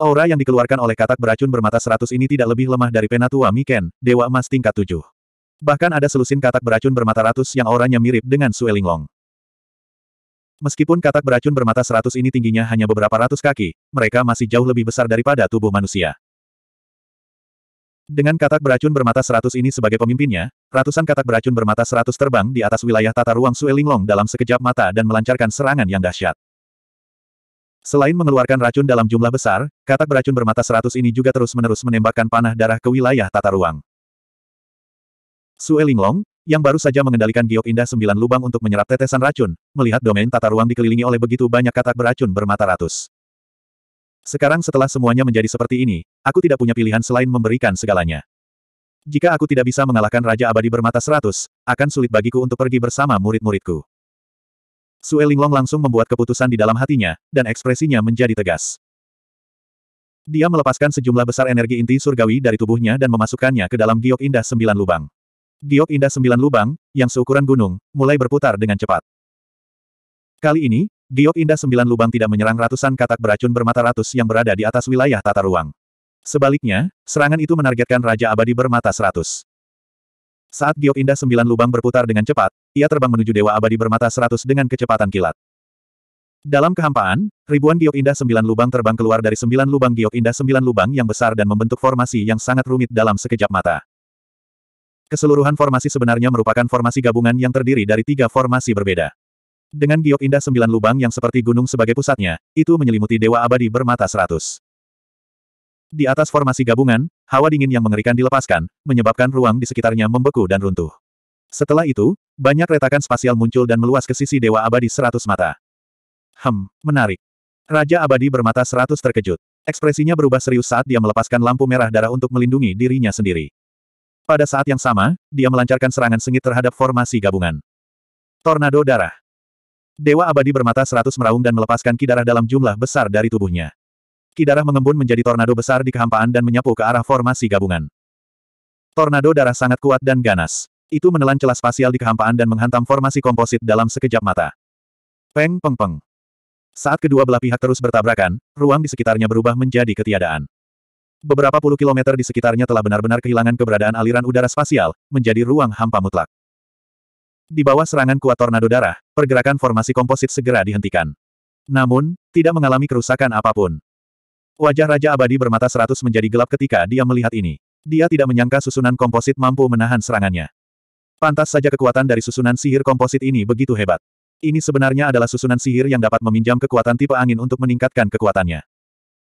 Aura yang dikeluarkan oleh katak beracun bermata seratus ini tidak lebih lemah dari Penatua Miken, Dewa Emas tingkat tujuh. Bahkan ada selusin katak beracun bermata ratus yang auranya mirip dengan Suelinglong. Meskipun katak beracun bermata seratus ini tingginya hanya beberapa ratus kaki, mereka masih jauh lebih besar daripada tubuh manusia. Dengan katak beracun bermata seratus ini sebagai pemimpinnya, ratusan katak beracun bermata seratus terbang di atas wilayah tata ruang Suelinglong dalam sekejap mata dan melancarkan serangan yang dahsyat. Selain mengeluarkan racun dalam jumlah besar, katak beracun bermata seratus ini juga terus-menerus menembakkan panah darah ke wilayah tata ruang. Suelinglong, yang baru saja mengendalikan giok indah sembilan lubang untuk menyerap tetesan racun, melihat domain tata ruang dikelilingi oleh begitu banyak katak beracun bermata ratus. Sekarang setelah semuanya menjadi seperti ini, aku tidak punya pilihan selain memberikan segalanya. Jika aku tidak bisa mengalahkan Raja Abadi Bermata Seratus, akan sulit bagiku untuk pergi bersama murid-muridku. Sue Linglong langsung membuat keputusan di dalam hatinya, dan ekspresinya menjadi tegas. Dia melepaskan sejumlah besar energi inti surgawi dari tubuhnya dan memasukkannya ke dalam giok indah sembilan lubang. Giok indah sembilan lubang, yang seukuran gunung, mulai berputar dengan cepat. Kali ini, Giok indah sembilan lubang tidak menyerang ratusan katak beracun bermata ratus yang berada di atas wilayah tata ruang. Sebaliknya, serangan itu menargetkan Raja Abadi bermata seratus. Saat giok indah sembilan lubang berputar dengan cepat, ia terbang menuju Dewa Abadi bermata seratus dengan kecepatan kilat. Dalam kehampaan, ribuan giok indah sembilan lubang terbang keluar dari sembilan lubang giok indah sembilan lubang yang besar dan membentuk formasi yang sangat rumit dalam sekejap mata. Keseluruhan formasi sebenarnya merupakan formasi gabungan yang terdiri dari tiga formasi berbeda. Dengan giok indah sembilan lubang yang seperti gunung sebagai pusatnya, itu menyelimuti dewa abadi bermata seratus. Di atas formasi gabungan, hawa dingin yang mengerikan dilepaskan, menyebabkan ruang di sekitarnya membeku dan runtuh. Setelah itu, banyak retakan spasial muncul dan meluas ke sisi dewa abadi seratus mata. Hem, menarik. Raja abadi bermata seratus terkejut. Ekspresinya berubah serius saat dia melepaskan lampu merah darah untuk melindungi dirinya sendiri. Pada saat yang sama, dia melancarkan serangan sengit terhadap formasi gabungan. Tornado darah. Dewa abadi bermata seratus meraung dan melepaskan kidarah dalam jumlah besar dari tubuhnya. Kidarah mengembun menjadi tornado besar di kehampaan dan menyapu ke arah formasi gabungan. Tornado darah sangat kuat dan ganas. Itu menelan celah spasial di kehampaan dan menghantam formasi komposit dalam sekejap mata. Peng peng peng. Saat kedua belah pihak terus bertabrakan, ruang di sekitarnya berubah menjadi ketiadaan. Beberapa puluh kilometer di sekitarnya telah benar-benar kehilangan keberadaan aliran udara spasial, menjadi ruang hampa mutlak. Di bawah serangan kuat tornado darah, pergerakan formasi komposit segera dihentikan. Namun, tidak mengalami kerusakan apapun. Wajah Raja Abadi bermata seratus menjadi gelap ketika dia melihat ini. Dia tidak menyangka susunan komposit mampu menahan serangannya. Pantas saja kekuatan dari susunan sihir komposit ini begitu hebat. Ini sebenarnya adalah susunan sihir yang dapat meminjam kekuatan tipe angin untuk meningkatkan kekuatannya.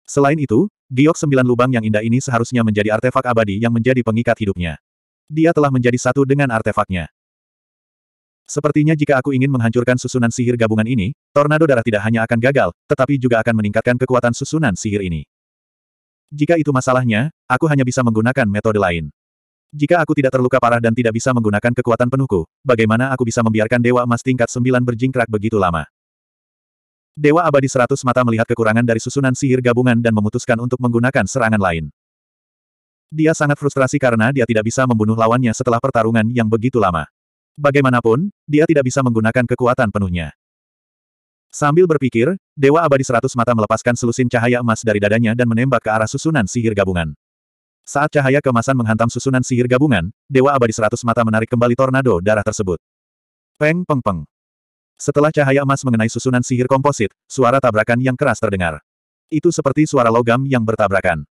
Selain itu, giok sembilan lubang yang indah ini seharusnya menjadi artefak abadi yang menjadi pengikat hidupnya. Dia telah menjadi satu dengan artefaknya. Sepertinya jika aku ingin menghancurkan susunan sihir gabungan ini, tornado darah tidak hanya akan gagal, tetapi juga akan meningkatkan kekuatan susunan sihir ini. Jika itu masalahnya, aku hanya bisa menggunakan metode lain. Jika aku tidak terluka parah dan tidak bisa menggunakan kekuatan penuhku, bagaimana aku bisa membiarkan Dewa Emas tingkat 9 berjingkrak begitu lama? Dewa Abadi Seratus Mata melihat kekurangan dari susunan sihir gabungan dan memutuskan untuk menggunakan serangan lain. Dia sangat frustrasi karena dia tidak bisa membunuh lawannya setelah pertarungan yang begitu lama. Bagaimanapun, dia tidak bisa menggunakan kekuatan penuhnya. Sambil berpikir, Dewa Abadi Seratus Mata melepaskan selusin cahaya emas dari dadanya dan menembak ke arah susunan sihir gabungan. Saat cahaya kemasan menghantam susunan sihir gabungan, Dewa Abadi Seratus Mata menarik kembali tornado darah tersebut. Peng peng peng. Setelah cahaya emas mengenai susunan sihir komposit, suara tabrakan yang keras terdengar. Itu seperti suara logam yang bertabrakan.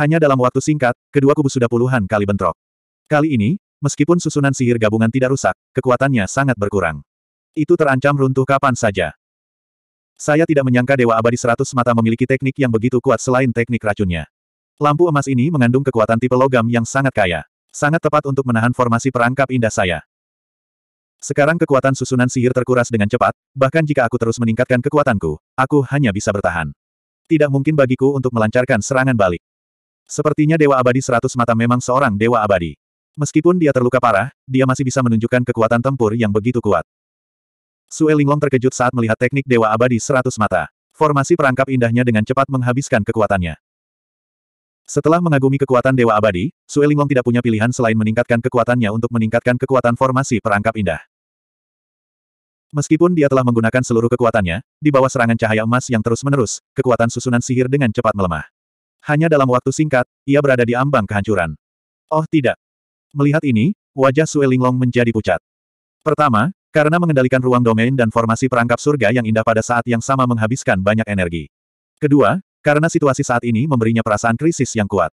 Hanya dalam waktu singkat, kedua kubu sudah puluhan kali bentrok. Kali ini, Meskipun susunan sihir gabungan tidak rusak, kekuatannya sangat berkurang. Itu terancam runtuh kapan saja. Saya tidak menyangka Dewa Abadi Seratus Mata memiliki teknik yang begitu kuat selain teknik racunnya. Lampu emas ini mengandung kekuatan tipe logam yang sangat kaya. Sangat tepat untuk menahan formasi perangkap indah saya. Sekarang kekuatan susunan sihir terkuras dengan cepat, bahkan jika aku terus meningkatkan kekuatanku, aku hanya bisa bertahan. Tidak mungkin bagiku untuk melancarkan serangan balik. Sepertinya Dewa Abadi Seratus Mata memang seorang Dewa Abadi. Meskipun dia terluka parah, dia masih bisa menunjukkan kekuatan tempur yang begitu kuat. Sue Linglong terkejut saat melihat teknik Dewa Abadi Seratus Mata. Formasi perangkap indahnya dengan cepat menghabiskan kekuatannya. Setelah mengagumi kekuatan Dewa Abadi, Sue Linglong tidak punya pilihan selain meningkatkan kekuatannya untuk meningkatkan kekuatan formasi perangkap indah. Meskipun dia telah menggunakan seluruh kekuatannya, di bawah serangan cahaya emas yang terus-menerus, kekuatan susunan sihir dengan cepat melemah. Hanya dalam waktu singkat, ia berada di ambang kehancuran. Oh tidak, Melihat ini, wajah Sue Linglong menjadi pucat. Pertama, karena mengendalikan ruang domain dan formasi perangkap surga yang indah pada saat yang sama menghabiskan banyak energi. Kedua, karena situasi saat ini memberinya perasaan krisis yang kuat.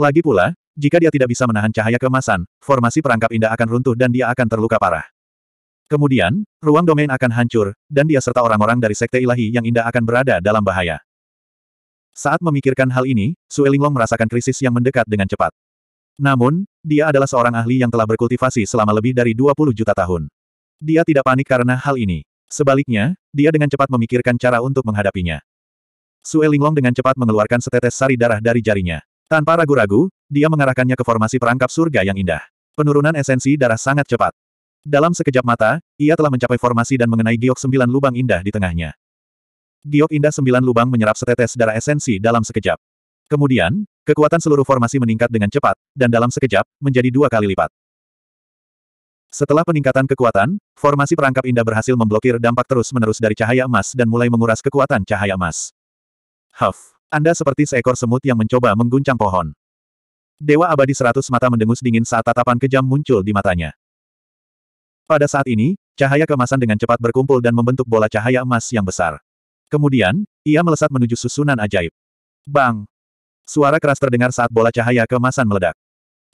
Lagi pula, jika dia tidak bisa menahan cahaya kemasan, formasi perangkap indah akan runtuh dan dia akan terluka parah. Kemudian, ruang domain akan hancur, dan dia serta orang-orang dari sekte ilahi yang indah akan berada dalam bahaya. Saat memikirkan hal ini, Sue Linglong merasakan krisis yang mendekat dengan cepat. Namun, dia adalah seorang ahli yang telah berkultivasi selama lebih dari 20 juta tahun. Dia tidak panik karena hal ini. Sebaliknya, dia dengan cepat memikirkan cara untuk menghadapinya. Sue Linglong dengan cepat mengeluarkan setetes sari darah dari jarinya. Tanpa ragu-ragu, dia mengarahkannya ke formasi perangkap surga yang indah. Penurunan esensi darah sangat cepat. Dalam sekejap mata, ia telah mencapai formasi dan mengenai giok sembilan lubang indah di tengahnya. Giok indah sembilan lubang menyerap setetes darah esensi dalam sekejap. Kemudian, Kekuatan seluruh formasi meningkat dengan cepat, dan dalam sekejap, menjadi dua kali lipat. Setelah peningkatan kekuatan, formasi perangkap indah berhasil memblokir dampak terus-menerus dari cahaya emas dan mulai menguras kekuatan cahaya emas. Huff! Anda seperti seekor semut yang mencoba mengguncang pohon. Dewa abadi seratus mata mendengus dingin saat tatapan kejam muncul di matanya. Pada saat ini, cahaya kemasan dengan cepat berkumpul dan membentuk bola cahaya emas yang besar. Kemudian, ia melesat menuju susunan ajaib. Bang! Suara keras terdengar saat bola cahaya kemasan meledak.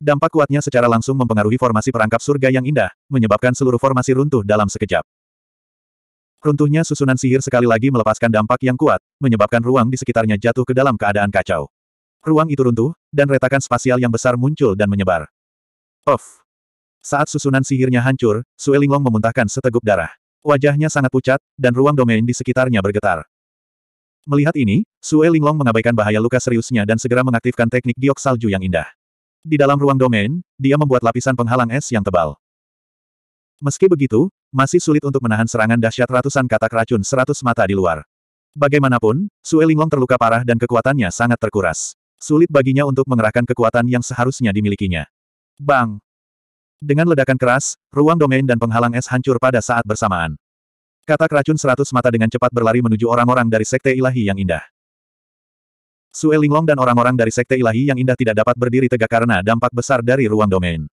Dampak kuatnya secara langsung mempengaruhi formasi perangkap surga yang indah, menyebabkan seluruh formasi runtuh dalam sekejap. Runtuhnya susunan sihir sekali lagi melepaskan dampak yang kuat, menyebabkan ruang di sekitarnya jatuh ke dalam keadaan kacau. Ruang itu runtuh, dan retakan spasial yang besar muncul dan menyebar. Of! Saat susunan sihirnya hancur, Sue Linglong memuntahkan seteguk darah. Wajahnya sangat pucat, dan ruang domain di sekitarnya bergetar. Melihat ini, Sue Linglong mengabaikan bahaya luka seriusnya dan segera mengaktifkan teknik giok salju yang indah. Di dalam ruang domain, dia membuat lapisan penghalang es yang tebal. Meski begitu, masih sulit untuk menahan serangan dahsyat ratusan katak racun seratus mata di luar. Bagaimanapun, Sue Linglong terluka parah dan kekuatannya sangat terkuras. Sulit baginya untuk mengerahkan kekuatan yang seharusnya dimilikinya. Bang! Dengan ledakan keras, ruang domain dan penghalang es hancur pada saat bersamaan. Kata keracun seratus mata dengan cepat berlari menuju orang-orang dari Sekte Ilahi yang indah. Sue Linglong dan orang-orang dari Sekte Ilahi yang indah tidak dapat berdiri tegak karena dampak besar dari ruang domain.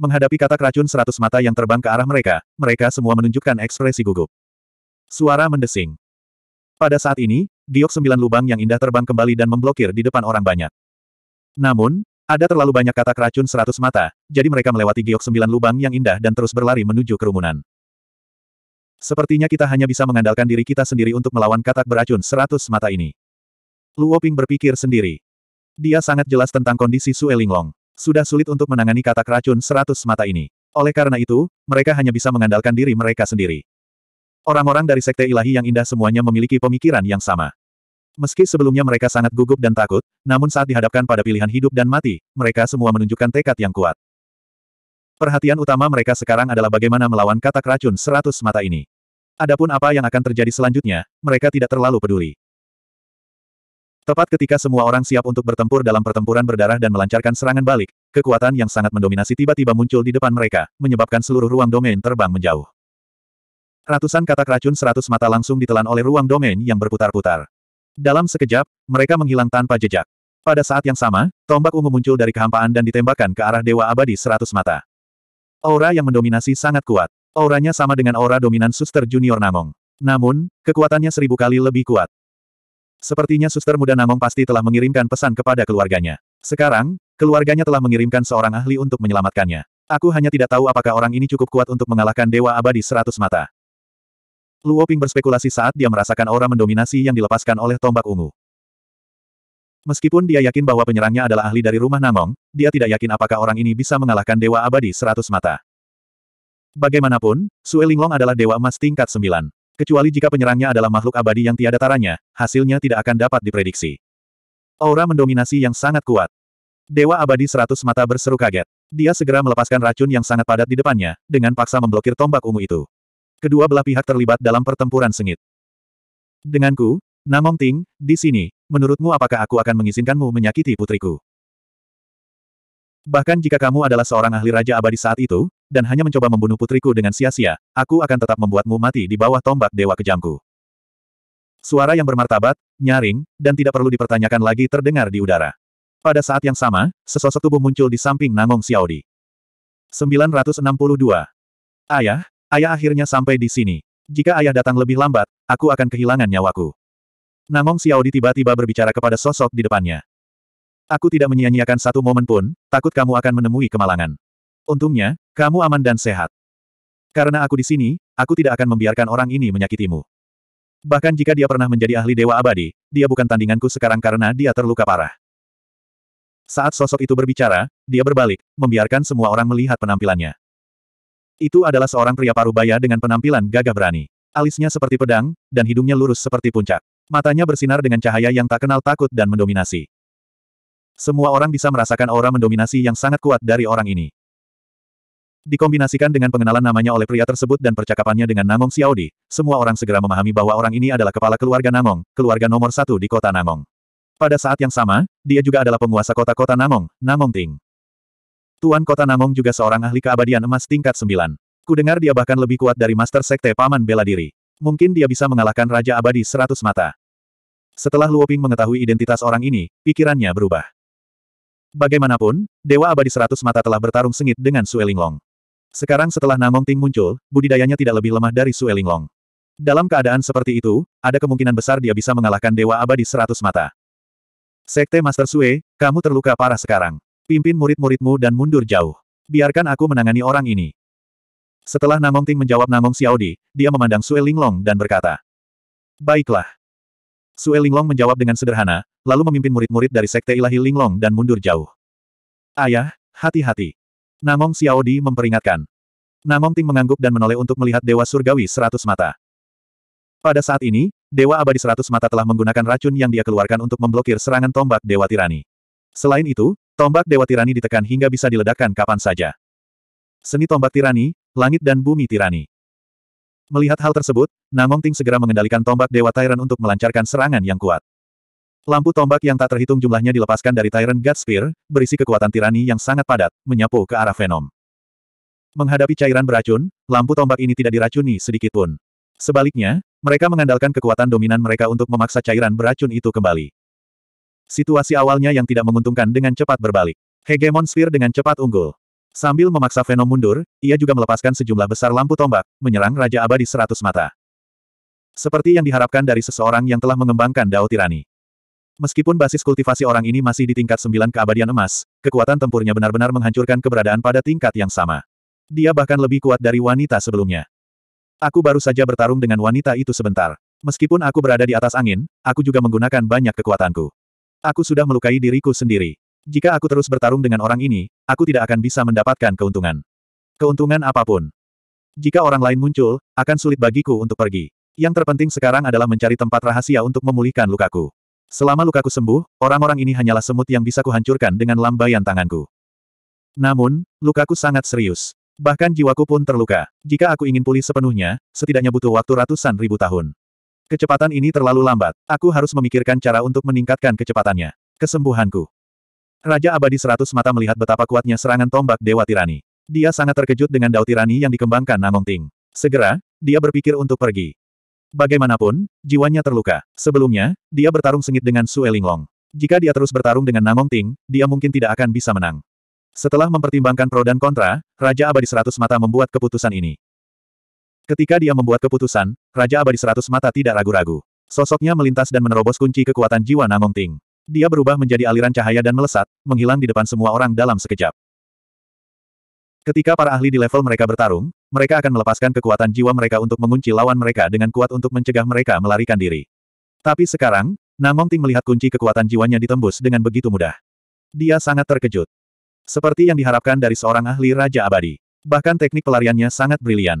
Menghadapi kata keracun seratus mata yang terbang ke arah mereka, mereka semua menunjukkan ekspresi gugup. Suara mendesing. Pada saat ini, giok sembilan lubang yang indah terbang kembali dan memblokir di depan orang banyak. Namun, ada terlalu banyak kata keracun seratus mata, jadi mereka melewati giok sembilan lubang yang indah dan terus berlari menuju kerumunan. Sepertinya kita hanya bisa mengandalkan diri kita sendiri untuk melawan katak beracun seratus mata ini. Luo Ping berpikir sendiri. Dia sangat jelas tentang kondisi Sue Linglong. Sudah sulit untuk menangani katak racun seratus mata ini. Oleh karena itu, mereka hanya bisa mengandalkan diri mereka sendiri. Orang-orang dari Sekte Ilahi yang indah semuanya memiliki pemikiran yang sama. Meski sebelumnya mereka sangat gugup dan takut, namun saat dihadapkan pada pilihan hidup dan mati, mereka semua menunjukkan tekad yang kuat. Perhatian utama mereka sekarang adalah bagaimana melawan katak racun seratus mata ini. Adapun apa yang akan terjadi selanjutnya, mereka tidak terlalu peduli. Tepat ketika semua orang siap untuk bertempur dalam pertempuran berdarah dan melancarkan serangan balik, kekuatan yang sangat mendominasi tiba-tiba muncul di depan mereka, menyebabkan seluruh ruang domain terbang menjauh. Ratusan katak racun seratus mata langsung ditelan oleh ruang domain yang berputar-putar. Dalam sekejap, mereka menghilang tanpa jejak. Pada saat yang sama, tombak ungu muncul dari kehampaan dan ditembakkan ke arah Dewa Abadi seratus mata. Aura yang mendominasi sangat kuat. Auranya sama dengan aura dominan suster junior Namong. Namun, kekuatannya seribu kali lebih kuat. Sepertinya suster muda Namong pasti telah mengirimkan pesan kepada keluarganya. Sekarang, keluarganya telah mengirimkan seorang ahli untuk menyelamatkannya. Aku hanya tidak tahu apakah orang ini cukup kuat untuk mengalahkan Dewa Abadi Seratus Mata. Luo Ping berspekulasi saat dia merasakan aura mendominasi yang dilepaskan oleh tombak ungu. Meskipun dia yakin bahwa penyerangnya adalah ahli dari rumah Namong, dia tidak yakin apakah orang ini bisa mengalahkan Dewa Abadi Seratus Mata. Bagaimanapun, Sue Linglong adalah Dewa Emas tingkat Sembilan. Kecuali jika penyerangnya adalah makhluk abadi yang tiada taranya, hasilnya tidak akan dapat diprediksi. Aura mendominasi yang sangat kuat. Dewa Abadi Seratus Mata berseru kaget. Dia segera melepaskan racun yang sangat padat di depannya, dengan paksa memblokir tombak ungu itu. Kedua belah pihak terlibat dalam pertempuran sengit. Denganku, Namong Ting, di sini, menurutmu apakah aku akan mengizinkanmu menyakiti putriku? Bahkan jika kamu adalah seorang ahli raja abadi saat itu, dan hanya mencoba membunuh putriku dengan sia-sia, aku akan tetap membuatmu mati di bawah tombak dewa kejamku. Suara yang bermartabat, nyaring, dan tidak perlu dipertanyakan lagi terdengar di udara. Pada saat yang sama, sesosok tubuh muncul di samping Nangong Xiaodi. 962. Ayah, ayah akhirnya sampai di sini. Jika ayah datang lebih lambat, aku akan kehilangan nyawaku. Namong Xiaodi tiba-tiba berbicara kepada sosok di depannya. Aku tidak menyia-nyiakan satu momen pun, takut kamu akan menemui kemalangan. Untungnya, kamu aman dan sehat. Karena aku di sini, aku tidak akan membiarkan orang ini menyakitimu. Bahkan jika dia pernah menjadi ahli dewa abadi, dia bukan tandinganku sekarang karena dia terluka parah. Saat sosok itu berbicara, dia berbalik, membiarkan semua orang melihat penampilannya. Itu adalah seorang pria parubaya dengan penampilan gagah berani. Alisnya seperti pedang, dan hidungnya lurus seperti puncak. Matanya bersinar dengan cahaya yang tak kenal takut dan mendominasi. Semua orang bisa merasakan aura mendominasi yang sangat kuat dari orang ini. Dikombinasikan dengan pengenalan namanya oleh pria tersebut dan percakapannya dengan Namong Xiaodi, semua orang segera memahami bahwa orang ini adalah kepala keluarga Namong, keluarga nomor satu di kota Namong. Pada saat yang sama, dia juga adalah penguasa kota-kota Namong, Namong Ting. Tuan kota Namong juga seorang ahli keabadian emas tingkat sembilan. Kudengar dia bahkan lebih kuat dari Master Sekte Paman Bela Diri. Mungkin dia bisa mengalahkan Raja Abadi seratus mata. Setelah Luoping mengetahui identitas orang ini, pikirannya berubah. Bagaimanapun, Dewa Abadi Seratus Mata telah bertarung sengit dengan Sue Linglong. Sekarang setelah Namong Ting muncul, budidayanya tidak lebih lemah dari Sue Linglong. Dalam keadaan seperti itu, ada kemungkinan besar dia bisa mengalahkan Dewa Abadi Seratus Mata. Sekte Master Sue, kamu terluka parah sekarang. Pimpin murid-muridmu dan mundur jauh. Biarkan aku menangani orang ini. Setelah Namong Ting menjawab Namong Xiaodi, dia memandang Sue Linglong dan berkata, Baiklah. Sue Linglong menjawab dengan sederhana, lalu memimpin murid-murid dari Sekte Ilahi Linglong dan mundur jauh. Ayah, hati-hati. Namong Di memperingatkan. Namong Ting mengangguk dan menoleh untuk melihat Dewa Surgawi seratus mata. Pada saat ini, Dewa Abadi seratus mata telah menggunakan racun yang dia keluarkan untuk memblokir serangan tombak Dewa Tirani. Selain itu, tombak Dewa Tirani ditekan hingga bisa diledakkan kapan saja. Seni tombak tirani, langit dan bumi tirani. Melihat hal tersebut, Ting segera mengendalikan tombak Dewa Tyrant untuk melancarkan serangan yang kuat. Lampu tombak yang tak terhitung jumlahnya dilepaskan dari Tyrant God Spear, berisi kekuatan tirani yang sangat padat, menyapu ke arah Venom. Menghadapi cairan beracun, lampu tombak ini tidak diracuni sedikitpun. Sebaliknya, mereka mengandalkan kekuatan dominan mereka untuk memaksa cairan beracun itu kembali. Situasi awalnya yang tidak menguntungkan dengan cepat berbalik. Hegemon Spear dengan cepat unggul. Sambil memaksa Venom mundur, ia juga melepaskan sejumlah besar lampu tombak, menyerang Raja Abadi Seratus Mata. Seperti yang diharapkan dari seseorang yang telah mengembangkan Dao Tirani. Meskipun basis kultivasi orang ini masih di tingkat sembilan keabadian emas, kekuatan tempurnya benar-benar menghancurkan keberadaan pada tingkat yang sama. Dia bahkan lebih kuat dari wanita sebelumnya. Aku baru saja bertarung dengan wanita itu sebentar. Meskipun aku berada di atas angin, aku juga menggunakan banyak kekuatanku. Aku sudah melukai diriku sendiri. Jika aku terus bertarung dengan orang ini, aku tidak akan bisa mendapatkan keuntungan. Keuntungan apapun. Jika orang lain muncul, akan sulit bagiku untuk pergi. Yang terpenting sekarang adalah mencari tempat rahasia untuk memulihkan lukaku. Selama lukaku sembuh, orang-orang ini hanyalah semut yang bisa kuhancurkan dengan lambaian tanganku. Namun, lukaku sangat serius. Bahkan jiwaku pun terluka. Jika aku ingin pulih sepenuhnya, setidaknya butuh waktu ratusan ribu tahun. Kecepatan ini terlalu lambat. Aku harus memikirkan cara untuk meningkatkan kecepatannya. Kesembuhanku. Raja Abadi Seratus Mata melihat betapa kuatnya serangan tombak Dewa Tirani. Dia sangat terkejut dengan Dao Tirani yang dikembangkan Nanong Ting. Segera, dia berpikir untuk pergi. Bagaimanapun, jiwanya terluka. Sebelumnya, dia bertarung sengit dengan Sue Linglong. Jika dia terus bertarung dengan Nanong Ting, dia mungkin tidak akan bisa menang. Setelah mempertimbangkan pro dan kontra, Raja Abadi Seratus Mata membuat keputusan ini. Ketika dia membuat keputusan, Raja Abadi Seratus Mata tidak ragu-ragu. Sosoknya melintas dan menerobos kunci kekuatan jiwa Nangong Ting. Dia berubah menjadi aliran cahaya dan melesat, menghilang di depan semua orang dalam sekejap. Ketika para ahli di level mereka bertarung, mereka akan melepaskan kekuatan jiwa mereka untuk mengunci lawan mereka dengan kuat untuk mencegah mereka melarikan diri. Tapi sekarang, Namong Ting melihat kunci kekuatan jiwanya ditembus dengan begitu mudah. Dia sangat terkejut. Seperti yang diharapkan dari seorang ahli Raja Abadi. Bahkan teknik pelariannya sangat brilian.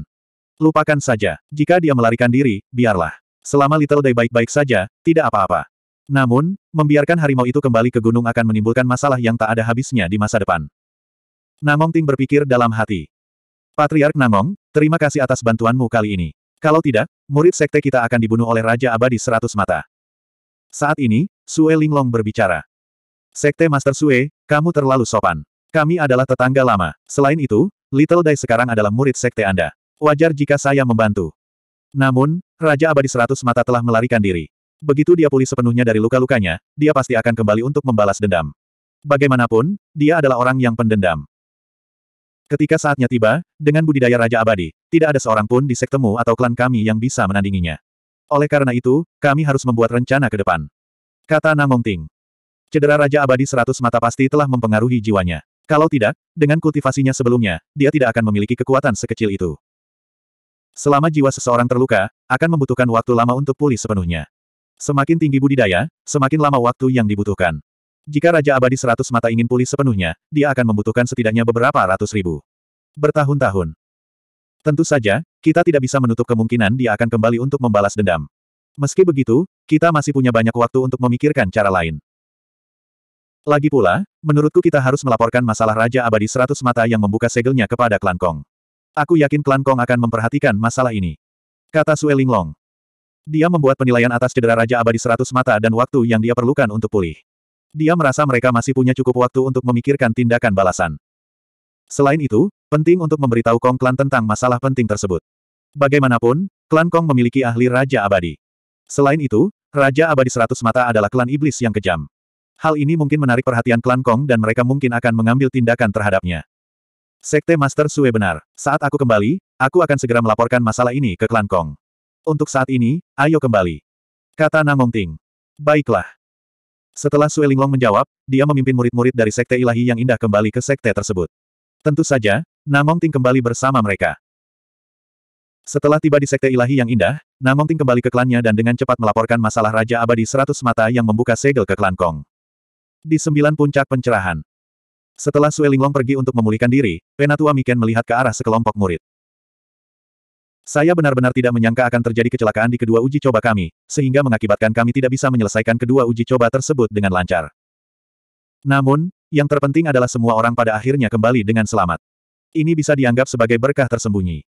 Lupakan saja, jika dia melarikan diri, biarlah. Selama Little Day baik-baik saja, tidak apa-apa. Namun, membiarkan harimau itu kembali ke gunung akan menimbulkan masalah yang tak ada habisnya di masa depan. Nangong Ting berpikir dalam hati. Patriark Namong, terima kasih atas bantuanmu kali ini. Kalau tidak, murid sekte kita akan dibunuh oleh Raja Abadi Seratus Mata. Saat ini, Sue Linglong berbicara. Sekte Master Sue, kamu terlalu sopan. Kami adalah tetangga lama. Selain itu, Little Dai sekarang adalah murid sekte Anda. Wajar jika saya membantu. Namun, Raja Abadi Seratus Mata telah melarikan diri. Begitu dia pulih sepenuhnya dari luka-lukanya, dia pasti akan kembali untuk membalas dendam. Bagaimanapun, dia adalah orang yang pendendam. Ketika saatnya tiba, dengan budidaya Raja Abadi, tidak ada seorang pun di sektemu atau klan kami yang bisa menandinginya. Oleh karena itu, kami harus membuat rencana ke depan. Kata Namong Ting. Cedera Raja Abadi seratus mata pasti telah mempengaruhi jiwanya. Kalau tidak, dengan kultivasinya sebelumnya, dia tidak akan memiliki kekuatan sekecil itu. Selama jiwa seseorang terluka, akan membutuhkan waktu lama untuk pulih sepenuhnya. Semakin tinggi budidaya, semakin lama waktu yang dibutuhkan. Jika Raja Abadi Seratus Mata ingin pulih sepenuhnya, dia akan membutuhkan setidaknya beberapa ratus ribu. Bertahun-tahun. Tentu saja, kita tidak bisa menutup kemungkinan dia akan kembali untuk membalas dendam. Meski begitu, kita masih punya banyak waktu untuk memikirkan cara lain. Lagi pula, menurutku kita harus melaporkan masalah Raja Abadi Seratus Mata yang membuka segelnya kepada Klan Kong. Aku yakin Klan Kong akan memperhatikan masalah ini. Kata Sue Linglong. Dia membuat penilaian atas cedera Raja Abadi Seratus Mata dan waktu yang dia perlukan untuk pulih. Dia merasa mereka masih punya cukup waktu untuk memikirkan tindakan balasan. Selain itu, penting untuk memberitahu Kong Klan tentang masalah penting tersebut. Bagaimanapun, klan Kong memiliki ahli Raja Abadi. Selain itu, Raja Abadi Seratus Mata adalah klan iblis yang kejam. Hal ini mungkin menarik perhatian klan Kong dan mereka mungkin akan mengambil tindakan terhadapnya. Sekte Master Sue benar. Saat aku kembali, aku akan segera melaporkan masalah ini ke klan Kong. Untuk saat ini, ayo kembali. Kata Namong Ting. Baiklah. Setelah Sue Linglong menjawab, dia memimpin murid-murid dari Sekte Ilahi yang indah kembali ke Sekte tersebut. Tentu saja, Namong Ting kembali bersama mereka. Setelah tiba di Sekte Ilahi yang indah, Namong Ting kembali ke klannya dan dengan cepat melaporkan masalah Raja Abadi Seratus Mata yang membuka segel ke klan Kong. Di sembilan puncak pencerahan. Setelah Sue Linglong pergi untuk memulihkan diri, Penatua Miken melihat ke arah sekelompok murid. Saya benar-benar tidak menyangka akan terjadi kecelakaan di kedua uji coba kami, sehingga mengakibatkan kami tidak bisa menyelesaikan kedua uji coba tersebut dengan lancar. Namun, yang terpenting adalah semua orang pada akhirnya kembali dengan selamat. Ini bisa dianggap sebagai berkah tersembunyi.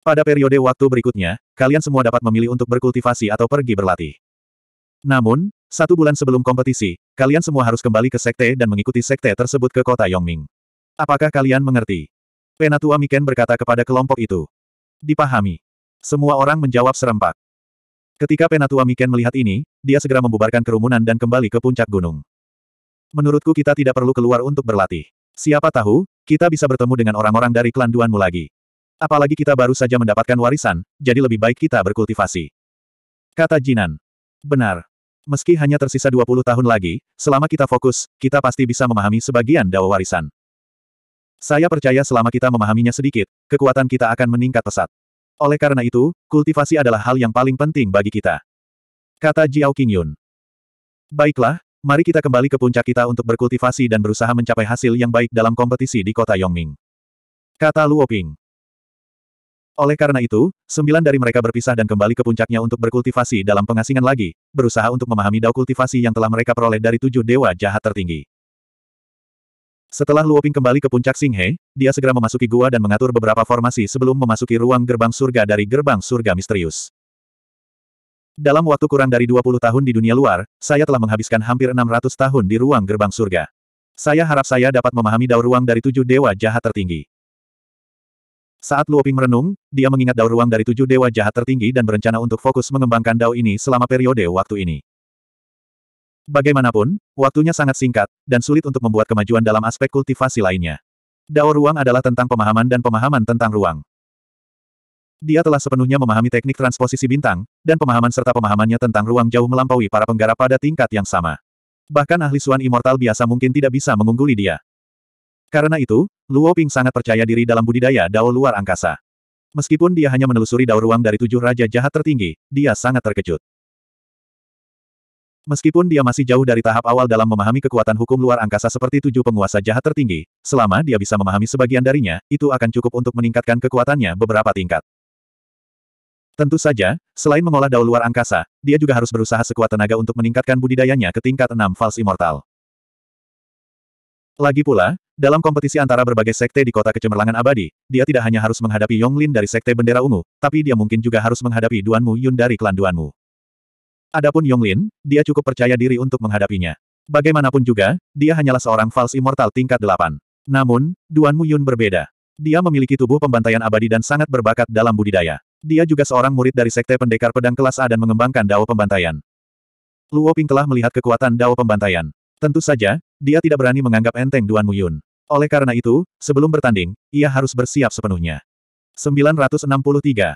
Pada periode waktu berikutnya, kalian semua dapat memilih untuk berkultivasi atau pergi berlatih. Namun, satu bulan sebelum kompetisi, kalian semua harus kembali ke sekte dan mengikuti sekte tersebut ke kota Yongming. Apakah kalian mengerti? Penatua Miken berkata kepada kelompok itu. Dipahami. Semua orang menjawab serempak. Ketika Penatua Miken melihat ini, dia segera membubarkan kerumunan dan kembali ke puncak gunung. Menurutku kita tidak perlu keluar untuk berlatih. Siapa tahu, kita bisa bertemu dengan orang-orang dari klan Duanmu lagi. Apalagi kita baru saja mendapatkan warisan, jadi lebih baik kita berkultivasi. Kata Jinan. Benar. Meski hanya tersisa 20 tahun lagi, selama kita fokus, kita pasti bisa memahami sebagian dawa warisan. Saya percaya selama kita memahaminya sedikit, kekuatan kita akan meningkat pesat. Oleh karena itu, kultivasi adalah hal yang paling penting bagi kita. Kata Jiao Qingyun. Baiklah, mari kita kembali ke puncak kita untuk berkultivasi dan berusaha mencapai hasil yang baik dalam kompetisi di kota Yongming. Kata Luo Ping. Oleh karena itu, sembilan dari mereka berpisah dan kembali ke puncaknya untuk berkultivasi dalam pengasingan lagi, berusaha untuk memahami dao kultivasi yang telah mereka peroleh dari tujuh dewa jahat tertinggi. Setelah Luoping kembali ke puncak Singhe, dia segera memasuki gua dan mengatur beberapa formasi sebelum memasuki ruang gerbang surga dari gerbang surga misterius. Dalam waktu kurang dari 20 tahun di dunia luar, saya telah menghabiskan hampir 600 tahun di ruang gerbang surga. Saya harap saya dapat memahami daur ruang dari tujuh dewa jahat tertinggi. Saat Luoping merenung, dia mengingat daur ruang dari tujuh dewa jahat tertinggi dan berencana untuk fokus mengembangkan dao ini selama periode waktu ini. Bagaimanapun, waktunya sangat singkat, dan sulit untuk membuat kemajuan dalam aspek kultivasi lainnya. Dao ruang adalah tentang pemahaman dan pemahaman tentang ruang. Dia telah sepenuhnya memahami teknik transposisi bintang, dan pemahaman serta pemahamannya tentang ruang jauh melampaui para penggarap pada tingkat yang sama. Bahkan ahli Suan Immortal biasa mungkin tidak bisa mengungguli dia. Karena itu, Luo Ping sangat percaya diri dalam budidaya Dao luar angkasa. Meskipun dia hanya menelusuri Dao ruang dari tujuh raja jahat tertinggi, dia sangat terkejut. Meskipun dia masih jauh dari tahap awal dalam memahami kekuatan hukum luar angkasa seperti tujuh penguasa jahat tertinggi, selama dia bisa memahami sebagian darinya, itu akan cukup untuk meningkatkan kekuatannya beberapa tingkat. Tentu saja, selain mengolah daun luar angkasa, dia juga harus berusaha sekuat tenaga untuk meningkatkan budidayanya ke tingkat enam Fals Immortal. Lagi pula, dalam kompetisi antara berbagai sekte di kota kecemerlangan abadi, dia tidak hanya harus menghadapi Yong Lin dari sekte bendera ungu, tapi dia mungkin juga harus menghadapi Duan Mu Yun dari klan Mu. Adapun Yonglin, dia cukup percaya diri untuk menghadapinya. Bagaimanapun juga, dia hanyalah seorang false immortal tingkat delapan. Namun, Duan Mu Yun berbeda. Dia memiliki tubuh pembantaian abadi dan sangat berbakat dalam budidaya. Dia juga seorang murid dari Sekte Pendekar Pedang Kelas A dan mengembangkan Dao Pembantaian. Luo Ping telah melihat kekuatan Dao Pembantaian. Tentu saja, dia tidak berani menganggap enteng Duan Mu Yun. Oleh karena itu, sebelum bertanding, ia harus bersiap sepenuhnya. 963.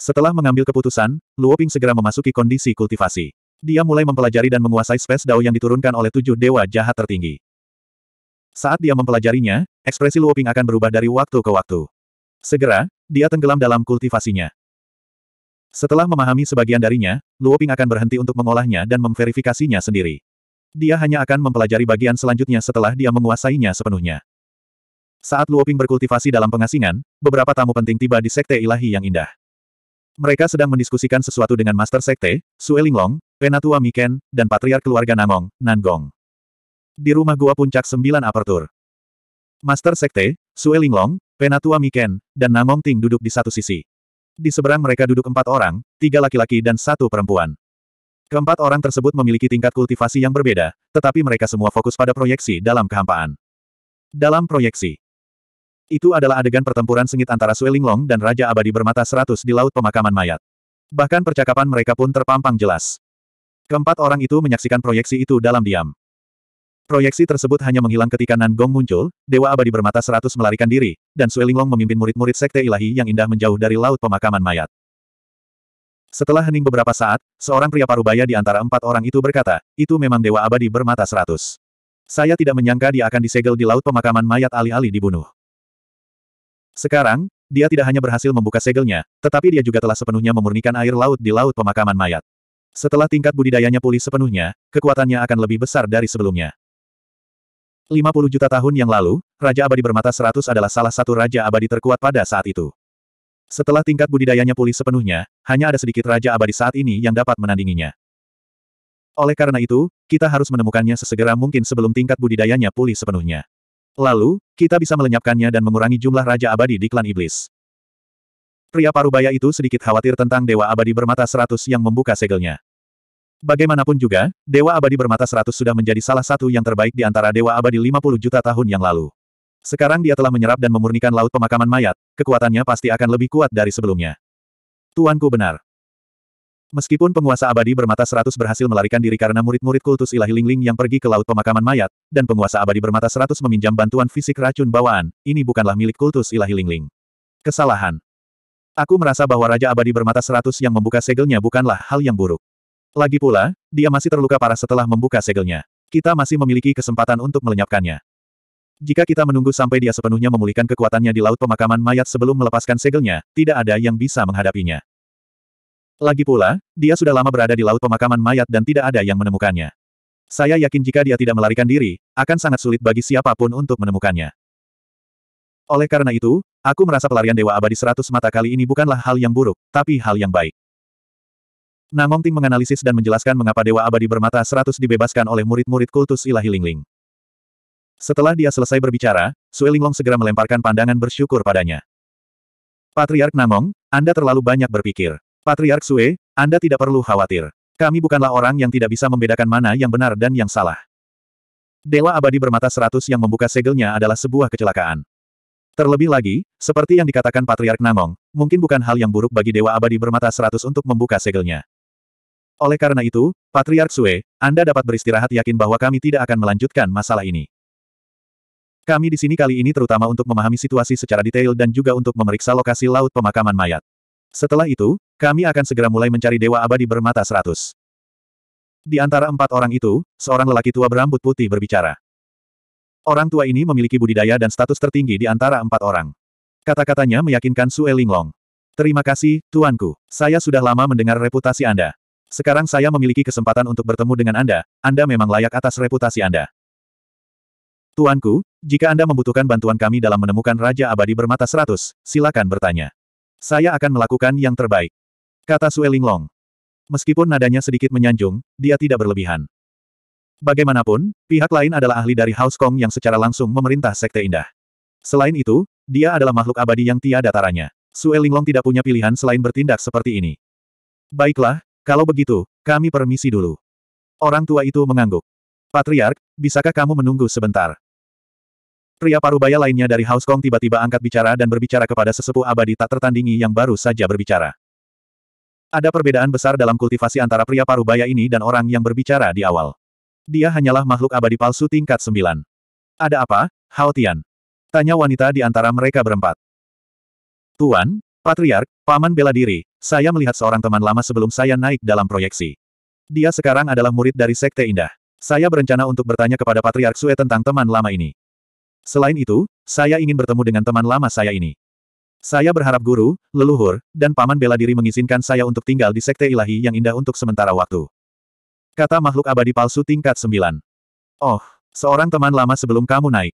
Setelah mengambil keputusan, Luoping segera memasuki kondisi kultivasi. Dia mulai mempelajari dan menguasai space dao yang diturunkan oleh tujuh dewa jahat tertinggi. Saat dia mempelajarinya, ekspresi Luoping akan berubah dari waktu ke waktu. Segera, dia tenggelam dalam kultivasinya. Setelah memahami sebagian darinya, Luoping akan berhenti untuk mengolahnya dan memverifikasinya sendiri. Dia hanya akan mempelajari bagian selanjutnya setelah dia menguasainya sepenuhnya. Saat Luoping berkultivasi dalam pengasingan, beberapa tamu penting tiba di Sekte Ilahi yang indah. Mereka sedang mendiskusikan sesuatu dengan Master Sekte, Sue Linglong, Penatua Miken, dan Patriark Keluarga Nangong, Nangong. Di rumah gua puncak sembilan Apertur. Master Sekte, Sue Linglong, Penatua Miken, dan Nangong Ting duduk di satu sisi. Di seberang mereka duduk empat orang, tiga laki-laki dan satu perempuan. Keempat orang tersebut memiliki tingkat kultivasi yang berbeda, tetapi mereka semua fokus pada proyeksi dalam kehampaan. Dalam proyeksi, itu adalah adegan pertempuran sengit antara Long dan Raja Abadi Bermata Seratus di Laut Pemakaman Mayat. Bahkan percakapan mereka pun terpampang jelas. Keempat orang itu menyaksikan proyeksi itu dalam diam. Proyeksi tersebut hanya menghilang ketika Nan Gong muncul, Dewa Abadi Bermata Seratus melarikan diri, dan Long memimpin murid-murid Sekte Ilahi yang indah menjauh dari Laut Pemakaman Mayat. Setelah hening beberapa saat, seorang pria parubaya di antara empat orang itu berkata, itu memang Dewa Abadi Bermata Seratus. Saya tidak menyangka dia akan disegel di Laut Pemakaman Mayat alih-alih dibunuh. Sekarang, dia tidak hanya berhasil membuka segelnya, tetapi dia juga telah sepenuhnya memurnikan air laut di laut pemakaman mayat. Setelah tingkat budidayanya pulih sepenuhnya, kekuatannya akan lebih besar dari sebelumnya. 50 juta tahun yang lalu, Raja Abadi Bermata 100 adalah salah satu Raja Abadi terkuat pada saat itu. Setelah tingkat budidayanya pulih sepenuhnya, hanya ada sedikit Raja Abadi saat ini yang dapat menandinginya. Oleh karena itu, kita harus menemukannya sesegera mungkin sebelum tingkat budidayanya pulih sepenuhnya. Lalu, kita bisa melenyapkannya dan mengurangi jumlah Raja Abadi di klan Iblis. Pria parubaya itu sedikit khawatir tentang Dewa Abadi bermata seratus yang membuka segelnya. Bagaimanapun juga, Dewa Abadi bermata seratus sudah menjadi salah satu yang terbaik di antara Dewa Abadi 50 juta tahun yang lalu. Sekarang dia telah menyerap dan memurnikan laut pemakaman mayat, kekuatannya pasti akan lebih kuat dari sebelumnya. Tuanku benar. Meskipun penguasa abadi bermata seratus berhasil melarikan diri karena murid-murid kultus ilahi Lingling yang pergi ke laut pemakaman mayat, dan penguasa abadi bermata seratus meminjam bantuan fisik racun bawaan, ini bukanlah milik kultus ilahi Lingling. Kesalahan. Aku merasa bahwa Raja Abadi bermata seratus yang membuka segelnya bukanlah hal yang buruk. Lagi pula, dia masih terluka parah setelah membuka segelnya. Kita masih memiliki kesempatan untuk melenyapkannya. Jika kita menunggu sampai dia sepenuhnya memulihkan kekuatannya di laut pemakaman mayat sebelum melepaskan segelnya, tidak ada yang bisa menghadapinya. Lagi pula, dia sudah lama berada di laut pemakaman mayat dan tidak ada yang menemukannya. Saya yakin jika dia tidak melarikan diri, akan sangat sulit bagi siapapun untuk menemukannya. Oleh karena itu, aku merasa pelarian Dewa Abadi Seratus Mata kali ini bukanlah hal yang buruk, tapi hal yang baik. Namong Ting menganalisis dan menjelaskan mengapa Dewa Abadi Bermata Seratus dibebaskan oleh murid-murid kultus ilahi Lingling. Setelah dia selesai berbicara, Sue Linglong segera melemparkan pandangan bersyukur padanya. Patriark Namong, Anda terlalu banyak berpikir. Patriark Sue, Anda tidak perlu khawatir. Kami bukanlah orang yang tidak bisa membedakan mana yang benar dan yang salah. Dewa abadi bermata seratus yang membuka segelnya adalah sebuah kecelakaan. Terlebih lagi, seperti yang dikatakan Patriark Namong, mungkin bukan hal yang buruk bagi Dewa abadi bermata seratus untuk membuka segelnya. Oleh karena itu, Patriark Sue, Anda dapat beristirahat yakin bahwa kami tidak akan melanjutkan masalah ini. Kami di sini kali ini terutama untuk memahami situasi secara detail dan juga untuk memeriksa lokasi laut pemakaman mayat. Setelah itu, kami akan segera mulai mencari Dewa Abadi bermata seratus. Di antara empat orang itu, seorang lelaki tua berambut putih berbicara. Orang tua ini memiliki budidaya dan status tertinggi di antara empat orang. Kata-katanya meyakinkan Sue Linglong. Terima kasih, tuanku. Saya sudah lama mendengar reputasi Anda. Sekarang saya memiliki kesempatan untuk bertemu dengan Anda, Anda memang layak atas reputasi Anda. Tuanku, jika Anda membutuhkan bantuan kami dalam menemukan Raja Abadi Bermata Seratus, silakan bertanya. Saya akan melakukan yang terbaik. Kata Sue Linglong. Meskipun nadanya sedikit menyanjung, dia tidak berlebihan. Bagaimanapun, pihak lain adalah ahli dari House Kong yang secara langsung memerintah Sekte Indah. Selain itu, dia adalah makhluk abadi yang tiada taranya. Sue Linglong tidak punya pilihan selain bertindak seperti ini. Baiklah, kalau begitu, kami permisi dulu. Orang tua itu mengangguk. Patriark, bisakah kamu menunggu sebentar? Pria parubaya lainnya dari House Kong tiba-tiba angkat bicara dan berbicara kepada sesepuh abadi tak tertandingi yang baru saja berbicara. Ada perbedaan besar dalam kultivasi antara pria parubaya ini dan orang yang berbicara di awal. Dia hanyalah makhluk abadi palsu tingkat sembilan. Ada apa, Hao Tian? Tanya wanita di antara mereka berempat. Tuan, Patriark, Paman bela diri, saya melihat seorang teman lama sebelum saya naik dalam proyeksi. Dia sekarang adalah murid dari Sekte Indah. Saya berencana untuk bertanya kepada Patriark Sue tentang teman lama ini. Selain itu, saya ingin bertemu dengan teman lama saya ini. Saya berharap guru, leluhur, dan paman bela diri mengizinkan saya untuk tinggal di sekte ilahi yang indah untuk sementara waktu. Kata makhluk abadi palsu tingkat 9. Oh, seorang teman lama sebelum kamu naik.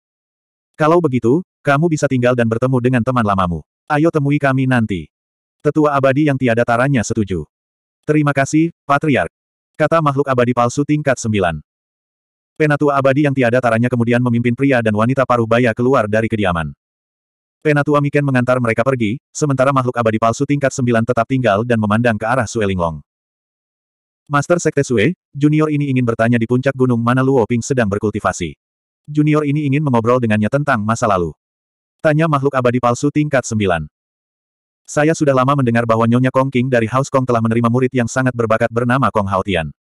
Kalau begitu, kamu bisa tinggal dan bertemu dengan teman lamamu. Ayo temui kami nanti. Tetua abadi yang tiada taranya setuju. Terima kasih, Patriark. Kata makhluk abadi palsu tingkat 9. Penatua abadi yang tiada taranya kemudian memimpin pria dan wanita paruh baya keluar dari kediaman. Penatua Miken mengantar mereka pergi, sementara makhluk abadi palsu tingkat sembilan tetap tinggal dan memandang ke arah Suelinglong. Master Sekte Sue, junior ini ingin bertanya di puncak gunung mana Luo Ping sedang berkultivasi. Junior ini ingin mengobrol dengannya tentang masa lalu. Tanya makhluk abadi palsu tingkat sembilan. Saya sudah lama mendengar bahwa Nyonya Kong King dari House Kong telah menerima murid yang sangat berbakat bernama Kong Haotian.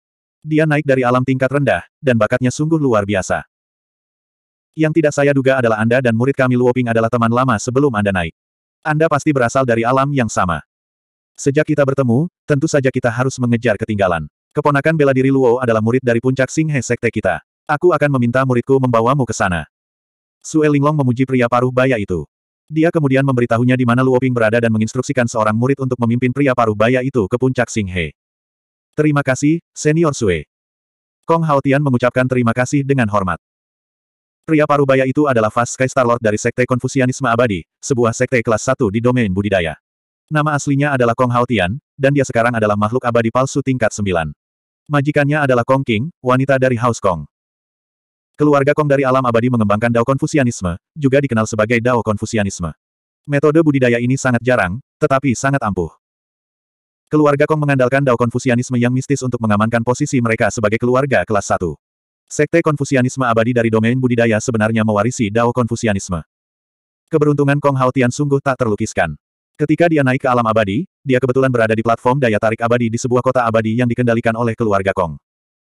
Dia naik dari alam tingkat rendah, dan bakatnya sungguh luar biasa. Yang tidak saya duga adalah Anda dan murid kami Luoping adalah teman lama sebelum Anda naik. Anda pasti berasal dari alam yang sama. Sejak kita bertemu, tentu saja kita harus mengejar ketinggalan. Keponakan bela diri Luo adalah murid dari puncak Singhe Sekte kita. Aku akan meminta muridku membawamu ke sana. Sue Linglong memuji pria paruh baya itu. Dia kemudian memberitahunya di mana Luoping berada dan menginstruksikan seorang murid untuk memimpin pria paruh baya itu ke puncak Singhe. Terima kasih, Senior Sue. Kong Haotian mengucapkan terima kasih dengan hormat. Pria parubaya itu adalah Fast Sky Starlord dari Sekte Konfusianisme Abadi, sebuah sekte kelas 1 di domain budidaya. Nama aslinya adalah Kong Haotian, dan dia sekarang adalah makhluk abadi palsu tingkat 9. Majikannya adalah Kong King, wanita dari House Kong. Keluarga Kong dari alam abadi mengembangkan Dao Konfusianisme, juga dikenal sebagai Dao Konfusianisme. Metode budidaya ini sangat jarang, tetapi sangat ampuh. Keluarga Kong mengandalkan dao konfusianisme yang mistis untuk mengamankan posisi mereka sebagai keluarga kelas 1. Sekte konfusianisme abadi dari domain budidaya sebenarnya mewarisi dao konfusianisme. Keberuntungan Kong Hao Tian sungguh tak terlukiskan. Ketika dia naik ke alam abadi, dia kebetulan berada di platform daya tarik abadi di sebuah kota abadi yang dikendalikan oleh keluarga Kong.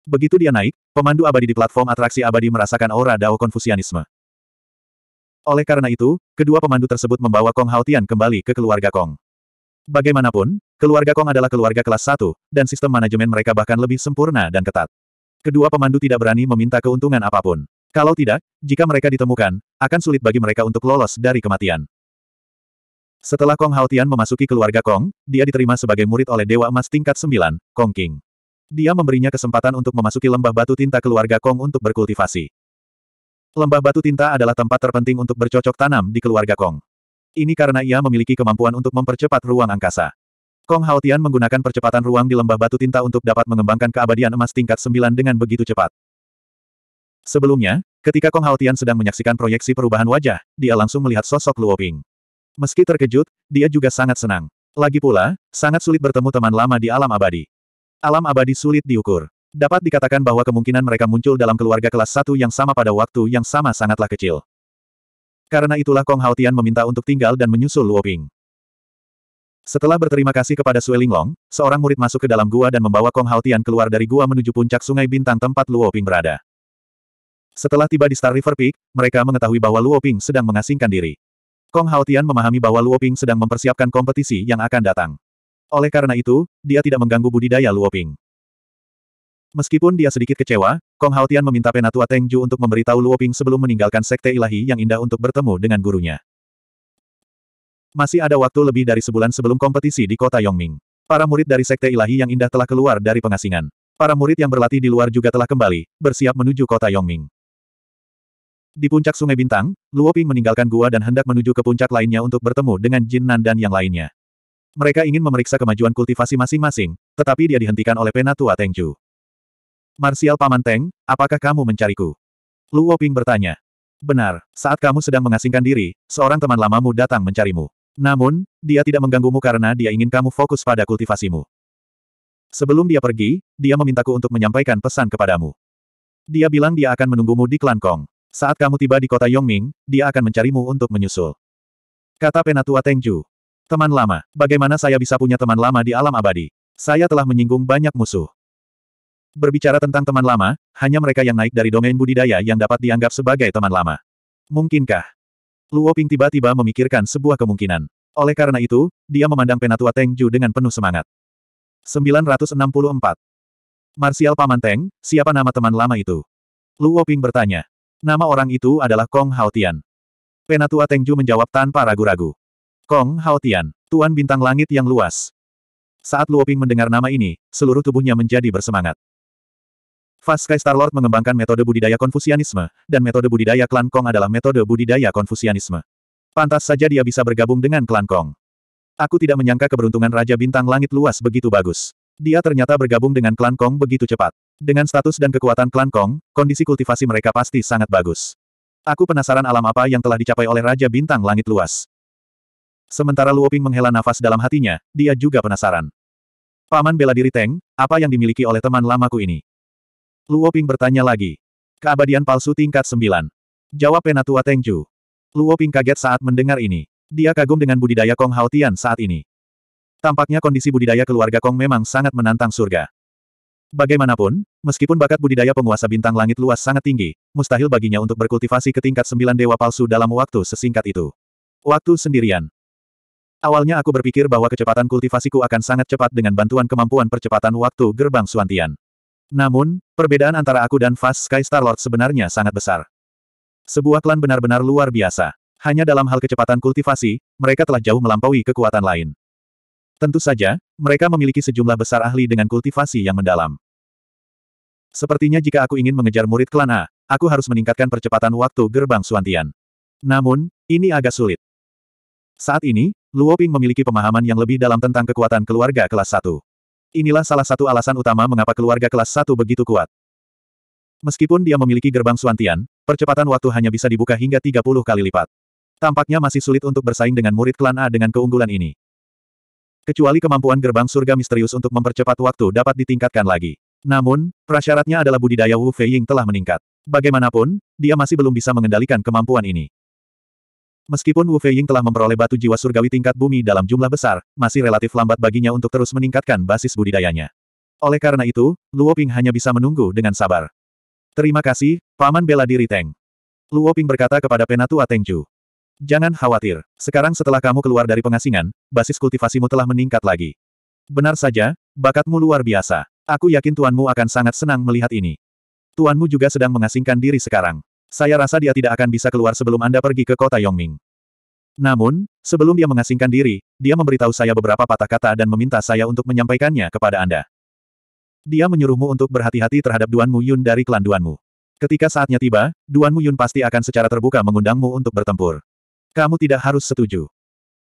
Begitu dia naik, pemandu abadi di platform atraksi abadi merasakan aura Dao Konfusianisme. Oleh karena itu, kedua pemandu tersebut membawa Kong Haotian kembali ke keluarga Kong. Bagaimanapun, keluarga Kong adalah keluarga kelas satu, dan sistem manajemen mereka bahkan lebih sempurna dan ketat. Kedua pemandu tidak berani meminta keuntungan apapun. Kalau tidak, jika mereka ditemukan, akan sulit bagi mereka untuk lolos dari kematian. Setelah Kong Haotian memasuki keluarga Kong, dia diterima sebagai murid oleh Dewa Emas tingkat 9, Kong King. Dia memberinya kesempatan untuk memasuki lembah batu tinta keluarga Kong untuk berkultivasi. Lembah batu tinta adalah tempat terpenting untuk bercocok tanam di keluarga Kong. Ini karena ia memiliki kemampuan untuk mempercepat ruang angkasa. Kong Haotian menggunakan percepatan ruang di lembah batu tinta untuk dapat mengembangkan keabadian emas tingkat 9 dengan begitu cepat. Sebelumnya, ketika Kong Haotian sedang menyaksikan proyeksi perubahan wajah, dia langsung melihat sosok Luo Ping. Meski terkejut, dia juga sangat senang. Lagi pula, sangat sulit bertemu teman lama di alam abadi. Alam abadi sulit diukur. Dapat dikatakan bahwa kemungkinan mereka muncul dalam keluarga kelas satu yang sama pada waktu yang sama sangatlah kecil. Karena itulah Kong Haotian meminta untuk tinggal dan menyusul Luo Ping. Setelah berterima kasih kepada Sue Linglong, seorang murid masuk ke dalam gua dan membawa Kong Haotian keluar dari gua menuju puncak sungai bintang tempat Luo Ping berada. Setelah tiba di Star River Peak, mereka mengetahui bahwa Luo Ping sedang mengasingkan diri. Kong Haotian memahami bahwa Luo Ping sedang mempersiapkan kompetisi yang akan datang. Oleh karena itu, dia tidak mengganggu budidaya Luo Ping. Meskipun dia sedikit kecewa, Kong Haotian meminta Penatua Teng untuk memberitahu Luo Ping sebelum meninggalkan Sekte Ilahi yang indah untuk bertemu dengan gurunya. Masih ada waktu lebih dari sebulan sebelum kompetisi di kota Yongming. Para murid dari Sekte Ilahi yang indah telah keluar dari pengasingan. Para murid yang berlatih di luar juga telah kembali, bersiap menuju kota Yongming. Di puncak Sungai Bintang, Luo Ping meninggalkan gua dan hendak menuju ke puncak lainnya untuk bertemu dengan Jin Nan dan yang lainnya. Mereka ingin memeriksa kemajuan kultivasi masing-masing, tetapi dia dihentikan oleh Penatua Tengju. Marsial Paman Teng, apakah kamu mencariku? Luoping Ping bertanya. Benar, saat kamu sedang mengasingkan diri, seorang teman lamamu datang mencarimu. Namun, dia tidak mengganggumu karena dia ingin kamu fokus pada kultivasimu. Sebelum dia pergi, dia memintaku untuk menyampaikan pesan kepadamu. Dia bilang dia akan menunggumu di Klan Kong. Saat kamu tiba di kota Yongming, dia akan mencarimu untuk menyusul. Kata Penatua Tengju. Teman lama, bagaimana saya bisa punya teman lama di alam abadi? Saya telah menyinggung banyak musuh. Berbicara tentang teman lama, hanya mereka yang naik dari domain budidaya yang dapat dianggap sebagai teman lama. Mungkinkah? Luo Ping tiba-tiba memikirkan sebuah kemungkinan. Oleh karena itu, dia memandang Penatua Teng Ju dengan penuh semangat. 964. Marsial Paman Teng, siapa nama teman lama itu? Luo Ping bertanya. Nama orang itu adalah Kong Haotian. Penatua Teng Ju menjawab tanpa ragu-ragu. Kong Haotian, Tuan Bintang Langit yang luas. Saat Luo Ping mendengar nama ini, seluruh tubuhnya menjadi bersemangat. Sky Starlord mengembangkan metode budidaya konfusianisme, dan metode budidaya klan Kong adalah metode budidaya konfusianisme. Pantas saja dia bisa bergabung dengan klan Kong. Aku tidak menyangka keberuntungan Raja Bintang Langit luas begitu bagus. Dia ternyata bergabung dengan klan Kong begitu cepat. Dengan status dan kekuatan klan Kong, kondisi kultivasi mereka pasti sangat bagus. Aku penasaran alam apa yang telah dicapai oleh Raja Bintang Langit luas. Sementara Luoping menghela nafas dalam hatinya, dia juga penasaran. Paman bela diri Teng, apa yang dimiliki oleh teman lamaku ini? Luo Ping bertanya lagi. Keabadian palsu tingkat 9. Jawab Penatua Tengju. Luo Ping kaget saat mendengar ini. Dia kagum dengan budidaya Kong Hao saat ini. Tampaknya kondisi budidaya keluarga Kong memang sangat menantang surga. Bagaimanapun, meskipun bakat budidaya penguasa bintang langit luas sangat tinggi, mustahil baginya untuk berkultivasi ke tingkat sembilan dewa palsu dalam waktu sesingkat itu. Waktu sendirian. Awalnya aku berpikir bahwa kecepatan kultivasiku akan sangat cepat dengan bantuan kemampuan percepatan waktu gerbang Suantian. Namun, perbedaan antara aku dan Fast Sky Starlord sebenarnya sangat besar. Sebuah klan benar-benar luar biasa. Hanya dalam hal kecepatan kultivasi, mereka telah jauh melampaui kekuatan lain. Tentu saja, mereka memiliki sejumlah besar ahli dengan kultivasi yang mendalam. Sepertinya jika aku ingin mengejar murid klan A, aku harus meningkatkan percepatan waktu gerbang Suantian. Namun, ini agak sulit. Saat ini, Luo Ping memiliki pemahaman yang lebih dalam tentang kekuatan keluarga kelas 1. Inilah salah satu alasan utama mengapa keluarga kelas 1 begitu kuat. Meskipun dia memiliki gerbang suantian, percepatan waktu hanya bisa dibuka hingga 30 kali lipat. Tampaknya masih sulit untuk bersaing dengan murid klan A dengan keunggulan ini. Kecuali kemampuan gerbang surga misterius untuk mempercepat waktu dapat ditingkatkan lagi. Namun, prasyaratnya adalah budidaya Wu Feiying telah meningkat. Bagaimanapun, dia masih belum bisa mengendalikan kemampuan ini. Meskipun Wu Feiying telah memperoleh batu jiwa surgawi tingkat bumi dalam jumlah besar, masih relatif lambat baginya untuk terus meningkatkan basis budidayanya. Oleh karena itu, Luo Ping hanya bisa menunggu dengan sabar. Terima kasih, Paman bela diri Teng. Luo Ping berkata kepada Penatua Tengju. Jangan khawatir, sekarang setelah kamu keluar dari pengasingan, basis kultivasimu telah meningkat lagi. Benar saja, bakatmu luar biasa. Aku yakin tuanmu akan sangat senang melihat ini. Tuanmu juga sedang mengasingkan diri sekarang. Saya rasa dia tidak akan bisa keluar sebelum Anda pergi ke kota Yongming. Namun, sebelum dia mengasingkan diri, dia memberitahu saya beberapa patah kata dan meminta saya untuk menyampaikannya kepada Anda. Dia menyuruhmu untuk berhati-hati terhadap Duan Mu Yun dari klan Duanmu. Ketika saatnya tiba, Duan Mu Yun pasti akan secara terbuka mengundangmu untuk bertempur. Kamu tidak harus setuju.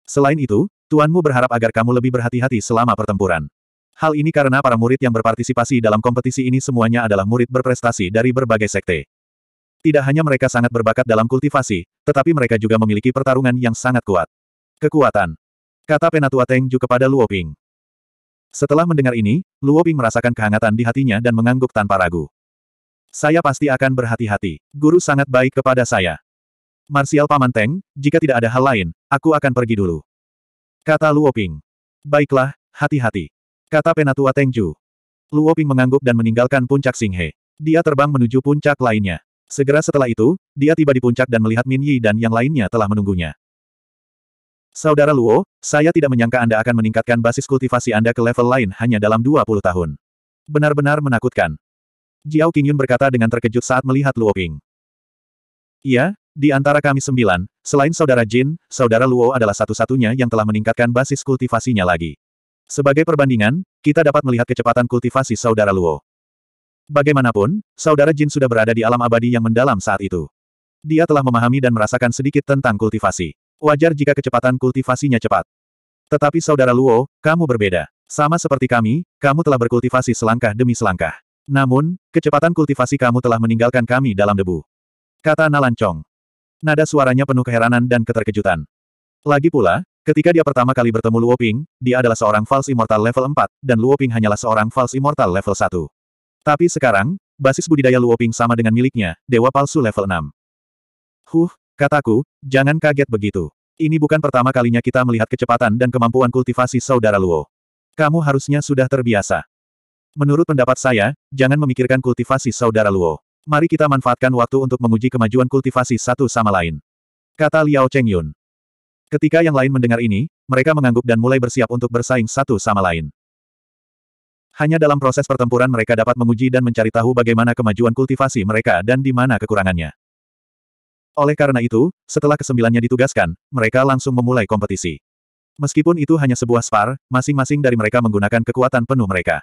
Selain itu, Tuanmu berharap agar kamu lebih berhati-hati selama pertempuran. Hal ini karena para murid yang berpartisipasi dalam kompetisi ini semuanya adalah murid berprestasi dari berbagai sekte. Tidak hanya mereka sangat berbakat dalam kultivasi, tetapi mereka juga memiliki pertarungan yang sangat kuat. Kekuatan. Kata Penatua Teng Ju kepada Luo Ping. Setelah mendengar ini, Luo Ping merasakan kehangatan di hatinya dan mengangguk tanpa ragu. Saya pasti akan berhati-hati. Guru sangat baik kepada saya. Marsial Paman Teng, jika tidak ada hal lain, aku akan pergi dulu. Kata Luo Ping. Baiklah, hati-hati. Kata Penatua Teng Ju. Luo Ping mengangguk dan meninggalkan puncak Singhe. Dia terbang menuju puncak lainnya. Segera setelah itu, dia tiba di puncak dan melihat Min Yi dan yang lainnya telah menunggunya. Saudara Luo, saya tidak menyangka Anda akan meningkatkan basis kultivasi Anda ke level lain hanya dalam 20 tahun. Benar-benar menakutkan. Jiao Qingyun berkata dengan terkejut saat melihat Luo Ping. Iya, di antara kami sembilan, selain saudara Jin, saudara Luo adalah satu-satunya yang telah meningkatkan basis kultivasinya lagi. Sebagai perbandingan, kita dapat melihat kecepatan kultivasi saudara Luo. Bagaimanapun, saudara Jin sudah berada di alam abadi yang mendalam saat itu. Dia telah memahami dan merasakan sedikit tentang kultivasi. Wajar jika kecepatan kultivasinya cepat. Tetapi saudara Luo, kamu berbeda. Sama seperti kami, kamu telah berkultivasi selangkah demi selangkah. Namun, kecepatan kultivasi kamu telah meninggalkan kami dalam debu. Kata Nalan Chong. Nada suaranya penuh keheranan dan keterkejutan. Lagi pula, Ketika dia pertama kali bertemu Luo Ping, dia adalah seorang False Immortal level 4, dan Luo Ping hanyalah seorang False Immortal level 1. Tapi sekarang, basis budidaya Luoping sama dengan miliknya, dewa palsu level 6. Huh, kataku, jangan kaget begitu. Ini bukan pertama kalinya kita melihat kecepatan dan kemampuan kultivasi saudara Luo. Kamu harusnya sudah terbiasa. Menurut pendapat saya, jangan memikirkan kultivasi saudara Luo. Mari kita manfaatkan waktu untuk menguji kemajuan kultivasi satu sama lain. Kata Liao Chengyun. Ketika yang lain mendengar ini, mereka mengangguk dan mulai bersiap untuk bersaing satu sama lain. Hanya dalam proses pertempuran mereka dapat menguji dan mencari tahu bagaimana kemajuan kultivasi mereka dan di mana kekurangannya. Oleh karena itu, setelah kesembilannya ditugaskan, mereka langsung memulai kompetisi. Meskipun itu hanya sebuah spar, masing-masing dari mereka menggunakan kekuatan penuh mereka.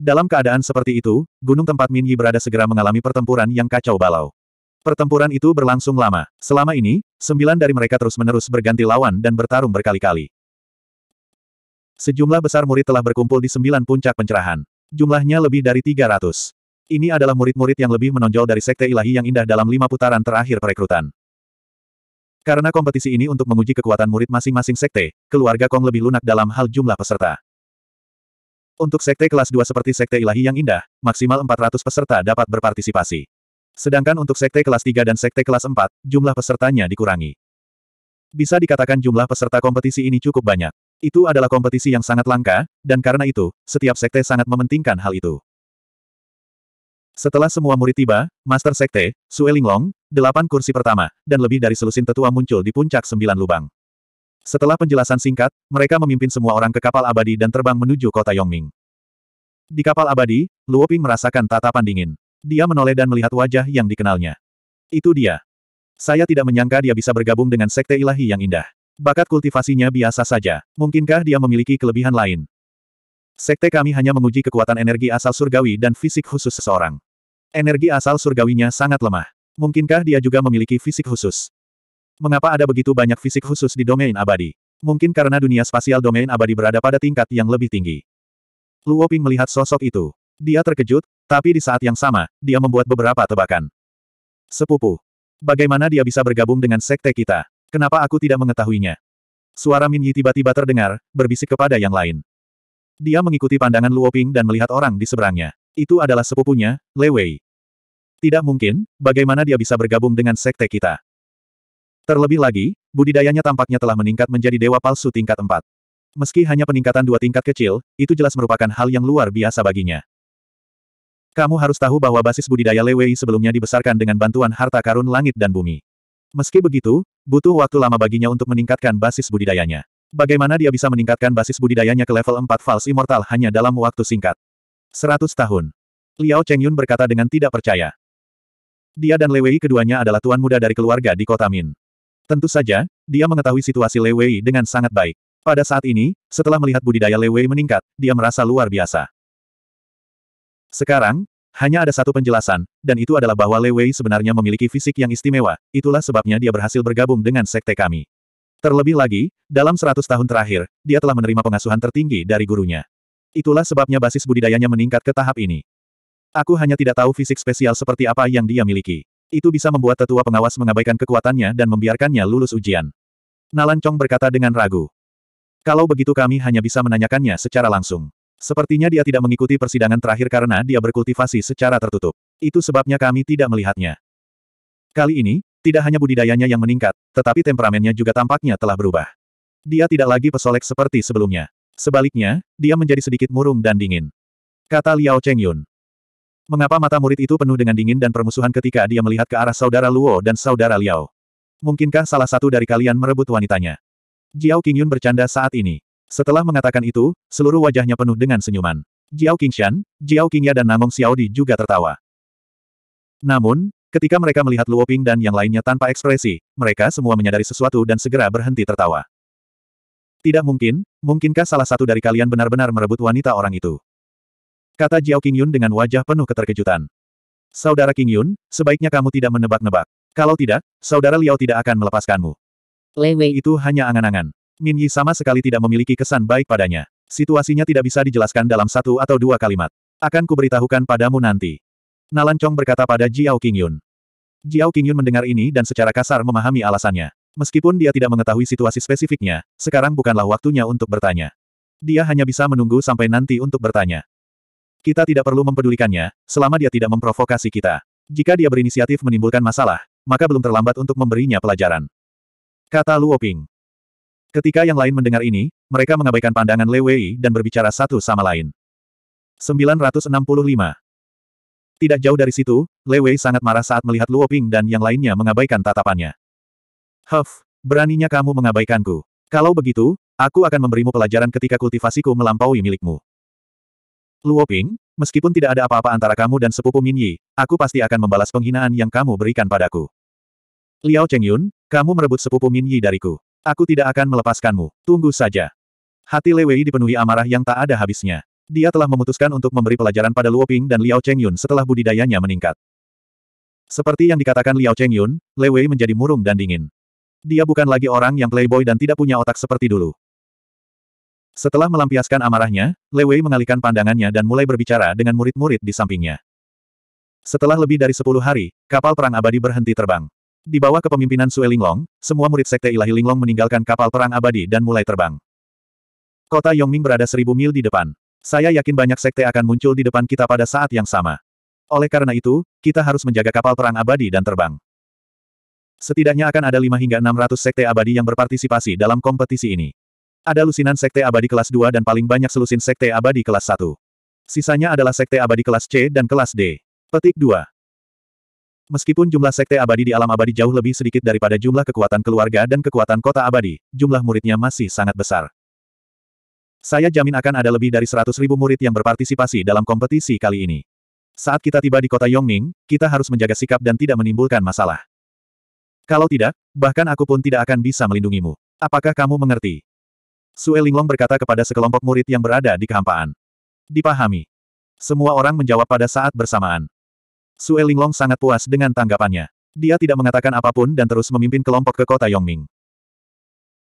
Dalam keadaan seperti itu, gunung tempat Minyi berada segera mengalami pertempuran yang kacau balau. Pertempuran itu berlangsung lama. Selama ini, sembilan dari mereka terus-menerus berganti lawan dan bertarung berkali-kali. Sejumlah besar murid telah berkumpul di sembilan puncak pencerahan. Jumlahnya lebih dari 300. Ini adalah murid-murid yang lebih menonjol dari sekte ilahi yang indah dalam lima putaran terakhir perekrutan. Karena kompetisi ini untuk menguji kekuatan murid masing-masing sekte, keluarga Kong lebih lunak dalam hal jumlah peserta. Untuk sekte kelas 2 seperti sekte ilahi yang indah, maksimal 400 peserta dapat berpartisipasi. Sedangkan untuk sekte kelas 3 dan sekte kelas 4, jumlah pesertanya dikurangi. Bisa dikatakan jumlah peserta kompetisi ini cukup banyak. Itu adalah kompetisi yang sangat langka, dan karena itu, setiap sekte sangat mementingkan hal itu. Setelah semua murid tiba, Master Sekte, Sue Linglong, delapan kursi pertama, dan lebih dari selusin tetua muncul di puncak sembilan lubang. Setelah penjelasan singkat, mereka memimpin semua orang ke kapal abadi dan terbang menuju kota Yongming. Di kapal abadi, Luo Ping merasakan tatapan dingin. Dia menoleh dan melihat wajah yang dikenalnya. Itu dia. Saya tidak menyangka dia bisa bergabung dengan sekte ilahi yang indah. Bakat kultivasinya biasa saja. Mungkinkah dia memiliki kelebihan lain? Sekte kami hanya menguji kekuatan energi asal surgawi dan fisik khusus seseorang. Energi asal surgawinya sangat lemah. Mungkinkah dia juga memiliki fisik khusus? Mengapa ada begitu banyak fisik khusus di domain abadi? Mungkin karena dunia spasial domain abadi berada pada tingkat yang lebih tinggi. Luo Ping melihat sosok itu. Dia terkejut, tapi di saat yang sama, dia membuat beberapa tebakan. Sepupu. Bagaimana dia bisa bergabung dengan sekte kita? Kenapa aku tidak mengetahuinya? Suara Min Yi tiba-tiba terdengar, berbisik kepada yang lain. Dia mengikuti pandangan Luo Ping dan melihat orang di seberangnya. Itu adalah sepupunya, Le Wei. Tidak mungkin, bagaimana dia bisa bergabung dengan sekte kita. Terlebih lagi, budidayanya tampaknya telah meningkat menjadi dewa palsu tingkat 4. Meski hanya peningkatan dua tingkat kecil, itu jelas merupakan hal yang luar biasa baginya. Kamu harus tahu bahwa basis budidaya Le Wei sebelumnya dibesarkan dengan bantuan harta karun langit dan bumi. Meski begitu, butuh waktu lama baginya untuk meningkatkan basis budidayanya. Bagaimana dia bisa meningkatkan basis budidayanya ke level 4 Fals Immortal hanya dalam waktu singkat? 100 tahun. Liao Chengyun berkata dengan tidak percaya. Dia dan Wei keduanya adalah tuan muda dari keluarga di kota Min. Tentu saja, dia mengetahui situasi Wei dengan sangat baik. Pada saat ini, setelah melihat budidaya Wei meningkat, dia merasa luar biasa. Sekarang, hanya ada satu penjelasan, dan itu adalah bahwa Le Wei sebenarnya memiliki fisik yang istimewa, itulah sebabnya dia berhasil bergabung dengan sekte kami. Terlebih lagi, dalam seratus tahun terakhir, dia telah menerima pengasuhan tertinggi dari gurunya. Itulah sebabnya basis budidayanya meningkat ke tahap ini. Aku hanya tidak tahu fisik spesial seperti apa yang dia miliki. Itu bisa membuat tetua pengawas mengabaikan kekuatannya dan membiarkannya lulus ujian. Nalan Chong berkata dengan ragu. Kalau begitu kami hanya bisa menanyakannya secara langsung. Sepertinya dia tidak mengikuti persidangan terakhir karena dia berkultivasi secara tertutup. Itu sebabnya kami tidak melihatnya. Kali ini, tidak hanya budidayanya yang meningkat, tetapi temperamennya juga tampaknya telah berubah. Dia tidak lagi pesolek seperti sebelumnya. Sebaliknya, dia menjadi sedikit murung dan dingin. Kata Liao Cheng Mengapa mata murid itu penuh dengan dingin dan permusuhan ketika dia melihat ke arah saudara Luo dan saudara Liao? Mungkinkah salah satu dari kalian merebut wanitanya? Jiao Qingyun bercanda saat ini. Setelah mengatakan itu, seluruh wajahnya penuh dengan senyuman. Jiao Qingshan, Jiao Qingya dan Namong Xiaodi juga tertawa. Namun, ketika mereka melihat Luo Ping dan yang lainnya tanpa ekspresi, mereka semua menyadari sesuatu dan segera berhenti tertawa. Tidak mungkin, mungkinkah salah satu dari kalian benar-benar merebut wanita orang itu? Kata Jiao Qingyun dengan wajah penuh keterkejutan. Saudara Qingyun, sebaiknya kamu tidak menebak-nebak. Kalau tidak, saudara Liao tidak akan melepaskanmu. Lewe itu hanya angan-angan. Min Yi sama sekali tidak memiliki kesan baik padanya. Situasinya tidak bisa dijelaskan dalam satu atau dua kalimat. Akan kuberitahukan padamu nanti. Nalan Chong berkata pada Jiao Qingyun. Jiao Qingyun mendengar ini dan secara kasar memahami alasannya. Meskipun dia tidak mengetahui situasi spesifiknya, sekarang bukanlah waktunya untuk bertanya. Dia hanya bisa menunggu sampai nanti untuk bertanya. Kita tidak perlu mempedulikannya, selama dia tidak memprovokasi kita. Jika dia berinisiatif menimbulkan masalah, maka belum terlambat untuk memberinya pelajaran. Kata Luoping. Ketika yang lain mendengar ini, mereka mengabaikan pandangan Le Wei dan berbicara satu sama lain. 965. Tidak jauh dari situ, Le Wei sangat marah saat melihat Luo Ping dan yang lainnya mengabaikan tatapannya. Huff, beraninya kamu mengabaikanku. Kalau begitu, aku akan memberimu pelajaran ketika kultivasiku melampaui milikmu. Luo Ping, meskipun tidak ada apa-apa antara kamu dan sepupu Min Yi, aku pasti akan membalas penghinaan yang kamu berikan padaku. Liao Chengyun, kamu merebut sepupu Min Yi dariku. Aku tidak akan melepaskanmu, tunggu saja. Hati Lewei dipenuhi amarah yang tak ada habisnya. Dia telah memutuskan untuk memberi pelajaran pada Luo Ping dan Liao Chengyun setelah budidayanya meningkat. Seperti yang dikatakan Liao Chengyun, Lewei menjadi murung dan dingin. Dia bukan lagi orang yang playboy dan tidak punya otak seperti dulu. Setelah melampiaskan amarahnya, Lewei mengalihkan pandangannya dan mulai berbicara dengan murid-murid di sampingnya. Setelah lebih dari sepuluh hari, kapal perang abadi berhenti terbang. Di bawah kepemimpinan Sue Linglong, semua murid sekte ilahi Linglong meninggalkan kapal perang abadi dan mulai terbang. Kota Yongming berada seribu mil di depan. Saya yakin banyak sekte akan muncul di depan kita pada saat yang sama. Oleh karena itu, kita harus menjaga kapal perang abadi dan terbang. Setidaknya akan ada 5 hingga ratus sekte abadi yang berpartisipasi dalam kompetisi ini. Ada lusinan sekte abadi kelas 2 dan paling banyak selusin sekte abadi kelas 1. Sisanya adalah sekte abadi kelas C dan kelas D. Petik 2. Meskipun jumlah sekte abadi di alam abadi jauh lebih sedikit daripada jumlah kekuatan keluarga dan kekuatan kota abadi, jumlah muridnya masih sangat besar. Saya jamin akan ada lebih dari 100 ribu murid yang berpartisipasi dalam kompetisi kali ini. Saat kita tiba di kota Yongming, kita harus menjaga sikap dan tidak menimbulkan masalah. Kalau tidak, bahkan aku pun tidak akan bisa melindungimu. Apakah kamu mengerti? Sue Linglong berkata kepada sekelompok murid yang berada di kehampaan. Dipahami. Semua orang menjawab pada saat bersamaan. Sue Linglong sangat puas dengan tanggapannya. Dia tidak mengatakan apapun dan terus memimpin kelompok ke kota Yongming.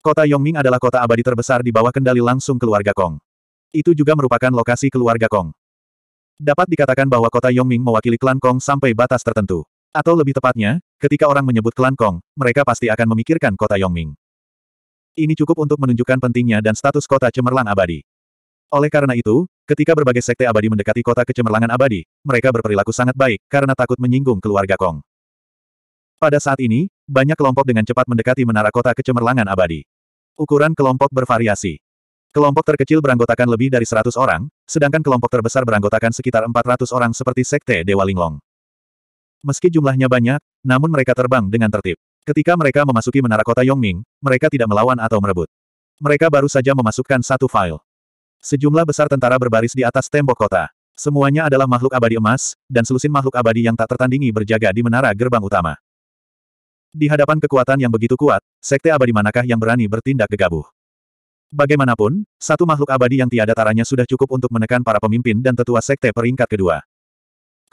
Kota Yongming adalah kota abadi terbesar di bawah kendali langsung keluarga Kong. Itu juga merupakan lokasi keluarga Kong. Dapat dikatakan bahwa kota Yongming mewakili klan Kong sampai batas tertentu. Atau lebih tepatnya, ketika orang menyebut klan Kong, mereka pasti akan memikirkan kota Yongming. Ini cukup untuk menunjukkan pentingnya dan status kota cemerlang abadi. Oleh karena itu, ketika berbagai sekte abadi mendekati kota kecemerlangan abadi, mereka berperilaku sangat baik, karena takut menyinggung keluarga Kong. Pada saat ini, banyak kelompok dengan cepat mendekati menara kota kecemerlangan abadi. Ukuran kelompok bervariasi. Kelompok terkecil beranggotakan lebih dari 100 orang, sedangkan kelompok terbesar beranggotakan sekitar 400 orang seperti sekte Dewa Linglong. Meski jumlahnya banyak, namun mereka terbang dengan tertib. Ketika mereka memasuki menara kota Yongming, mereka tidak melawan atau merebut. Mereka baru saja memasukkan satu file. Sejumlah besar tentara berbaris di atas tembok kota. Semuanya adalah makhluk abadi emas, dan selusin makhluk abadi yang tak tertandingi berjaga di menara gerbang utama. Di hadapan kekuatan yang begitu kuat, sekte abadi manakah yang berani bertindak gegabah? Bagaimanapun, satu makhluk abadi yang tiada taranya sudah cukup untuk menekan para pemimpin dan tetua sekte peringkat kedua.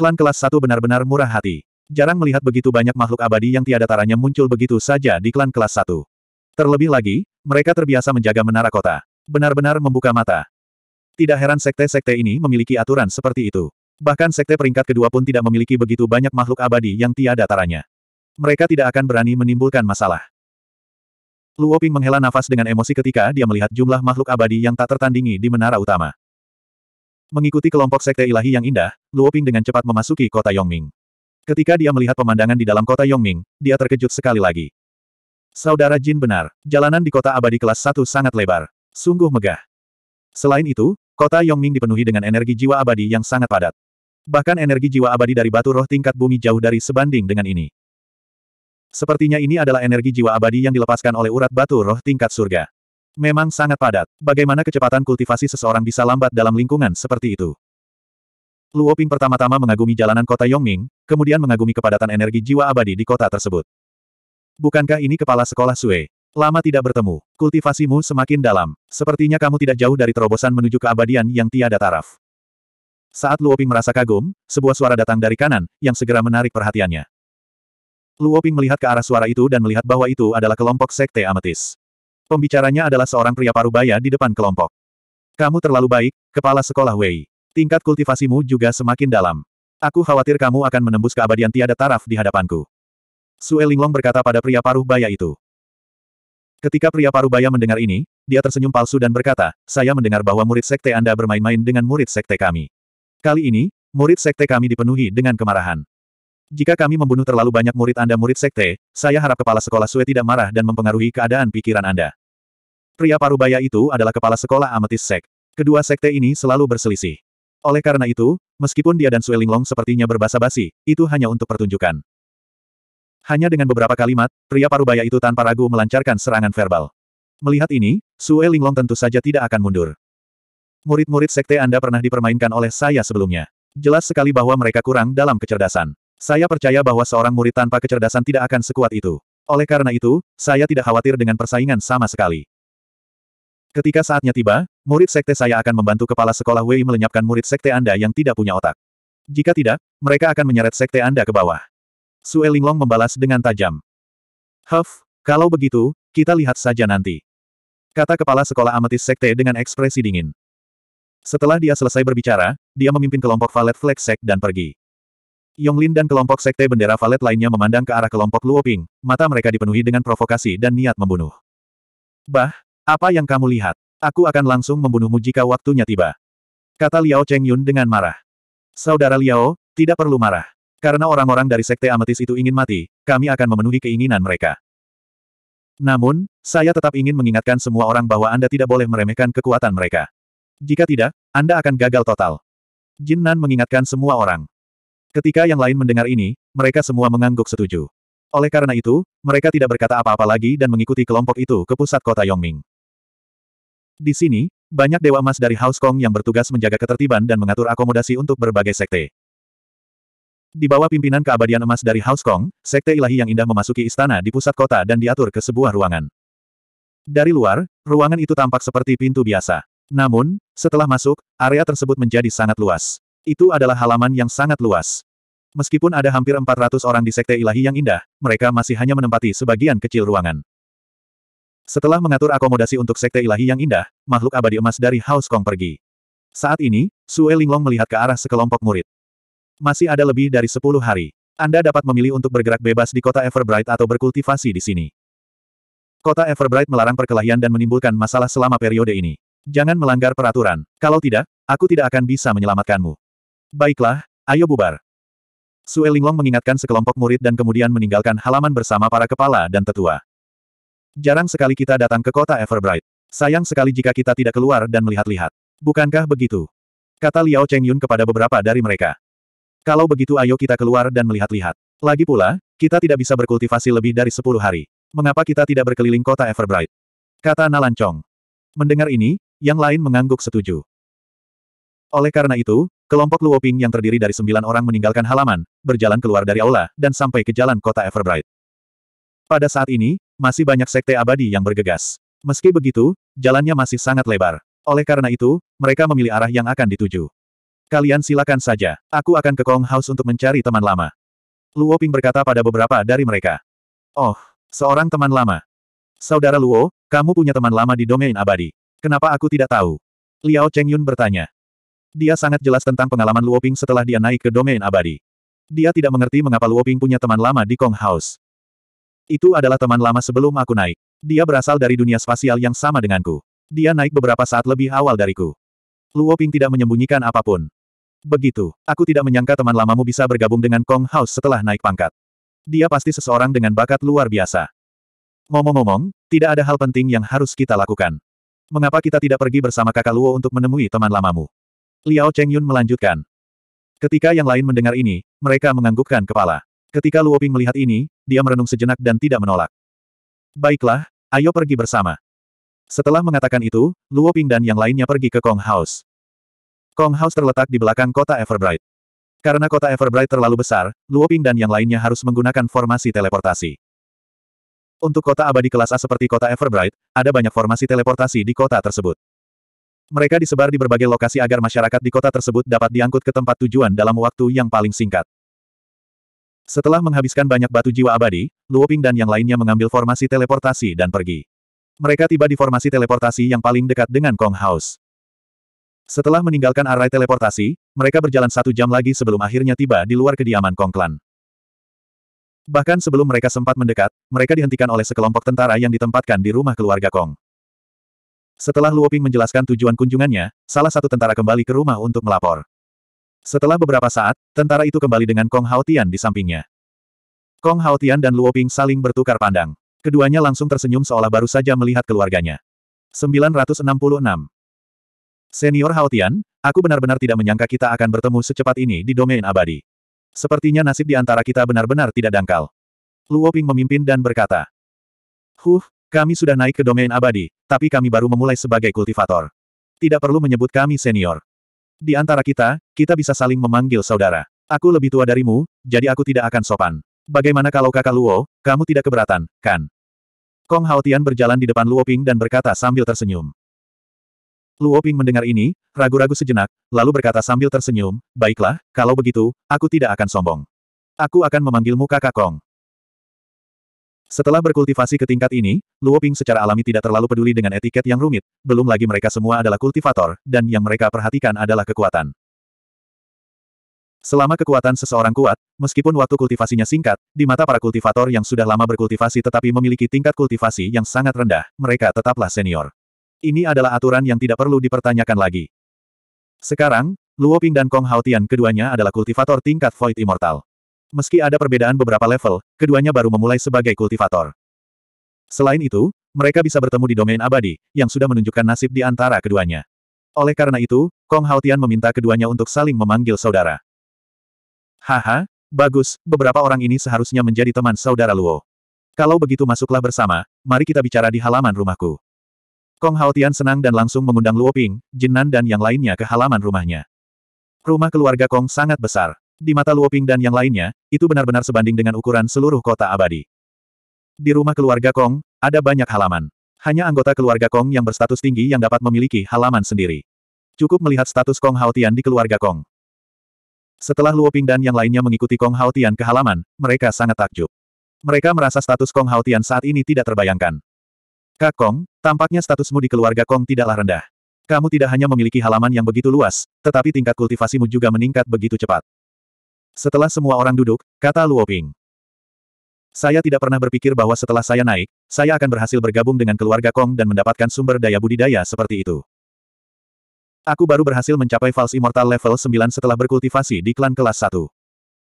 Klan kelas satu benar-benar murah hati. Jarang melihat begitu banyak makhluk abadi yang tiada taranya muncul begitu saja di klan kelas satu. Terlebih lagi, mereka terbiasa menjaga menara kota. Benar-benar membuka mata. Tidak heran sekte-sekte ini memiliki aturan seperti itu. Bahkan sekte peringkat kedua pun tidak memiliki begitu banyak makhluk abadi yang tiada taranya. Mereka tidak akan berani menimbulkan masalah. Luo Ping menghela nafas dengan emosi ketika dia melihat jumlah makhluk abadi yang tak tertandingi di menara utama. Mengikuti kelompok sekte ilahi yang indah, Luo Ping dengan cepat memasuki kota Yongming. Ketika dia melihat pemandangan di dalam kota Yongming, dia terkejut sekali lagi. Saudara Jin benar, jalanan di kota abadi kelas 1 sangat lebar. Sungguh megah. Selain itu, Kota Yongming dipenuhi dengan energi jiwa abadi yang sangat padat. Bahkan energi jiwa abadi dari batu roh tingkat bumi jauh dari sebanding dengan ini. Sepertinya ini adalah energi jiwa abadi yang dilepaskan oleh urat batu roh tingkat surga. Memang sangat padat. Bagaimana kecepatan kultivasi seseorang bisa lambat dalam lingkungan seperti itu? Luoping pertama-tama mengagumi jalanan kota Yongming, kemudian mengagumi kepadatan energi jiwa abadi di kota tersebut. Bukankah ini kepala sekolah Sue? Lama tidak bertemu. Kultivasimu semakin dalam. Sepertinya kamu tidak jauh dari terobosan menuju keabadian yang tiada taraf. Saat Luoping merasa kagum, sebuah suara datang dari kanan, yang segera menarik perhatiannya. Luoping melihat ke arah suara itu dan melihat bahwa itu adalah kelompok sekte ametis. Pembicaranya adalah seorang pria parubaya di depan kelompok. Kamu terlalu baik, kepala sekolah Wei. Tingkat kultivasimu juga semakin dalam. Aku khawatir kamu akan menembus keabadian tiada taraf di hadapanku. Sue Linglong berkata pada pria paruh baya itu. Ketika pria parubaya mendengar ini, dia tersenyum palsu dan berkata, saya mendengar bahwa murid sekte Anda bermain-main dengan murid sekte kami. Kali ini, murid sekte kami dipenuhi dengan kemarahan. Jika kami membunuh terlalu banyak murid Anda murid sekte, saya harap kepala sekolah Sue tidak marah dan mempengaruhi keadaan pikiran Anda. Pria parubaya itu adalah kepala sekolah Amethyst sek. Kedua sekte ini selalu berselisih. Oleh karena itu, meskipun dia dan Sue Linglong sepertinya berbasa-basi, itu hanya untuk pertunjukan. Hanya dengan beberapa kalimat, pria parubaya itu tanpa ragu melancarkan serangan verbal. Melihat ini, Sue Linglong tentu saja tidak akan mundur. Murid-murid sekte Anda pernah dipermainkan oleh saya sebelumnya. Jelas sekali bahwa mereka kurang dalam kecerdasan. Saya percaya bahwa seorang murid tanpa kecerdasan tidak akan sekuat itu. Oleh karena itu, saya tidak khawatir dengan persaingan sama sekali. Ketika saatnya tiba, murid sekte saya akan membantu kepala sekolah Wei melenyapkan murid sekte Anda yang tidak punya otak. Jika tidak, mereka akan menyeret sekte Anda ke bawah. Sue Linglong membalas dengan tajam. Huff, kalau begitu, kita lihat saja nanti. Kata kepala sekolah amatis sekte dengan ekspresi dingin. Setelah dia selesai berbicara, dia memimpin kelompok valet Flex sek dan pergi. Yonglin dan kelompok sekte bendera valet lainnya memandang ke arah kelompok Luoping, mata mereka dipenuhi dengan provokasi dan niat membunuh. Bah, apa yang kamu lihat? Aku akan langsung membunuhmu jika waktunya tiba. Kata Liao Cheng Yun dengan marah. Saudara Liao, tidak perlu marah. Karena orang-orang dari Sekte Ametis itu ingin mati, kami akan memenuhi keinginan mereka. Namun, saya tetap ingin mengingatkan semua orang bahwa Anda tidak boleh meremehkan kekuatan mereka. Jika tidak, Anda akan gagal total. Jin Nan mengingatkan semua orang. Ketika yang lain mendengar ini, mereka semua mengangguk setuju. Oleh karena itu, mereka tidak berkata apa-apa lagi dan mengikuti kelompok itu ke pusat kota Yongming. Di sini, banyak dewa emas dari House Kong yang bertugas menjaga ketertiban dan mengatur akomodasi untuk berbagai sekte. Di bawah pimpinan keabadian emas dari House Kong, Sekte Ilahi yang indah memasuki istana di pusat kota dan diatur ke sebuah ruangan. Dari luar, ruangan itu tampak seperti pintu biasa. Namun, setelah masuk, area tersebut menjadi sangat luas. Itu adalah halaman yang sangat luas. Meskipun ada hampir 400 orang di Sekte Ilahi yang indah, mereka masih hanya menempati sebagian kecil ruangan. Setelah mengatur akomodasi untuk Sekte Ilahi yang indah, makhluk abadi emas dari House Kong pergi. Saat ini, Sue Linglong melihat ke arah sekelompok murid. Masih ada lebih dari 10 hari. Anda dapat memilih untuk bergerak bebas di kota Everbright atau berkultivasi di sini. Kota Everbright melarang perkelahian dan menimbulkan masalah selama periode ini. Jangan melanggar peraturan. Kalau tidak, aku tidak akan bisa menyelamatkanmu. Baiklah, ayo bubar. Sue Linglong mengingatkan sekelompok murid dan kemudian meninggalkan halaman bersama para kepala dan tetua. Jarang sekali kita datang ke kota Everbright. Sayang sekali jika kita tidak keluar dan melihat-lihat. Bukankah begitu? Kata Liao Cheng Yun kepada beberapa dari mereka. Kalau begitu ayo kita keluar dan melihat-lihat. Lagi pula, kita tidak bisa berkultivasi lebih dari sepuluh hari. Mengapa kita tidak berkeliling kota Everbright? Kata Nalancong. Mendengar ini, yang lain mengangguk setuju. Oleh karena itu, kelompok Luoping yang terdiri dari sembilan orang meninggalkan halaman, berjalan keluar dari aula, dan sampai ke jalan kota Everbright. Pada saat ini, masih banyak sekte abadi yang bergegas. Meski begitu, jalannya masih sangat lebar. Oleh karena itu, mereka memilih arah yang akan dituju. Kalian silakan saja, aku akan ke Kong House untuk mencari teman lama. Luo Ping berkata pada beberapa dari mereka. Oh, seorang teman lama. Saudara Luo, kamu punya teman lama di domain abadi. Kenapa aku tidak tahu? Liao Chengyun bertanya. Dia sangat jelas tentang pengalaman Luo Ping setelah dia naik ke domain abadi. Dia tidak mengerti mengapa Luo Ping punya teman lama di Kong House. Itu adalah teman lama sebelum aku naik. Dia berasal dari dunia spasial yang sama denganku. Dia naik beberapa saat lebih awal dariku. Luo Ping tidak menyembunyikan apapun. Begitu, aku tidak menyangka teman lamamu bisa bergabung dengan Kong House setelah naik pangkat. Dia pasti seseorang dengan bakat luar biasa. Ngomong-ngomong, tidak ada hal penting yang harus kita lakukan. Mengapa kita tidak pergi bersama kakak Luo untuk menemui teman lamamu? Liao Chengyun melanjutkan. Ketika yang lain mendengar ini, mereka menganggukkan kepala. Ketika Luo Ping melihat ini, dia merenung sejenak dan tidak menolak. Baiklah, ayo pergi bersama. Setelah mengatakan itu, Luo Ping dan yang lainnya pergi ke Kong House. Kong House terletak di belakang kota Everbright. Karena kota Everbright terlalu besar, Luo Ping dan yang lainnya harus menggunakan formasi teleportasi. Untuk kota abadi kelas A seperti kota Everbright, ada banyak formasi teleportasi di kota tersebut. Mereka disebar di berbagai lokasi agar masyarakat di kota tersebut dapat diangkut ke tempat tujuan dalam waktu yang paling singkat. Setelah menghabiskan banyak batu jiwa abadi, Luo Ping dan yang lainnya mengambil formasi teleportasi dan pergi. Mereka tiba di formasi teleportasi yang paling dekat dengan Kong House. Setelah meninggalkan array teleportasi, mereka berjalan satu jam lagi sebelum akhirnya tiba di luar kediaman Kong Klan. Bahkan sebelum mereka sempat mendekat, mereka dihentikan oleh sekelompok tentara yang ditempatkan di rumah keluarga Kong. Setelah Luoping menjelaskan tujuan kunjungannya, salah satu tentara kembali ke rumah untuk melapor. Setelah beberapa saat, tentara itu kembali dengan Kong Haotian di sampingnya. Kong Haotian dan Luoping saling bertukar pandang. Keduanya langsung tersenyum seolah baru saja melihat keluarganya. 966. Senior Haotian, aku benar-benar tidak menyangka kita akan bertemu secepat ini di domain abadi. Sepertinya nasib di antara kita benar-benar tidak dangkal. Luo Ping memimpin dan berkata, Huh, kami sudah naik ke domain abadi, tapi kami baru memulai sebagai kultivator. Tidak perlu menyebut kami senior. Di antara kita, kita bisa saling memanggil saudara. Aku lebih tua darimu, jadi aku tidak akan sopan. Bagaimana kalau kakak Luo, kamu tidak keberatan, kan? Kong Haotian berjalan di depan Luoping dan berkata sambil tersenyum. Luoping mendengar ini, ragu-ragu sejenak, lalu berkata sambil tersenyum, Baiklah, kalau begitu, aku tidak akan sombong. Aku akan memanggilmu kakak Kong. Setelah berkultivasi ke tingkat ini, Luoping secara alami tidak terlalu peduli dengan etiket yang rumit, belum lagi mereka semua adalah kultivator, dan yang mereka perhatikan adalah kekuatan. Selama kekuatan seseorang kuat, meskipun waktu kultivasinya singkat, di mata para kultivator yang sudah lama berkultivasi tetapi memiliki tingkat kultivasi yang sangat rendah, mereka tetaplah senior. Ini adalah aturan yang tidak perlu dipertanyakan lagi. Sekarang, Luo Ping dan Kong Haotian keduanya adalah kultivator tingkat Void Immortal. Meski ada perbedaan beberapa level, keduanya baru memulai sebagai kultivator. Selain itu, mereka bisa bertemu di domain abadi, yang sudah menunjukkan nasib di antara keduanya. Oleh karena itu, Kong Haotian meminta keduanya untuk saling memanggil saudara. Haha, bagus, beberapa orang ini seharusnya menjadi teman saudara Luo. Kalau begitu masuklah bersama, mari kita bicara di halaman rumahku. Kong Haotian senang dan langsung mengundang Luo Ping, Jinan dan yang lainnya ke halaman rumahnya. Rumah keluarga Kong sangat besar. Di mata Luo Ping dan yang lainnya, itu benar-benar sebanding dengan ukuran seluruh kota abadi. Di rumah keluarga Kong, ada banyak halaman. Hanya anggota keluarga Kong yang berstatus tinggi yang dapat memiliki halaman sendiri. Cukup melihat status Kong Haotian di keluarga Kong. Setelah Luo Ping dan yang lainnya mengikuti Kong Haotian ke halaman, mereka sangat takjub. Mereka merasa status Kong Haotian saat ini tidak terbayangkan. Kak Kong, tampaknya statusmu di keluarga Kong tidaklah rendah. Kamu tidak hanya memiliki halaman yang begitu luas, tetapi tingkat kultivasimu juga meningkat begitu cepat. Setelah semua orang duduk, kata Luo Ping. Saya tidak pernah berpikir bahwa setelah saya naik, saya akan berhasil bergabung dengan keluarga Kong dan mendapatkan sumber daya budidaya seperti itu. Aku baru berhasil mencapai False Immortal level 9 setelah berkultivasi di klan kelas 1.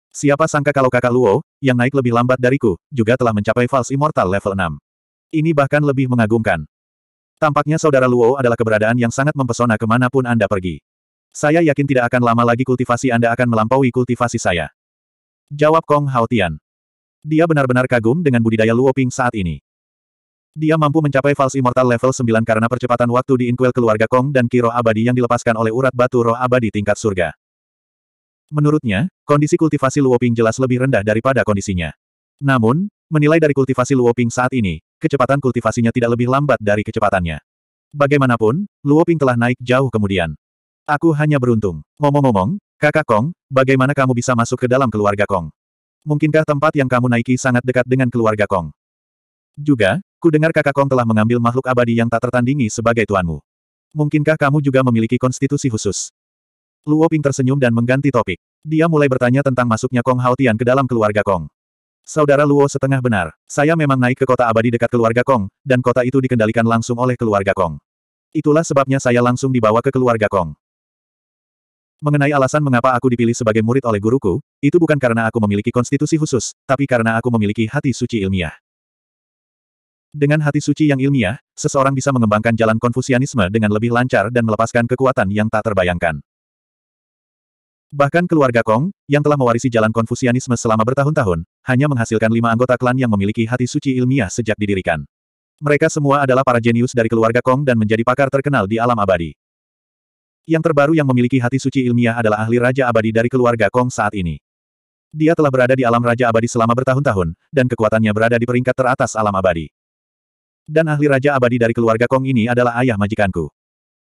Siapa sangka kalau kakak Luo, yang naik lebih lambat dariku, juga telah mencapai False Immortal level 6. Ini bahkan lebih mengagumkan. Tampaknya saudara Luo adalah keberadaan yang sangat mempesona kemanapun Anda pergi. Saya yakin tidak akan lama lagi kultivasi Anda akan melampaui kultivasi saya. Jawab Kong Hao Tian. Dia benar-benar kagum dengan budidaya Luo Ping saat ini. Dia mampu mencapai False Immortal level 9 karena percepatan waktu di inquel keluarga Kong dan Kiro abadi yang dilepaskan oleh urat batu roh abadi tingkat surga. Menurutnya, kondisi kultivasi Luoping jelas lebih rendah daripada kondisinya. Namun, menilai dari kultivasi Luoping saat ini, kecepatan kultivasinya tidak lebih lambat dari kecepatannya. Bagaimanapun, Luoping telah naik jauh kemudian. Aku hanya beruntung. Ngomong-ngomong, kakak Kong, bagaimana kamu bisa masuk ke dalam keluarga Kong? Mungkinkah tempat yang kamu naiki sangat dekat dengan keluarga Kong? Juga, ku dengar kakak Kong telah mengambil makhluk abadi yang tak tertandingi sebagai tuanmu. Mungkinkah kamu juga memiliki konstitusi khusus? Luo Ping tersenyum dan mengganti topik. Dia mulai bertanya tentang masuknya Kong Haotian ke dalam keluarga Kong. Saudara Luo setengah benar. Saya memang naik ke kota abadi dekat keluarga Kong, dan kota itu dikendalikan langsung oleh keluarga Kong. Itulah sebabnya saya langsung dibawa ke keluarga Kong. Mengenai alasan mengapa aku dipilih sebagai murid oleh guruku, itu bukan karena aku memiliki konstitusi khusus, tapi karena aku memiliki hati suci ilmiah. Dengan hati suci yang ilmiah, seseorang bisa mengembangkan jalan konfusianisme dengan lebih lancar dan melepaskan kekuatan yang tak terbayangkan. Bahkan keluarga Kong, yang telah mewarisi jalan konfusianisme selama bertahun-tahun, hanya menghasilkan lima anggota klan yang memiliki hati suci ilmiah sejak didirikan. Mereka semua adalah para jenius dari keluarga Kong dan menjadi pakar terkenal di alam abadi. Yang terbaru yang memiliki hati suci ilmiah adalah ahli Raja Abadi dari keluarga Kong saat ini. Dia telah berada di alam Raja Abadi selama bertahun-tahun, dan kekuatannya berada di peringkat teratas alam abadi. Dan ahli Raja Abadi dari keluarga Kong ini adalah ayah majikanku.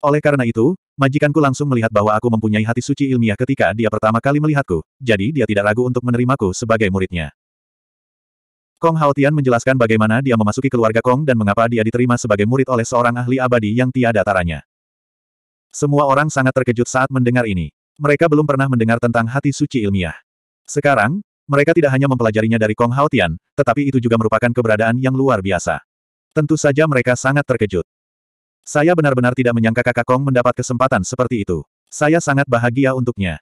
Oleh karena itu, majikanku langsung melihat bahwa aku mempunyai hati suci ilmiah ketika dia pertama kali melihatku, jadi dia tidak ragu untuk menerimaku sebagai muridnya. Kong Haotian menjelaskan bagaimana dia memasuki keluarga Kong dan mengapa dia diterima sebagai murid oleh seorang ahli abadi yang tiada taranya. Semua orang sangat terkejut saat mendengar ini. Mereka belum pernah mendengar tentang hati suci ilmiah. Sekarang, mereka tidak hanya mempelajarinya dari Kong Haotian, tetapi itu juga merupakan keberadaan yang luar biasa. Tentu saja mereka sangat terkejut. Saya benar-benar tidak menyangka kakak Kong mendapat kesempatan seperti itu. Saya sangat bahagia untuknya.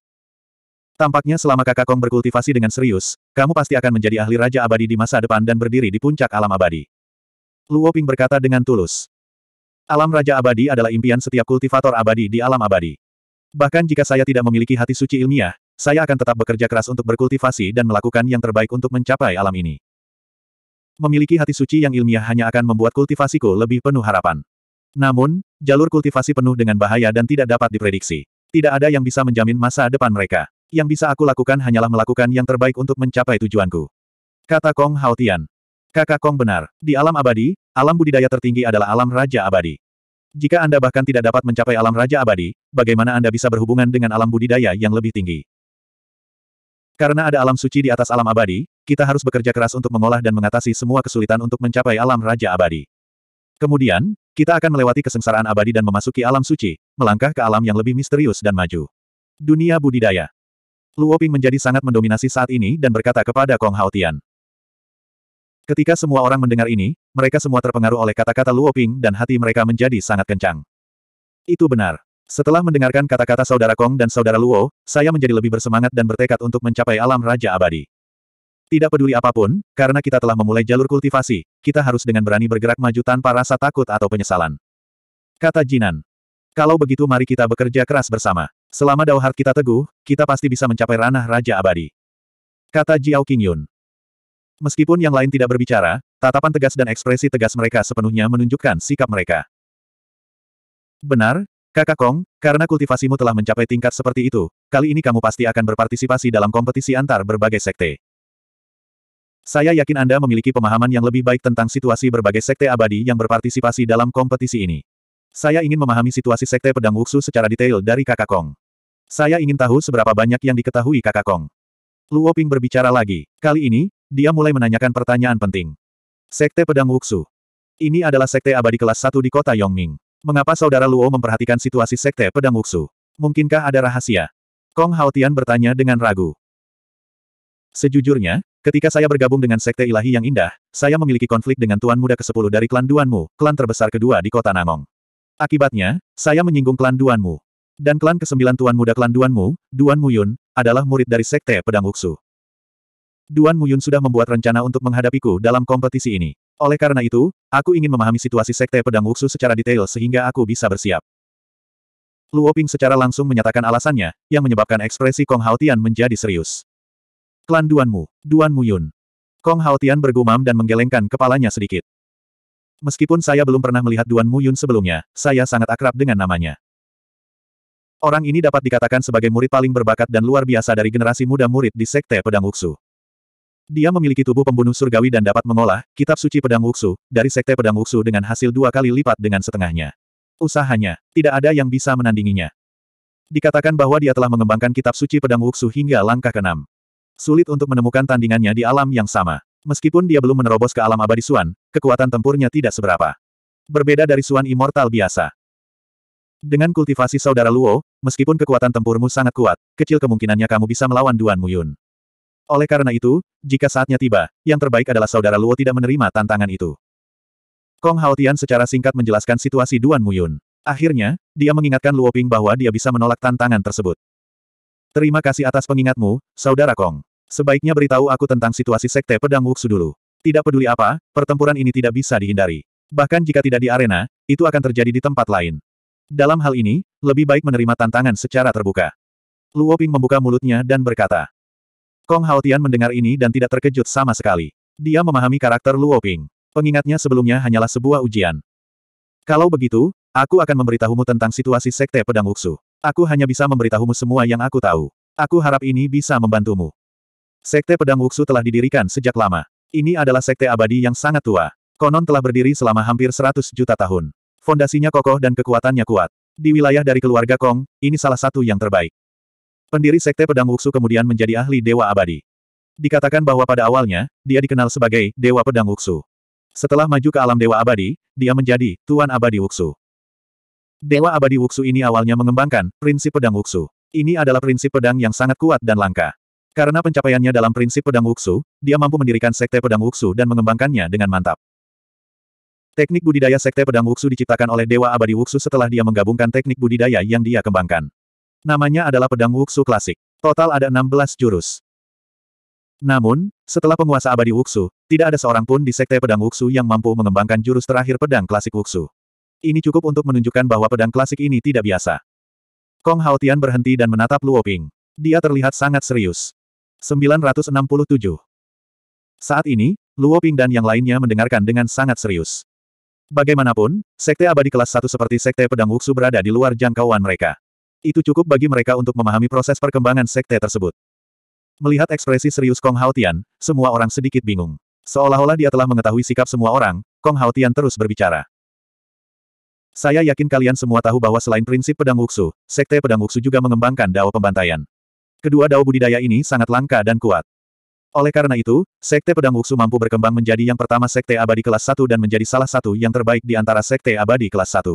Tampaknya selama kakak Kong berkultivasi dengan serius, kamu pasti akan menjadi ahli raja abadi di masa depan dan berdiri di puncak alam abadi. Luo Ping berkata dengan tulus. Alam raja abadi adalah impian setiap kultivator abadi di alam abadi. Bahkan jika saya tidak memiliki hati suci ilmiah, saya akan tetap bekerja keras untuk berkultivasi dan melakukan yang terbaik untuk mencapai alam ini. Memiliki hati suci yang ilmiah hanya akan membuat kultivasiku lebih penuh harapan. Namun, jalur kultivasi penuh dengan bahaya dan tidak dapat diprediksi. Tidak ada yang bisa menjamin masa depan mereka. Yang bisa aku lakukan hanyalah melakukan yang terbaik untuk mencapai tujuanku. Kata Kong Haotian. Kakak Kong benar. Di alam abadi, alam budidaya tertinggi adalah alam raja abadi. Jika Anda bahkan tidak dapat mencapai alam raja abadi, bagaimana Anda bisa berhubungan dengan alam budidaya yang lebih tinggi? Karena ada alam suci di atas alam abadi, kita harus bekerja keras untuk mengolah dan mengatasi semua kesulitan untuk mencapai alam raja abadi. Kemudian, kita akan melewati kesengsaraan abadi dan memasuki alam suci, melangkah ke alam yang lebih misterius dan maju. Dunia budidaya. Luoping menjadi sangat mendominasi saat ini dan berkata kepada Kong Haotian. Ketika semua orang mendengar ini, mereka semua terpengaruh oleh kata-kata Luoping dan hati mereka menjadi sangat kencang. Itu benar. Setelah mendengarkan kata-kata saudara Kong dan saudara Luo, saya menjadi lebih bersemangat dan bertekad untuk mencapai alam Raja Abadi. Tidak peduli apapun, karena kita telah memulai jalur kultivasi, kita harus dengan berani bergerak maju tanpa rasa takut atau penyesalan. Kata Jinan. Kalau begitu mari kita bekerja keras bersama. Selama Heart kita teguh, kita pasti bisa mencapai ranah Raja Abadi. Kata Jiao Qingyun. Meskipun yang lain tidak berbicara, tatapan tegas dan ekspresi tegas mereka sepenuhnya menunjukkan sikap mereka. Benar, Kakak Kong, karena kultivasimu telah mencapai tingkat seperti itu, kali ini kamu pasti akan berpartisipasi dalam kompetisi antar berbagai sekte. Saya yakin Anda memiliki pemahaman yang lebih baik tentang situasi berbagai sekte abadi yang berpartisipasi dalam kompetisi ini. Saya ingin memahami situasi sekte pedang wuksu secara detail dari kakak Kong. Saya ingin tahu seberapa banyak yang diketahui kakak Kong. Luo Ping berbicara lagi. Kali ini, dia mulai menanyakan pertanyaan penting. Sekte Pedang Wuksu. Ini adalah sekte abadi kelas 1 di kota Yongming. Mengapa saudara Luo memperhatikan situasi sekte pedang wuksu? Mungkinkah ada rahasia? Kong Haotian bertanya dengan ragu. Sejujurnya, ketika saya bergabung dengan sekte ilahi yang indah, saya memiliki konflik dengan tuan muda ke-10 dari klan Duanmu, klan terbesar kedua di kota Nangong. Akibatnya, saya menyinggung klan Duanmu. Dan klan ke-9 tuan muda klan Duanmu, Duan Muyun, adalah murid dari sekte pedang wuksu. Duan Muyun sudah membuat rencana untuk menghadapiku dalam kompetisi ini. Oleh karena itu, aku ingin memahami situasi Sekte Pedang Wuxu secara detail sehingga aku bisa bersiap. Luo Ping secara langsung menyatakan alasannya, yang menyebabkan ekspresi Kong Haotian menjadi serius. Klan Duanmu, Duan Yun. Kong Haotian bergumam dan menggelengkan kepalanya sedikit. Meskipun saya belum pernah melihat Duan Yun sebelumnya, saya sangat akrab dengan namanya. Orang ini dapat dikatakan sebagai murid paling berbakat dan luar biasa dari generasi muda murid di Sekte Pedang Wuxu. Dia memiliki tubuh pembunuh surgawi dan dapat mengolah kitab suci pedang wuksu dari sekte pedang wuksu dengan hasil dua kali lipat dengan setengahnya. Usahanya, tidak ada yang bisa menandinginya. Dikatakan bahwa dia telah mengembangkan kitab suci pedang wuksu hingga langkah keenam. Sulit untuk menemukan tandingannya di alam yang sama. Meskipun dia belum menerobos ke alam abadi Suan, kekuatan tempurnya tidak seberapa. Berbeda dari Suan Immortal biasa. Dengan kultivasi saudara Luo, meskipun kekuatan tempurmu sangat kuat, kecil kemungkinannya kamu bisa melawan Duan Muyun. Oleh karena itu, jika saatnya tiba, yang terbaik adalah saudara Luo tidak menerima tantangan itu. Kong Haotian secara singkat menjelaskan situasi Duan Muyun. Akhirnya, dia mengingatkan Luo Ping bahwa dia bisa menolak tantangan tersebut. Terima kasih atas pengingatmu, saudara Kong. Sebaiknya beritahu aku tentang situasi Sekte Pedang Wuksu dulu. Tidak peduli apa, pertempuran ini tidak bisa dihindari. Bahkan jika tidak di arena, itu akan terjadi di tempat lain. Dalam hal ini, lebih baik menerima tantangan secara terbuka. Luo Ping membuka mulutnya dan berkata, Kong Haotian mendengar ini dan tidak terkejut sama sekali. Dia memahami karakter Luo Ping. Pengingatnya sebelumnya hanyalah sebuah ujian. Kalau begitu, aku akan memberitahumu tentang situasi Sekte Pedang Wuxu. Aku hanya bisa memberitahumu semua yang aku tahu. Aku harap ini bisa membantumu. Sekte Pedang Wuxu telah didirikan sejak lama. Ini adalah sekte abadi yang sangat tua. Konon telah berdiri selama hampir 100 juta tahun. Fondasinya kokoh dan kekuatannya kuat. Di wilayah dari keluarga Kong, ini salah satu yang terbaik. Pendiri Sekte Pedang Wuxu kemudian menjadi ahli Dewa Abadi. Dikatakan bahwa pada awalnya, dia dikenal sebagai Dewa Pedang Wuxu. Setelah maju ke alam Dewa Abadi, dia menjadi Tuan Abadi Wuxu. Dewa Abadi Wuxu ini awalnya mengembangkan prinsip pedang Wuxu. Ini adalah prinsip pedang yang sangat kuat dan langka. Karena pencapaiannya dalam prinsip pedang Wuxu, dia mampu mendirikan Sekte Pedang Wuxu dan mengembangkannya dengan mantap. Teknik budidaya Sekte Pedang Wuxu diciptakan oleh Dewa Abadi Wuxu setelah dia menggabungkan teknik budidaya yang dia kembangkan. Namanya adalah pedang Wuxu klasik. Total ada 16 jurus. Namun, setelah penguasa abadi Wuxu, tidak ada seorang pun di sekte pedang Wuxu yang mampu mengembangkan jurus terakhir pedang klasik Wuxu. Ini cukup untuk menunjukkan bahwa pedang klasik ini tidak biasa. Kong Haotian berhenti dan menatap Luo Ping. Dia terlihat sangat serius. 967. Saat ini, Luo Ping dan yang lainnya mendengarkan dengan sangat serius. Bagaimanapun, sekte abadi kelas Satu seperti sekte pedang Wuxu berada di luar jangkauan mereka. Itu cukup bagi mereka untuk memahami proses perkembangan sekte tersebut. Melihat ekspresi serius Kong Haotian, semua orang sedikit bingung. Seolah-olah dia telah mengetahui sikap semua orang, Kong Haotian terus berbicara. Saya yakin kalian semua tahu bahwa selain prinsip pedang wuksu, sekte pedang wuksu juga mengembangkan dao pembantaian. Kedua dao budidaya ini sangat langka dan kuat. Oleh karena itu, sekte pedang wuksu mampu berkembang menjadi yang pertama sekte abadi kelas 1 dan menjadi salah satu yang terbaik di antara sekte abadi kelas 1.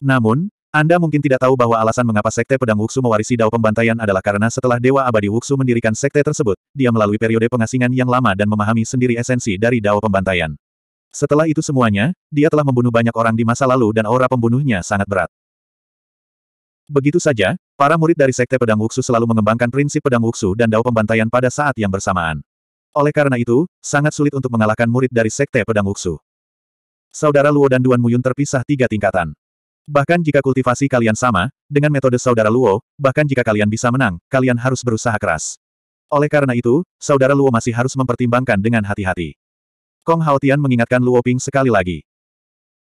Namun, anda mungkin tidak tahu bahwa alasan mengapa Sekte Pedang Wuxu mewarisi Dao Pembantaian adalah karena setelah Dewa Abadi Wuxu mendirikan Sekte tersebut, dia melalui periode pengasingan yang lama dan memahami sendiri esensi dari Dao Pembantaian. Setelah itu semuanya, dia telah membunuh banyak orang di masa lalu dan aura pembunuhnya sangat berat. Begitu saja, para murid dari Sekte Pedang Wuxu selalu mengembangkan prinsip Pedang Wuxu dan Dao Pembantaian pada saat yang bersamaan. Oleh karena itu, sangat sulit untuk mengalahkan murid dari Sekte Pedang Wuxu. Saudara Luo dan Duan Muyun terpisah tiga tingkatan. Bahkan jika kultivasi kalian sama, dengan metode saudara Luo, bahkan jika kalian bisa menang, kalian harus berusaha keras. Oleh karena itu, saudara Luo masih harus mempertimbangkan dengan hati-hati. Kong Haotian mengingatkan Luo Ping sekali lagi.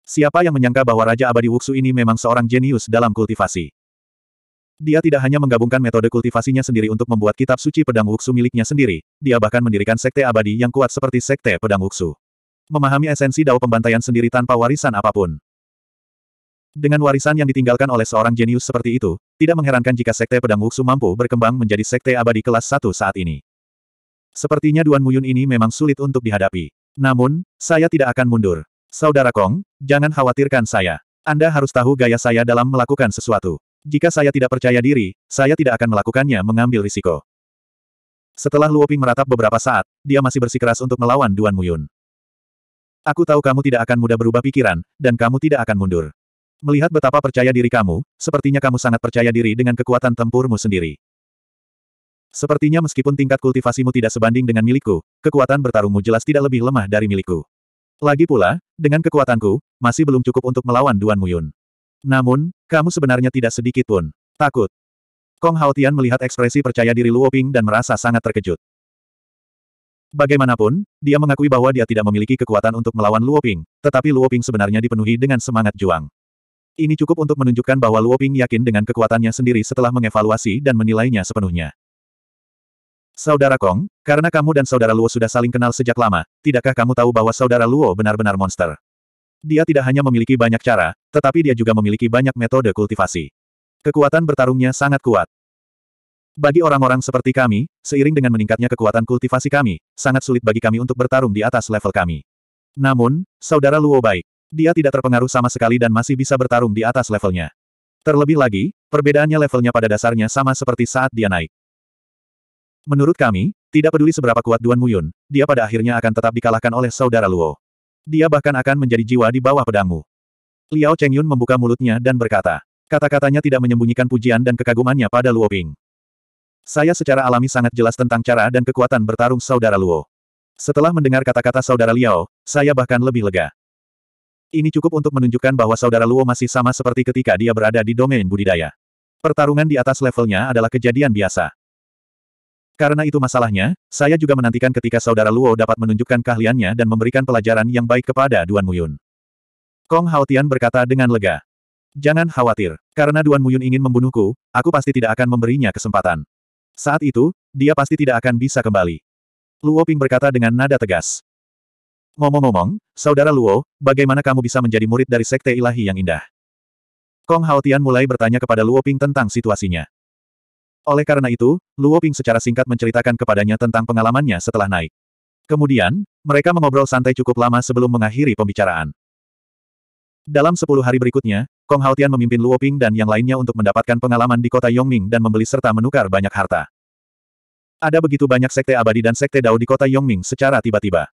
Siapa yang menyangka bahwa Raja Abadi Wuxu ini memang seorang jenius dalam kultivasi? Dia tidak hanya menggabungkan metode kultivasinya sendiri untuk membuat kitab suci pedang Wuxu miliknya sendiri, dia bahkan mendirikan sekte abadi yang kuat seperti sekte pedang Wuxu, Memahami esensi dao pembantaian sendiri tanpa warisan apapun. Dengan warisan yang ditinggalkan oleh seorang jenius seperti itu, tidak mengherankan jika Sekte Pedang Wuxu mampu berkembang menjadi Sekte Abadi kelas 1 saat ini. Sepertinya Duan Muyun ini memang sulit untuk dihadapi. Namun, saya tidak akan mundur. Saudara Kong, jangan khawatirkan saya. Anda harus tahu gaya saya dalam melakukan sesuatu. Jika saya tidak percaya diri, saya tidak akan melakukannya mengambil risiko. Setelah Luoping meratap beberapa saat, dia masih bersikeras untuk melawan Duan Muyun. Aku tahu kamu tidak akan mudah berubah pikiran, dan kamu tidak akan mundur. Melihat betapa percaya diri kamu, sepertinya kamu sangat percaya diri dengan kekuatan tempurmu sendiri. Sepertinya meskipun tingkat kultivasimu tidak sebanding dengan milikku, kekuatan bertarungmu jelas tidak lebih lemah dari milikku. Lagi pula, dengan kekuatanku, masih belum cukup untuk melawan Duan Muyun. Namun, kamu sebenarnya tidak sedikit pun takut. Kong Haotian melihat ekspresi percaya diri Luo Ping dan merasa sangat terkejut. Bagaimanapun, dia mengakui bahwa dia tidak memiliki kekuatan untuk melawan Luo Ping, tetapi Luo Ping sebenarnya dipenuhi dengan semangat juang. Ini cukup untuk menunjukkan bahwa Luo Ping yakin dengan kekuatannya sendiri setelah mengevaluasi dan menilainya sepenuhnya. Saudara Kong, karena kamu dan saudara Luo sudah saling kenal sejak lama, tidakkah kamu tahu bahwa saudara Luo benar-benar monster? Dia tidak hanya memiliki banyak cara, tetapi dia juga memiliki banyak metode kultivasi. Kekuatan bertarungnya sangat kuat. Bagi orang-orang seperti kami, seiring dengan meningkatnya kekuatan kultivasi kami, sangat sulit bagi kami untuk bertarung di atas level kami. Namun, saudara Luo baik. Dia tidak terpengaruh sama sekali dan masih bisa bertarung di atas levelnya. Terlebih lagi, perbedaannya levelnya pada dasarnya sama seperti saat dia naik. Menurut kami, tidak peduli seberapa kuat Duan Muyun, dia pada akhirnya akan tetap dikalahkan oleh saudara Luo. Dia bahkan akan menjadi jiwa di bawah pedangmu. Liao Chengyun membuka mulutnya dan berkata. Kata-katanya tidak menyembunyikan pujian dan kekagumannya pada Luo Ping. Saya secara alami sangat jelas tentang cara dan kekuatan bertarung saudara Luo. Setelah mendengar kata-kata saudara Liao, saya bahkan lebih lega. Ini cukup untuk menunjukkan bahwa saudara Luo masih sama seperti ketika dia berada di domain budidaya. Pertarungan di atas levelnya adalah kejadian biasa. Karena itu masalahnya, saya juga menantikan ketika saudara Luo dapat menunjukkan keahliannya dan memberikan pelajaran yang baik kepada Duan Muyun. Kong Haotian berkata dengan lega. Jangan khawatir, karena Duan Muyun ingin membunuhku, aku pasti tidak akan memberinya kesempatan. Saat itu, dia pasti tidak akan bisa kembali. Luo Ping berkata dengan nada tegas. Ngomong-ngomong, Saudara Luo, bagaimana kamu bisa menjadi murid dari Sekte Ilahi yang indah? Kong Haotian mulai bertanya kepada Luo Ping tentang situasinya. Oleh karena itu, Luo Ping secara singkat menceritakan kepadanya tentang pengalamannya setelah naik. Kemudian, mereka mengobrol santai cukup lama sebelum mengakhiri pembicaraan. Dalam sepuluh hari berikutnya, Kong Haotian memimpin Luo Ping dan yang lainnya untuk mendapatkan pengalaman di kota Yongming dan membeli serta menukar banyak harta. Ada begitu banyak sekte abadi dan sekte dao di kota Yongming secara tiba-tiba.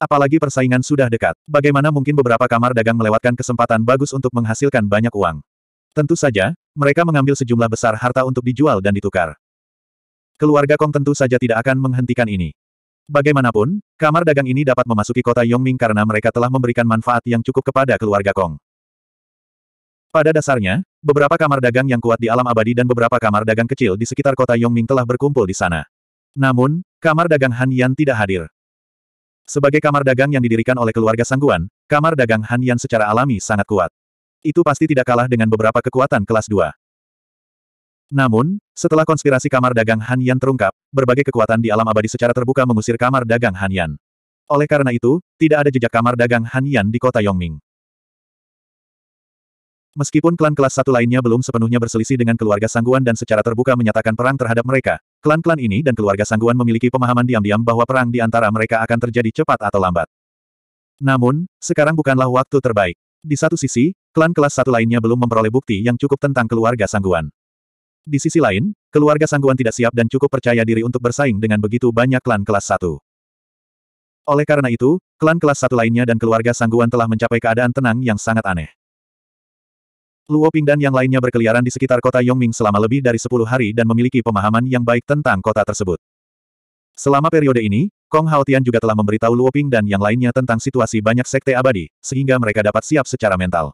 Apalagi persaingan sudah dekat. Bagaimana mungkin beberapa kamar dagang melewatkan kesempatan bagus untuk menghasilkan banyak uang? Tentu saja, mereka mengambil sejumlah besar harta untuk dijual dan ditukar. Keluarga Kong tentu saja tidak akan menghentikan ini. Bagaimanapun, kamar dagang ini dapat memasuki kota Yongming karena mereka telah memberikan manfaat yang cukup kepada keluarga Kong. Pada dasarnya, beberapa kamar dagang yang kuat di alam abadi dan beberapa kamar dagang kecil di sekitar kota Yongming telah berkumpul di sana. Namun, kamar dagang Han Yan tidak hadir. Sebagai kamar dagang yang didirikan oleh keluarga Sangguan, kamar dagang Han Yan secara alami sangat kuat. Itu pasti tidak kalah dengan beberapa kekuatan kelas 2. Namun, setelah konspirasi kamar dagang Han Yan terungkap, berbagai kekuatan di alam abadi secara terbuka mengusir kamar dagang Han Yan. Oleh karena itu, tidak ada jejak kamar dagang Han Yan di kota Yongming. Meskipun klan kelas satu lainnya belum sepenuhnya berselisih dengan keluarga Sangguan dan secara terbuka menyatakan perang terhadap mereka, klan-klan ini dan keluarga Sangguan memiliki pemahaman diam-diam bahwa perang di antara mereka akan terjadi cepat atau lambat. Namun, sekarang bukanlah waktu terbaik. Di satu sisi, klan kelas satu lainnya belum memperoleh bukti yang cukup tentang keluarga Sangguan. Di sisi lain, keluarga Sangguan tidak siap dan cukup percaya diri untuk bersaing dengan begitu banyak klan kelas satu. Oleh karena itu, klan kelas satu lainnya dan keluarga Sangguan telah mencapai keadaan tenang yang sangat aneh. Luo Ping dan yang lainnya berkeliaran di sekitar kota Yongming selama lebih dari 10 hari dan memiliki pemahaman yang baik tentang kota tersebut. Selama periode ini, Kong Haotian juga telah memberitahu Luo Ping dan yang lainnya tentang situasi banyak sekte abadi, sehingga mereka dapat siap secara mental.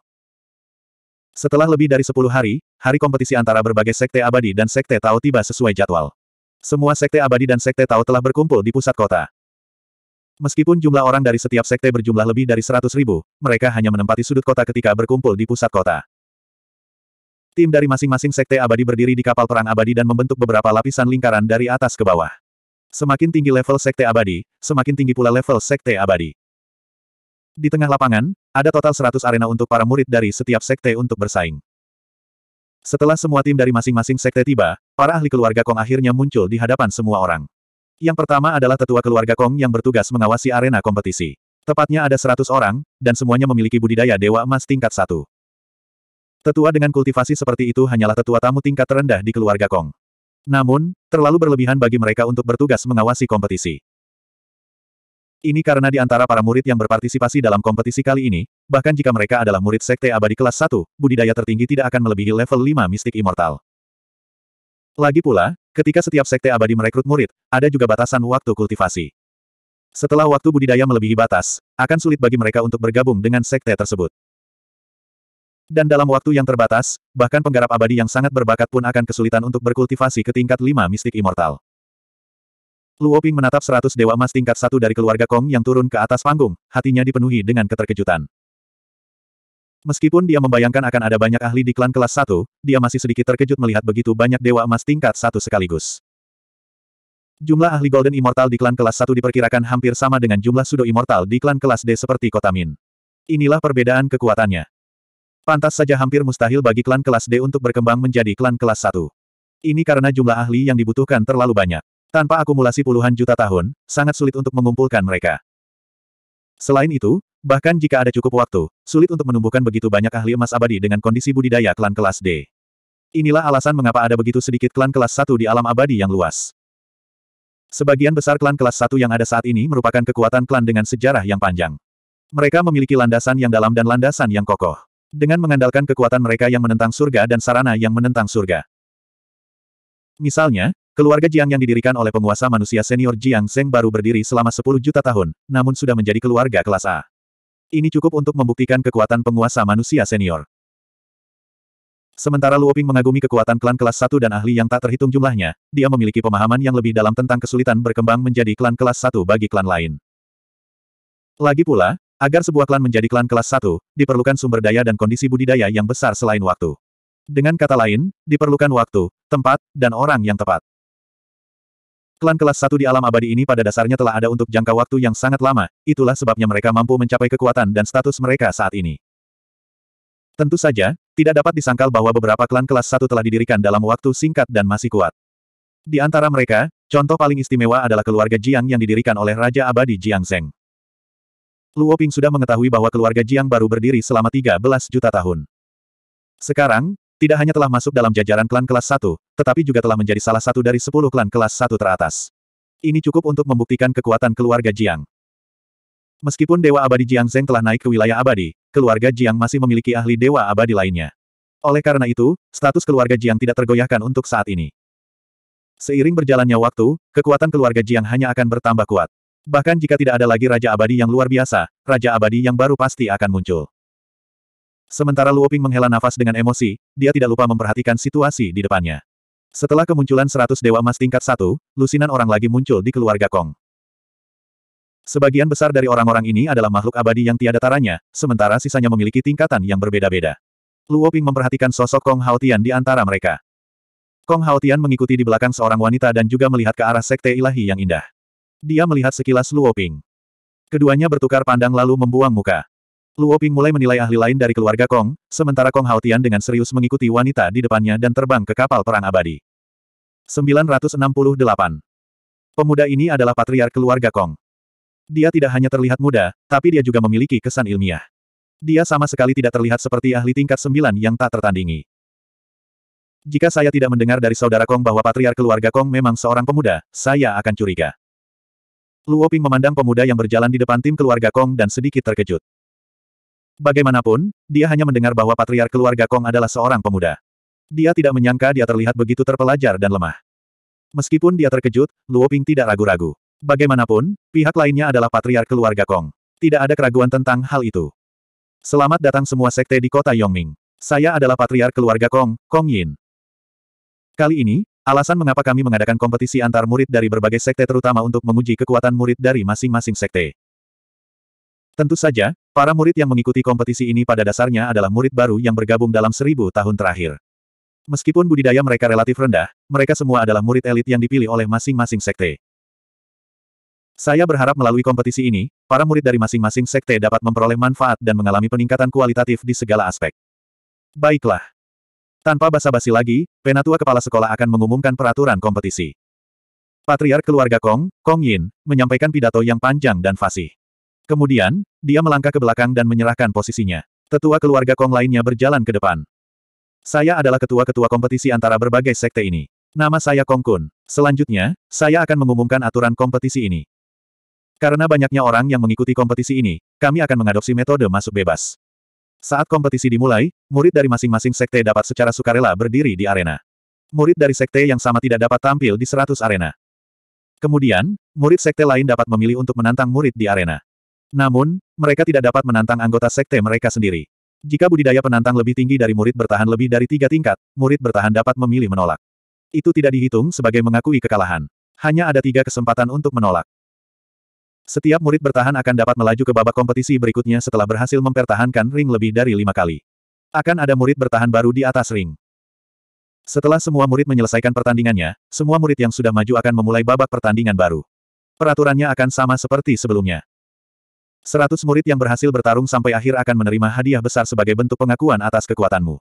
Setelah lebih dari 10 hari, hari kompetisi antara berbagai sekte abadi dan sekte Tao tiba sesuai jadwal. Semua sekte abadi dan sekte Tao telah berkumpul di pusat kota. Meskipun jumlah orang dari setiap sekte berjumlah lebih dari 100 ribu, mereka hanya menempati sudut kota ketika berkumpul di pusat kota. Tim dari masing-masing sekte abadi berdiri di kapal perang abadi dan membentuk beberapa lapisan lingkaran dari atas ke bawah. Semakin tinggi level sekte abadi, semakin tinggi pula level sekte abadi. Di tengah lapangan, ada total 100 arena untuk para murid dari setiap sekte untuk bersaing. Setelah semua tim dari masing-masing sekte tiba, para ahli keluarga Kong akhirnya muncul di hadapan semua orang. Yang pertama adalah tetua keluarga Kong yang bertugas mengawasi arena kompetisi. Tepatnya ada 100 orang, dan semuanya memiliki budidaya Dewa Emas tingkat 1. Tetua dengan kultivasi seperti itu hanyalah tetua tamu tingkat terendah di keluarga Kong. Namun, terlalu berlebihan bagi mereka untuk bertugas mengawasi kompetisi. Ini karena di antara para murid yang berpartisipasi dalam kompetisi kali ini, bahkan jika mereka adalah murid sekte abadi kelas 1, budidaya tertinggi tidak akan melebihi level 5 mistik immortal. Lagi pula, ketika setiap sekte abadi merekrut murid, ada juga batasan waktu kultivasi. Setelah waktu budidaya melebihi batas, akan sulit bagi mereka untuk bergabung dengan sekte tersebut. Dan dalam waktu yang terbatas, bahkan penggarap abadi yang sangat berbakat pun akan kesulitan untuk berkultivasi ke tingkat lima mistik immortal. Luo Ping menatap seratus dewa emas tingkat satu dari keluarga Kong yang turun ke atas panggung, hatinya dipenuhi dengan keterkejutan. Meskipun dia membayangkan akan ada banyak ahli di klan kelas satu, dia masih sedikit terkejut melihat begitu banyak dewa emas tingkat satu sekaligus. Jumlah ahli Golden Immortal di klan kelas satu diperkirakan hampir sama dengan jumlah Sudo Immortal di klan kelas D seperti Kotamin. Inilah perbedaan kekuatannya. Pantas saja hampir mustahil bagi klan kelas D untuk berkembang menjadi klan kelas 1. Ini karena jumlah ahli yang dibutuhkan terlalu banyak. Tanpa akumulasi puluhan juta tahun, sangat sulit untuk mengumpulkan mereka. Selain itu, bahkan jika ada cukup waktu, sulit untuk menumbuhkan begitu banyak ahli emas abadi dengan kondisi budidaya klan kelas D. Inilah alasan mengapa ada begitu sedikit klan kelas 1 di alam abadi yang luas. Sebagian besar klan kelas 1 yang ada saat ini merupakan kekuatan klan dengan sejarah yang panjang. Mereka memiliki landasan yang dalam dan landasan yang kokoh dengan mengandalkan kekuatan mereka yang menentang surga dan sarana yang menentang surga. Misalnya, keluarga Jiang yang didirikan oleh penguasa manusia senior Jiang Zeng baru berdiri selama 10 juta tahun, namun sudah menjadi keluarga kelas A. Ini cukup untuk membuktikan kekuatan penguasa manusia senior. Sementara Luoping mengagumi kekuatan klan kelas 1 dan ahli yang tak terhitung jumlahnya, dia memiliki pemahaman yang lebih dalam tentang kesulitan berkembang menjadi klan kelas 1 bagi klan lain. Lagi pula, Agar sebuah klan menjadi klan kelas 1, diperlukan sumber daya dan kondisi budidaya yang besar selain waktu. Dengan kata lain, diperlukan waktu, tempat, dan orang yang tepat. Klan kelas 1 di alam abadi ini pada dasarnya telah ada untuk jangka waktu yang sangat lama, itulah sebabnya mereka mampu mencapai kekuatan dan status mereka saat ini. Tentu saja, tidak dapat disangkal bahwa beberapa klan kelas 1 telah didirikan dalam waktu singkat dan masih kuat. Di antara mereka, contoh paling istimewa adalah keluarga Jiang yang didirikan oleh Raja Abadi Jiang Zeng. Luo Ping sudah mengetahui bahwa keluarga Jiang baru berdiri selama 13 juta tahun. Sekarang, tidak hanya telah masuk dalam jajaran klan kelas 1, tetapi juga telah menjadi salah satu dari 10 klan kelas 1 teratas. Ini cukup untuk membuktikan kekuatan keluarga Jiang. Meskipun Dewa Abadi Jiang Zeng telah naik ke wilayah abadi, keluarga Jiang masih memiliki ahli Dewa Abadi lainnya. Oleh karena itu, status keluarga Jiang tidak tergoyahkan untuk saat ini. Seiring berjalannya waktu, kekuatan keluarga Jiang hanya akan bertambah kuat. Bahkan jika tidak ada lagi Raja Abadi yang luar biasa, Raja Abadi yang baru pasti akan muncul. Sementara Luoping menghela nafas dengan emosi, dia tidak lupa memperhatikan situasi di depannya. Setelah kemunculan seratus Dewa Emas tingkat satu, lusinan orang lagi muncul di keluarga Kong. Sebagian besar dari orang-orang ini adalah makhluk abadi yang tiada taranya, sementara sisanya memiliki tingkatan yang berbeda-beda. Luoping memperhatikan sosok Kong Haotian di antara mereka. Kong Haotian mengikuti di belakang seorang wanita dan juga melihat ke arah sekte ilahi yang indah dia melihat sekilas Luoping. Keduanya bertukar pandang lalu membuang muka. Luoping mulai menilai ahli lain dari keluarga Kong, sementara Kong Haotian dengan serius mengikuti wanita di depannya dan terbang ke kapal perang abadi. 968. Pemuda ini adalah patriark keluarga Kong. Dia tidak hanya terlihat muda, tapi dia juga memiliki kesan ilmiah. Dia sama sekali tidak terlihat seperti ahli tingkat sembilan yang tak tertandingi. Jika saya tidak mendengar dari saudara Kong bahwa patriark keluarga Kong memang seorang pemuda, saya akan curiga. Luo Ping memandang pemuda yang berjalan di depan tim keluarga Kong dan sedikit terkejut. Bagaimanapun, dia hanya mendengar bahwa patriar keluarga Kong adalah seorang pemuda. Dia tidak menyangka dia terlihat begitu terpelajar dan lemah. Meskipun dia terkejut, Luo Ping tidak ragu-ragu. Bagaimanapun, pihak lainnya adalah patriar keluarga Kong. Tidak ada keraguan tentang hal itu. Selamat datang semua sekte di kota Yongming. Saya adalah patriar keluarga Kong, Kong Yin. Kali ini, Alasan mengapa kami mengadakan kompetisi antar murid dari berbagai sekte terutama untuk menguji kekuatan murid dari masing-masing sekte. Tentu saja, para murid yang mengikuti kompetisi ini pada dasarnya adalah murid baru yang bergabung dalam seribu tahun terakhir. Meskipun budidaya mereka relatif rendah, mereka semua adalah murid elit yang dipilih oleh masing-masing sekte. Saya berharap melalui kompetisi ini, para murid dari masing-masing sekte dapat memperoleh manfaat dan mengalami peningkatan kualitatif di segala aspek. Baiklah. Tanpa basa-basi lagi, penatua kepala sekolah akan mengumumkan peraturan kompetisi. Patriark keluarga Kong, Kong Yin, menyampaikan pidato yang panjang dan fasih. Kemudian, dia melangkah ke belakang dan menyerahkan posisinya. Tetua keluarga Kong lainnya berjalan ke depan. Saya adalah ketua-ketua kompetisi antara berbagai sekte ini. Nama saya Kong Kun. Selanjutnya, saya akan mengumumkan aturan kompetisi ini. Karena banyaknya orang yang mengikuti kompetisi ini, kami akan mengadopsi metode masuk bebas. Saat kompetisi dimulai, murid dari masing-masing sekte dapat secara sukarela berdiri di arena. Murid dari sekte yang sama tidak dapat tampil di 100 arena. Kemudian, murid sekte lain dapat memilih untuk menantang murid di arena. Namun, mereka tidak dapat menantang anggota sekte mereka sendiri. Jika budidaya penantang lebih tinggi dari murid bertahan lebih dari tiga tingkat, murid bertahan dapat memilih menolak. Itu tidak dihitung sebagai mengakui kekalahan. Hanya ada tiga kesempatan untuk menolak. Setiap murid bertahan akan dapat melaju ke babak kompetisi berikutnya setelah berhasil mempertahankan ring lebih dari lima kali. Akan ada murid bertahan baru di atas ring. Setelah semua murid menyelesaikan pertandingannya, semua murid yang sudah maju akan memulai babak pertandingan baru. Peraturannya akan sama seperti sebelumnya. Seratus murid yang berhasil bertarung sampai akhir akan menerima hadiah besar sebagai bentuk pengakuan atas kekuatanmu.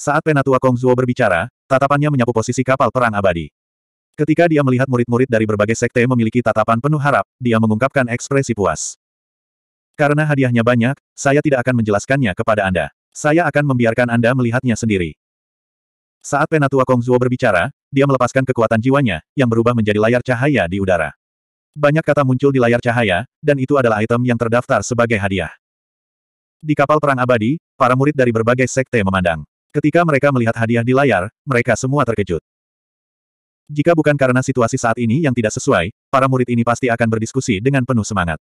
Saat Penatua Kongzuo berbicara, tatapannya menyapu posisi kapal perang abadi. Ketika dia melihat murid-murid dari berbagai sekte memiliki tatapan penuh harap, dia mengungkapkan ekspresi puas. Karena hadiahnya banyak, saya tidak akan menjelaskannya kepada Anda. Saya akan membiarkan Anda melihatnya sendiri. Saat Penatua Kongzuo berbicara, dia melepaskan kekuatan jiwanya, yang berubah menjadi layar cahaya di udara. Banyak kata muncul di layar cahaya, dan itu adalah item yang terdaftar sebagai hadiah. Di kapal perang abadi, para murid dari berbagai sekte memandang. Ketika mereka melihat hadiah di layar, mereka semua terkejut. Jika bukan karena situasi saat ini yang tidak sesuai, para murid ini pasti akan berdiskusi dengan penuh semangat.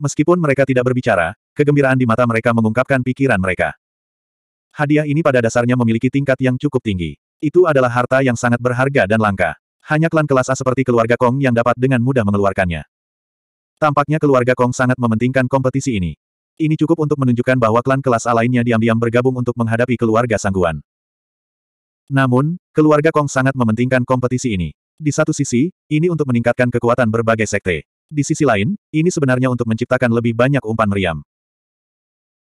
Meskipun mereka tidak berbicara, kegembiraan di mata mereka mengungkapkan pikiran mereka. Hadiah ini pada dasarnya memiliki tingkat yang cukup tinggi. Itu adalah harta yang sangat berharga dan langka. Hanya klan kelas A seperti keluarga Kong yang dapat dengan mudah mengeluarkannya. Tampaknya keluarga Kong sangat mementingkan kompetisi ini. Ini cukup untuk menunjukkan bahwa klan kelas A lainnya diam-diam bergabung untuk menghadapi keluarga Sangguan. Namun, keluarga Kong sangat mementingkan kompetisi ini. Di satu sisi, ini untuk meningkatkan kekuatan berbagai sekte. Di sisi lain, ini sebenarnya untuk menciptakan lebih banyak umpan meriam.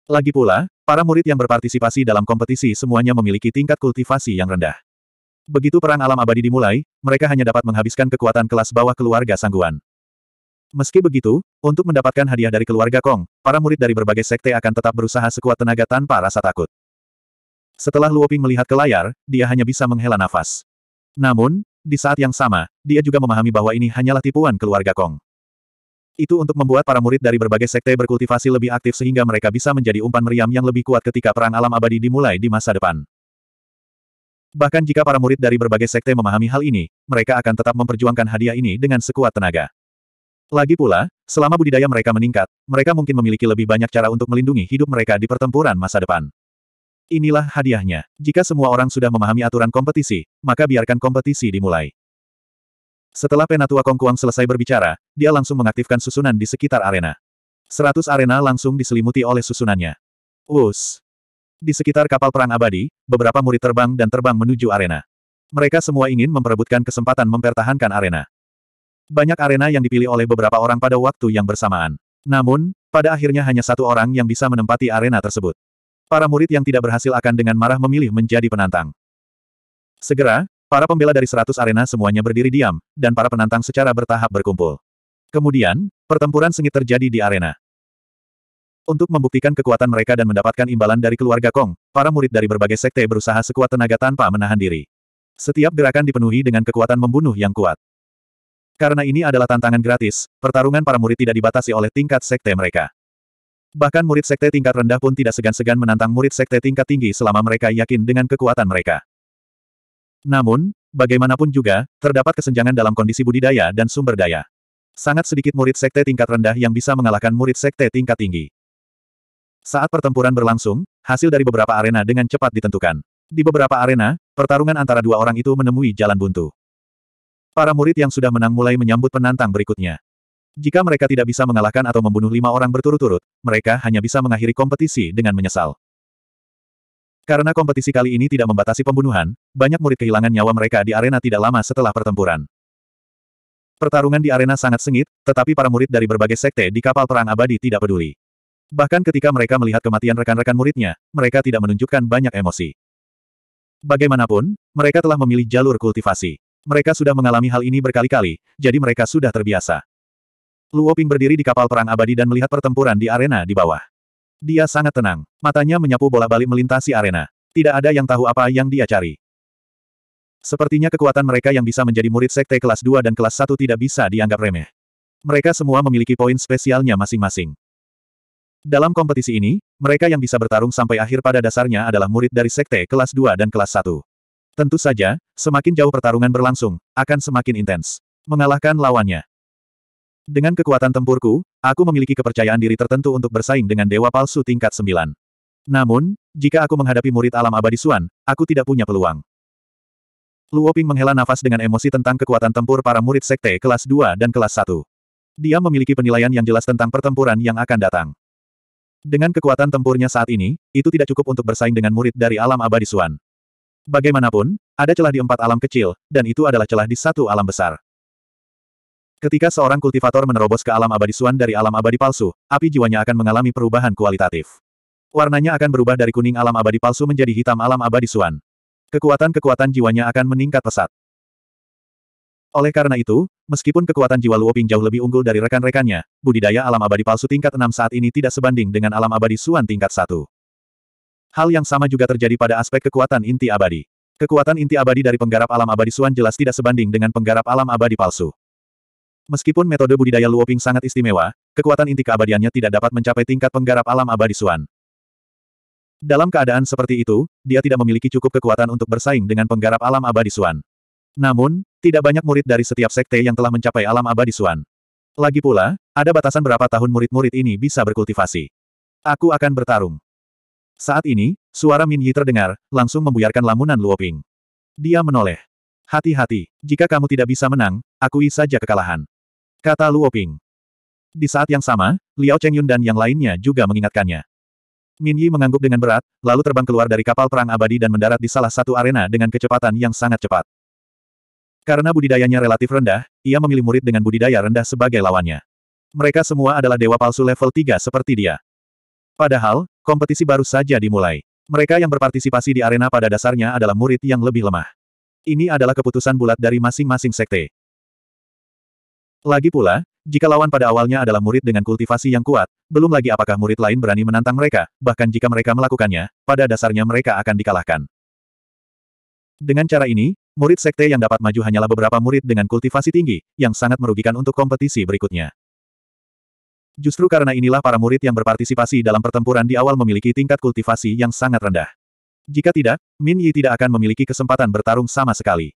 Lagi pula, para murid yang berpartisipasi dalam kompetisi semuanya memiliki tingkat kultivasi yang rendah. Begitu perang alam abadi dimulai, mereka hanya dapat menghabiskan kekuatan kelas bawah keluarga sangguan. Meski begitu, untuk mendapatkan hadiah dari keluarga Kong, para murid dari berbagai sekte akan tetap berusaha sekuat tenaga tanpa rasa takut. Setelah Luoping melihat ke layar, dia hanya bisa menghela nafas. Namun, di saat yang sama, dia juga memahami bahwa ini hanyalah tipuan keluarga Kong. Itu untuk membuat para murid dari berbagai sekte berkultivasi lebih aktif sehingga mereka bisa menjadi umpan meriam yang lebih kuat ketika perang alam abadi dimulai di masa depan. Bahkan jika para murid dari berbagai sekte memahami hal ini, mereka akan tetap memperjuangkan hadiah ini dengan sekuat tenaga. Lagi pula, selama budidaya mereka meningkat, mereka mungkin memiliki lebih banyak cara untuk melindungi hidup mereka di pertempuran masa depan. Inilah hadiahnya. Jika semua orang sudah memahami aturan kompetisi, maka biarkan kompetisi dimulai. Setelah Penatua Kongkuang selesai berbicara, dia langsung mengaktifkan susunan di sekitar arena. Seratus arena langsung diselimuti oleh susunannya. Us. Di sekitar kapal perang abadi, beberapa murid terbang dan terbang menuju arena. Mereka semua ingin memperebutkan kesempatan mempertahankan arena. Banyak arena yang dipilih oleh beberapa orang pada waktu yang bersamaan. Namun, pada akhirnya hanya satu orang yang bisa menempati arena tersebut. Para murid yang tidak berhasil akan dengan marah memilih menjadi penantang. Segera, para pembela dari seratus arena semuanya berdiri diam, dan para penantang secara bertahap berkumpul. Kemudian, pertempuran sengit terjadi di arena. Untuk membuktikan kekuatan mereka dan mendapatkan imbalan dari keluarga Kong, para murid dari berbagai sekte berusaha sekuat tenaga tanpa menahan diri. Setiap gerakan dipenuhi dengan kekuatan membunuh yang kuat. Karena ini adalah tantangan gratis, pertarungan para murid tidak dibatasi oleh tingkat sekte mereka. Bahkan murid sekte tingkat rendah pun tidak segan-segan menantang murid sekte tingkat tinggi selama mereka yakin dengan kekuatan mereka. Namun, bagaimanapun juga, terdapat kesenjangan dalam kondisi budidaya dan sumber daya. Sangat sedikit murid sekte tingkat rendah yang bisa mengalahkan murid sekte tingkat tinggi. Saat pertempuran berlangsung, hasil dari beberapa arena dengan cepat ditentukan. Di beberapa arena, pertarungan antara dua orang itu menemui jalan buntu. Para murid yang sudah menang mulai menyambut penantang berikutnya. Jika mereka tidak bisa mengalahkan atau membunuh lima orang berturut-turut, mereka hanya bisa mengakhiri kompetisi dengan menyesal. Karena kompetisi kali ini tidak membatasi pembunuhan, banyak murid kehilangan nyawa mereka di arena tidak lama setelah pertempuran. Pertarungan di arena sangat sengit, tetapi para murid dari berbagai sekte di kapal perang abadi tidak peduli. Bahkan ketika mereka melihat kematian rekan-rekan muridnya, mereka tidak menunjukkan banyak emosi. Bagaimanapun, mereka telah memilih jalur kultivasi. Mereka sudah mengalami hal ini berkali-kali, jadi mereka sudah terbiasa. Luo Ping berdiri di kapal perang abadi dan melihat pertempuran di arena di bawah. Dia sangat tenang. Matanya menyapu bola balik melintasi arena. Tidak ada yang tahu apa yang dia cari. Sepertinya kekuatan mereka yang bisa menjadi murid sekte kelas 2 dan kelas 1 tidak bisa dianggap remeh. Mereka semua memiliki poin spesialnya masing-masing. Dalam kompetisi ini, mereka yang bisa bertarung sampai akhir pada dasarnya adalah murid dari sekte kelas 2 dan kelas 1. Tentu saja, semakin jauh pertarungan berlangsung, akan semakin intens. Mengalahkan lawannya, dengan kekuatan tempurku, aku memiliki kepercayaan diri tertentu untuk bersaing dengan dewa palsu tingkat 9. Namun, jika aku menghadapi murid alam abadi Suan, aku tidak punya peluang. Luoping menghela nafas dengan emosi tentang kekuatan tempur para murid sekte kelas 2 dan kelas 1. Dia memiliki penilaian yang jelas tentang pertempuran yang akan datang. Dengan kekuatan tempurnya saat ini, itu tidak cukup untuk bersaing dengan murid dari alam abadi Suan. Bagaimanapun, ada celah di empat alam kecil, dan itu adalah celah di satu alam besar. Ketika seorang kultivator menerobos ke alam abadi suan dari alam abadi palsu, api jiwanya akan mengalami perubahan kualitatif. Warnanya akan berubah dari kuning alam abadi palsu menjadi hitam alam abadi suan. Kekuatan-kekuatan jiwanya akan meningkat pesat. Oleh karena itu, meskipun kekuatan jiwa Luoping jauh lebih unggul dari rekan-rekannya, budidaya alam abadi palsu tingkat 6 saat ini tidak sebanding dengan alam abadi suan tingkat 1. Hal yang sama juga terjadi pada aspek kekuatan inti abadi. Kekuatan inti abadi dari penggarap alam abadi suan jelas tidak sebanding dengan penggarap alam abadi palsu. Meskipun metode budidaya Luoping sangat istimewa, kekuatan inti keabadiannya tidak dapat mencapai tingkat penggarap alam abadi Suan. Dalam keadaan seperti itu, dia tidak memiliki cukup kekuatan untuk bersaing dengan penggarap alam abadi Suan. Namun, tidak banyak murid dari setiap sekte yang telah mencapai alam abadi Suan. Lagi pula, ada batasan berapa tahun murid-murid ini bisa berkultivasi. Aku akan bertarung. Saat ini, suara Min Yi terdengar, langsung membuyarkan lamunan Luoping. Dia menoleh. Hati-hati, jika kamu tidak bisa menang, akui saja kekalahan kata Luo Ping. Di saat yang sama, Liao Chengyun dan yang lainnya juga mengingatkannya. Min Yi mengangguk dengan berat, lalu terbang keluar dari kapal perang abadi dan mendarat di salah satu arena dengan kecepatan yang sangat cepat. Karena budidayanya relatif rendah, ia memilih murid dengan budidaya rendah sebagai lawannya. Mereka semua adalah dewa palsu level 3 seperti dia. Padahal, kompetisi baru saja dimulai. Mereka yang berpartisipasi di arena pada dasarnya adalah murid yang lebih lemah. Ini adalah keputusan bulat dari masing-masing sekte. Lagi pula, jika lawan pada awalnya adalah murid dengan kultivasi yang kuat, belum lagi apakah murid lain berani menantang mereka, bahkan jika mereka melakukannya, pada dasarnya mereka akan dikalahkan. Dengan cara ini, murid sekte yang dapat maju hanyalah beberapa murid dengan kultivasi tinggi, yang sangat merugikan untuk kompetisi berikutnya. Justru karena inilah para murid yang berpartisipasi dalam pertempuran di awal memiliki tingkat kultivasi yang sangat rendah. Jika tidak, Min Yi tidak akan memiliki kesempatan bertarung sama sekali.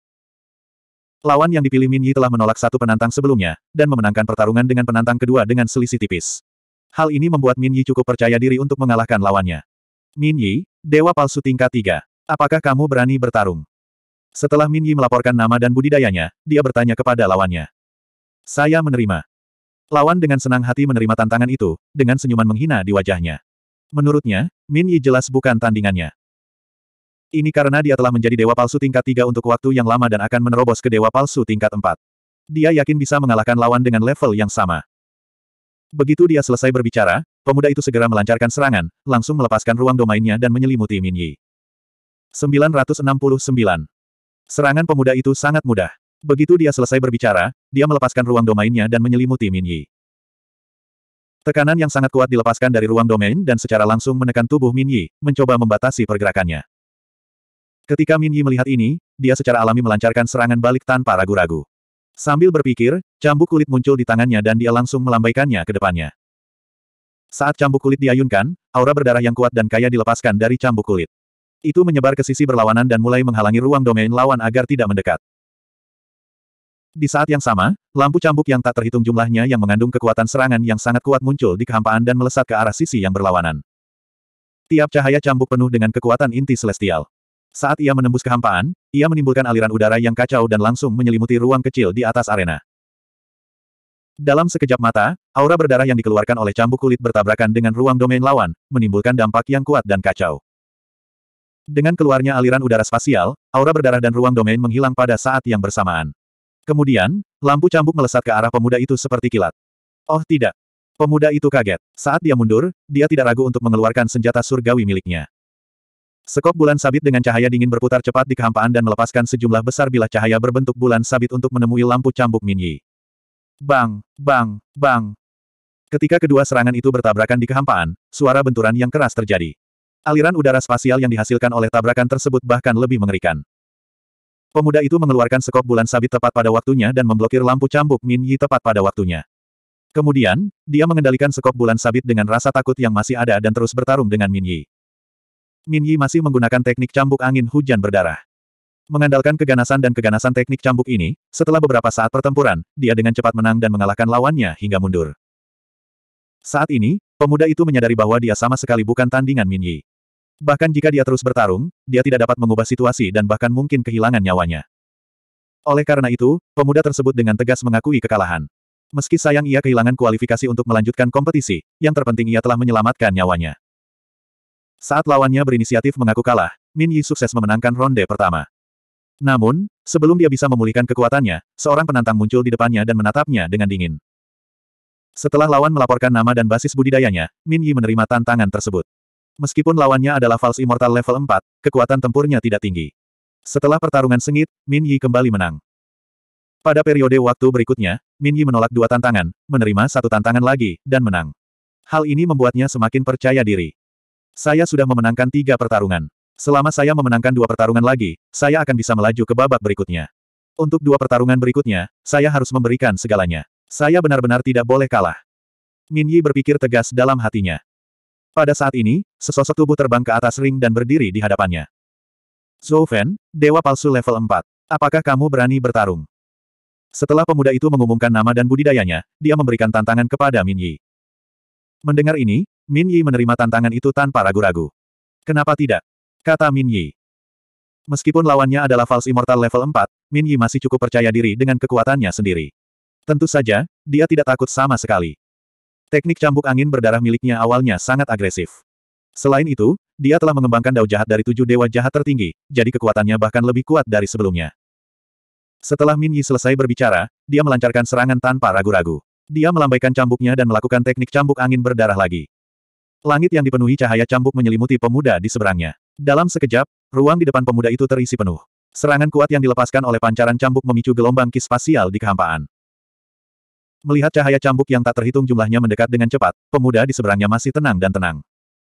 Lawan yang dipilih Min Yi telah menolak satu penantang sebelumnya, dan memenangkan pertarungan dengan penantang kedua dengan selisih tipis. Hal ini membuat Min Yi cukup percaya diri untuk mengalahkan lawannya. Min Yi, Dewa Palsu tingkat 3. Apakah kamu berani bertarung? Setelah Min Yi melaporkan nama dan budidayanya, dia bertanya kepada lawannya. Saya menerima. Lawan dengan senang hati menerima tantangan itu, dengan senyuman menghina di wajahnya. Menurutnya, Min Yi jelas bukan tandingannya. Ini karena dia telah menjadi dewa palsu tingkat 3 untuk waktu yang lama dan akan menerobos ke dewa palsu tingkat 4. Dia yakin bisa mengalahkan lawan dengan level yang sama. Begitu dia selesai berbicara, pemuda itu segera melancarkan serangan, langsung melepaskan ruang domainnya dan menyelimuti Min Yi. 969. Serangan pemuda itu sangat mudah. Begitu dia selesai berbicara, dia melepaskan ruang domainnya dan menyelimuti Min Yi. Tekanan yang sangat kuat dilepaskan dari ruang domain dan secara langsung menekan tubuh Min Yi, mencoba membatasi pergerakannya. Ketika Min Yi melihat ini, dia secara alami melancarkan serangan balik tanpa ragu-ragu. Sambil berpikir, cambuk kulit muncul di tangannya dan dia langsung melambaikannya ke depannya. Saat cambuk kulit diayunkan, aura berdarah yang kuat dan kaya dilepaskan dari cambuk kulit. Itu menyebar ke sisi berlawanan dan mulai menghalangi ruang domain lawan agar tidak mendekat. Di saat yang sama, lampu cambuk yang tak terhitung jumlahnya yang mengandung kekuatan serangan yang sangat kuat muncul di kehampaan dan melesat ke arah sisi yang berlawanan. Tiap cahaya cambuk penuh dengan kekuatan inti celestial. Saat ia menembus kehampaan, ia menimbulkan aliran udara yang kacau dan langsung menyelimuti ruang kecil di atas arena. Dalam sekejap mata, aura berdarah yang dikeluarkan oleh cambuk kulit bertabrakan dengan ruang domain lawan, menimbulkan dampak yang kuat dan kacau. Dengan keluarnya aliran udara spasial, aura berdarah dan ruang domain menghilang pada saat yang bersamaan. Kemudian, lampu cambuk melesat ke arah pemuda itu seperti kilat. Oh tidak. Pemuda itu kaget. Saat dia mundur, dia tidak ragu untuk mengeluarkan senjata surgawi miliknya. Sekop bulan sabit dengan cahaya dingin berputar cepat di kehampaan dan melepaskan sejumlah besar bilah cahaya berbentuk bulan sabit untuk menemui lampu cambuk Minyi. Bang, bang, bang. Ketika kedua serangan itu bertabrakan di kehampaan, suara benturan yang keras terjadi. Aliran udara spasial yang dihasilkan oleh tabrakan tersebut bahkan lebih mengerikan. Pemuda itu mengeluarkan sekop bulan sabit tepat pada waktunya dan memblokir lampu cambuk Min Yi tepat pada waktunya. Kemudian, dia mengendalikan sekop bulan sabit dengan rasa takut yang masih ada dan terus bertarung dengan Min Yi. Min Yi masih menggunakan teknik cambuk angin hujan berdarah. Mengandalkan keganasan dan keganasan teknik cambuk ini, setelah beberapa saat pertempuran, dia dengan cepat menang dan mengalahkan lawannya hingga mundur. Saat ini, pemuda itu menyadari bahwa dia sama sekali bukan tandingan Min Yi. Bahkan jika dia terus bertarung, dia tidak dapat mengubah situasi dan bahkan mungkin kehilangan nyawanya. Oleh karena itu, pemuda tersebut dengan tegas mengakui kekalahan. Meski sayang ia kehilangan kualifikasi untuk melanjutkan kompetisi, yang terpenting ia telah menyelamatkan nyawanya. Saat lawannya berinisiatif mengaku kalah, Min Yi sukses memenangkan ronde pertama. Namun, sebelum dia bisa memulihkan kekuatannya, seorang penantang muncul di depannya dan menatapnya dengan dingin. Setelah lawan melaporkan nama dan basis budidayanya, Min Yi menerima tantangan tersebut. Meskipun lawannya adalah False Immortal level 4, kekuatan tempurnya tidak tinggi. Setelah pertarungan sengit, Min Yi kembali menang. Pada periode waktu berikutnya, Min Yi menolak dua tantangan, menerima satu tantangan lagi, dan menang. Hal ini membuatnya semakin percaya diri. Saya sudah memenangkan tiga pertarungan. Selama saya memenangkan dua pertarungan lagi, saya akan bisa melaju ke babak berikutnya. Untuk dua pertarungan berikutnya, saya harus memberikan segalanya. Saya benar-benar tidak boleh kalah. Min Yi berpikir tegas dalam hatinya. Pada saat ini, sesosok tubuh terbang ke atas ring dan berdiri di hadapannya. Zhou Fan, Dewa Palsu level 4. Apakah kamu berani bertarung? Setelah pemuda itu mengumumkan nama dan budidayanya, dia memberikan tantangan kepada Min Yi. Mendengar ini, Min Yi menerima tantangan itu tanpa ragu-ragu. Kenapa tidak? Kata Min Yi. Meskipun lawannya adalah False Immortal level 4, Min Yi masih cukup percaya diri dengan kekuatannya sendiri. Tentu saja, dia tidak takut sama sekali. Teknik cambuk angin berdarah miliknya awalnya sangat agresif. Selain itu, dia telah mengembangkan dao jahat dari tujuh dewa jahat tertinggi, jadi kekuatannya bahkan lebih kuat dari sebelumnya. Setelah Min Yi selesai berbicara, dia melancarkan serangan tanpa ragu-ragu. Dia melambaikan cambuknya dan melakukan teknik cambuk angin berdarah lagi. Langit yang dipenuhi cahaya cambuk menyelimuti pemuda di seberangnya. Dalam sekejap, ruang di depan pemuda itu terisi penuh. Serangan kuat yang dilepaskan oleh pancaran cambuk memicu gelombang kis spasial di kehampaan. Melihat cahaya cambuk yang tak terhitung jumlahnya mendekat dengan cepat, pemuda di seberangnya masih tenang dan tenang.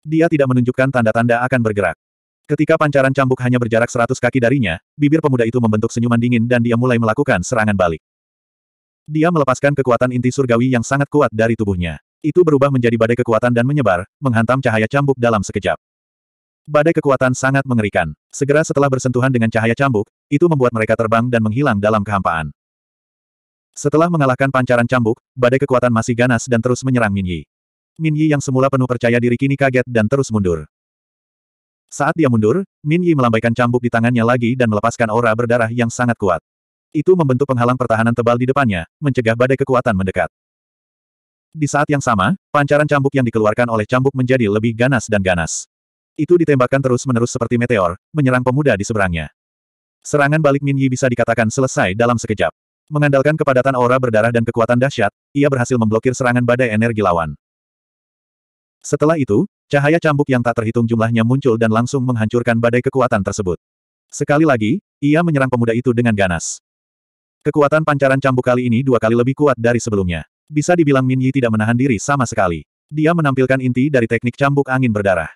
Dia tidak menunjukkan tanda-tanda akan bergerak. Ketika pancaran cambuk hanya berjarak seratus kaki darinya, bibir pemuda itu membentuk senyuman dingin dan dia mulai melakukan serangan balik. Dia melepaskan kekuatan inti surgawi yang sangat kuat dari tubuhnya. Itu berubah menjadi badai kekuatan dan menyebar, menghantam cahaya cambuk dalam sekejap. Badai kekuatan sangat mengerikan. Segera setelah bersentuhan dengan cahaya cambuk, itu membuat mereka terbang dan menghilang dalam kehampaan. Setelah mengalahkan pancaran cambuk, badai kekuatan masih ganas dan terus menyerang Min Yi. Min Yi yang semula penuh percaya diri kini kaget dan terus mundur. Saat dia mundur, Min Yi melambaikan cambuk di tangannya lagi dan melepaskan aura berdarah yang sangat kuat. Itu membentuk penghalang pertahanan tebal di depannya, mencegah badai kekuatan mendekat. Di saat yang sama, pancaran cambuk yang dikeluarkan oleh cambuk menjadi lebih ganas dan ganas. Itu ditembakkan terus-menerus seperti meteor, menyerang pemuda di seberangnya. Serangan balik Min Yi bisa dikatakan selesai dalam sekejap. Mengandalkan kepadatan aura berdarah dan kekuatan dahsyat, ia berhasil memblokir serangan badai energi lawan. Setelah itu, cahaya cambuk yang tak terhitung jumlahnya muncul dan langsung menghancurkan badai kekuatan tersebut. Sekali lagi, ia menyerang pemuda itu dengan ganas. Kekuatan pancaran cambuk kali ini dua kali lebih kuat dari sebelumnya. Bisa dibilang Min Yi tidak menahan diri sama sekali. Dia menampilkan inti dari teknik cambuk angin berdarah.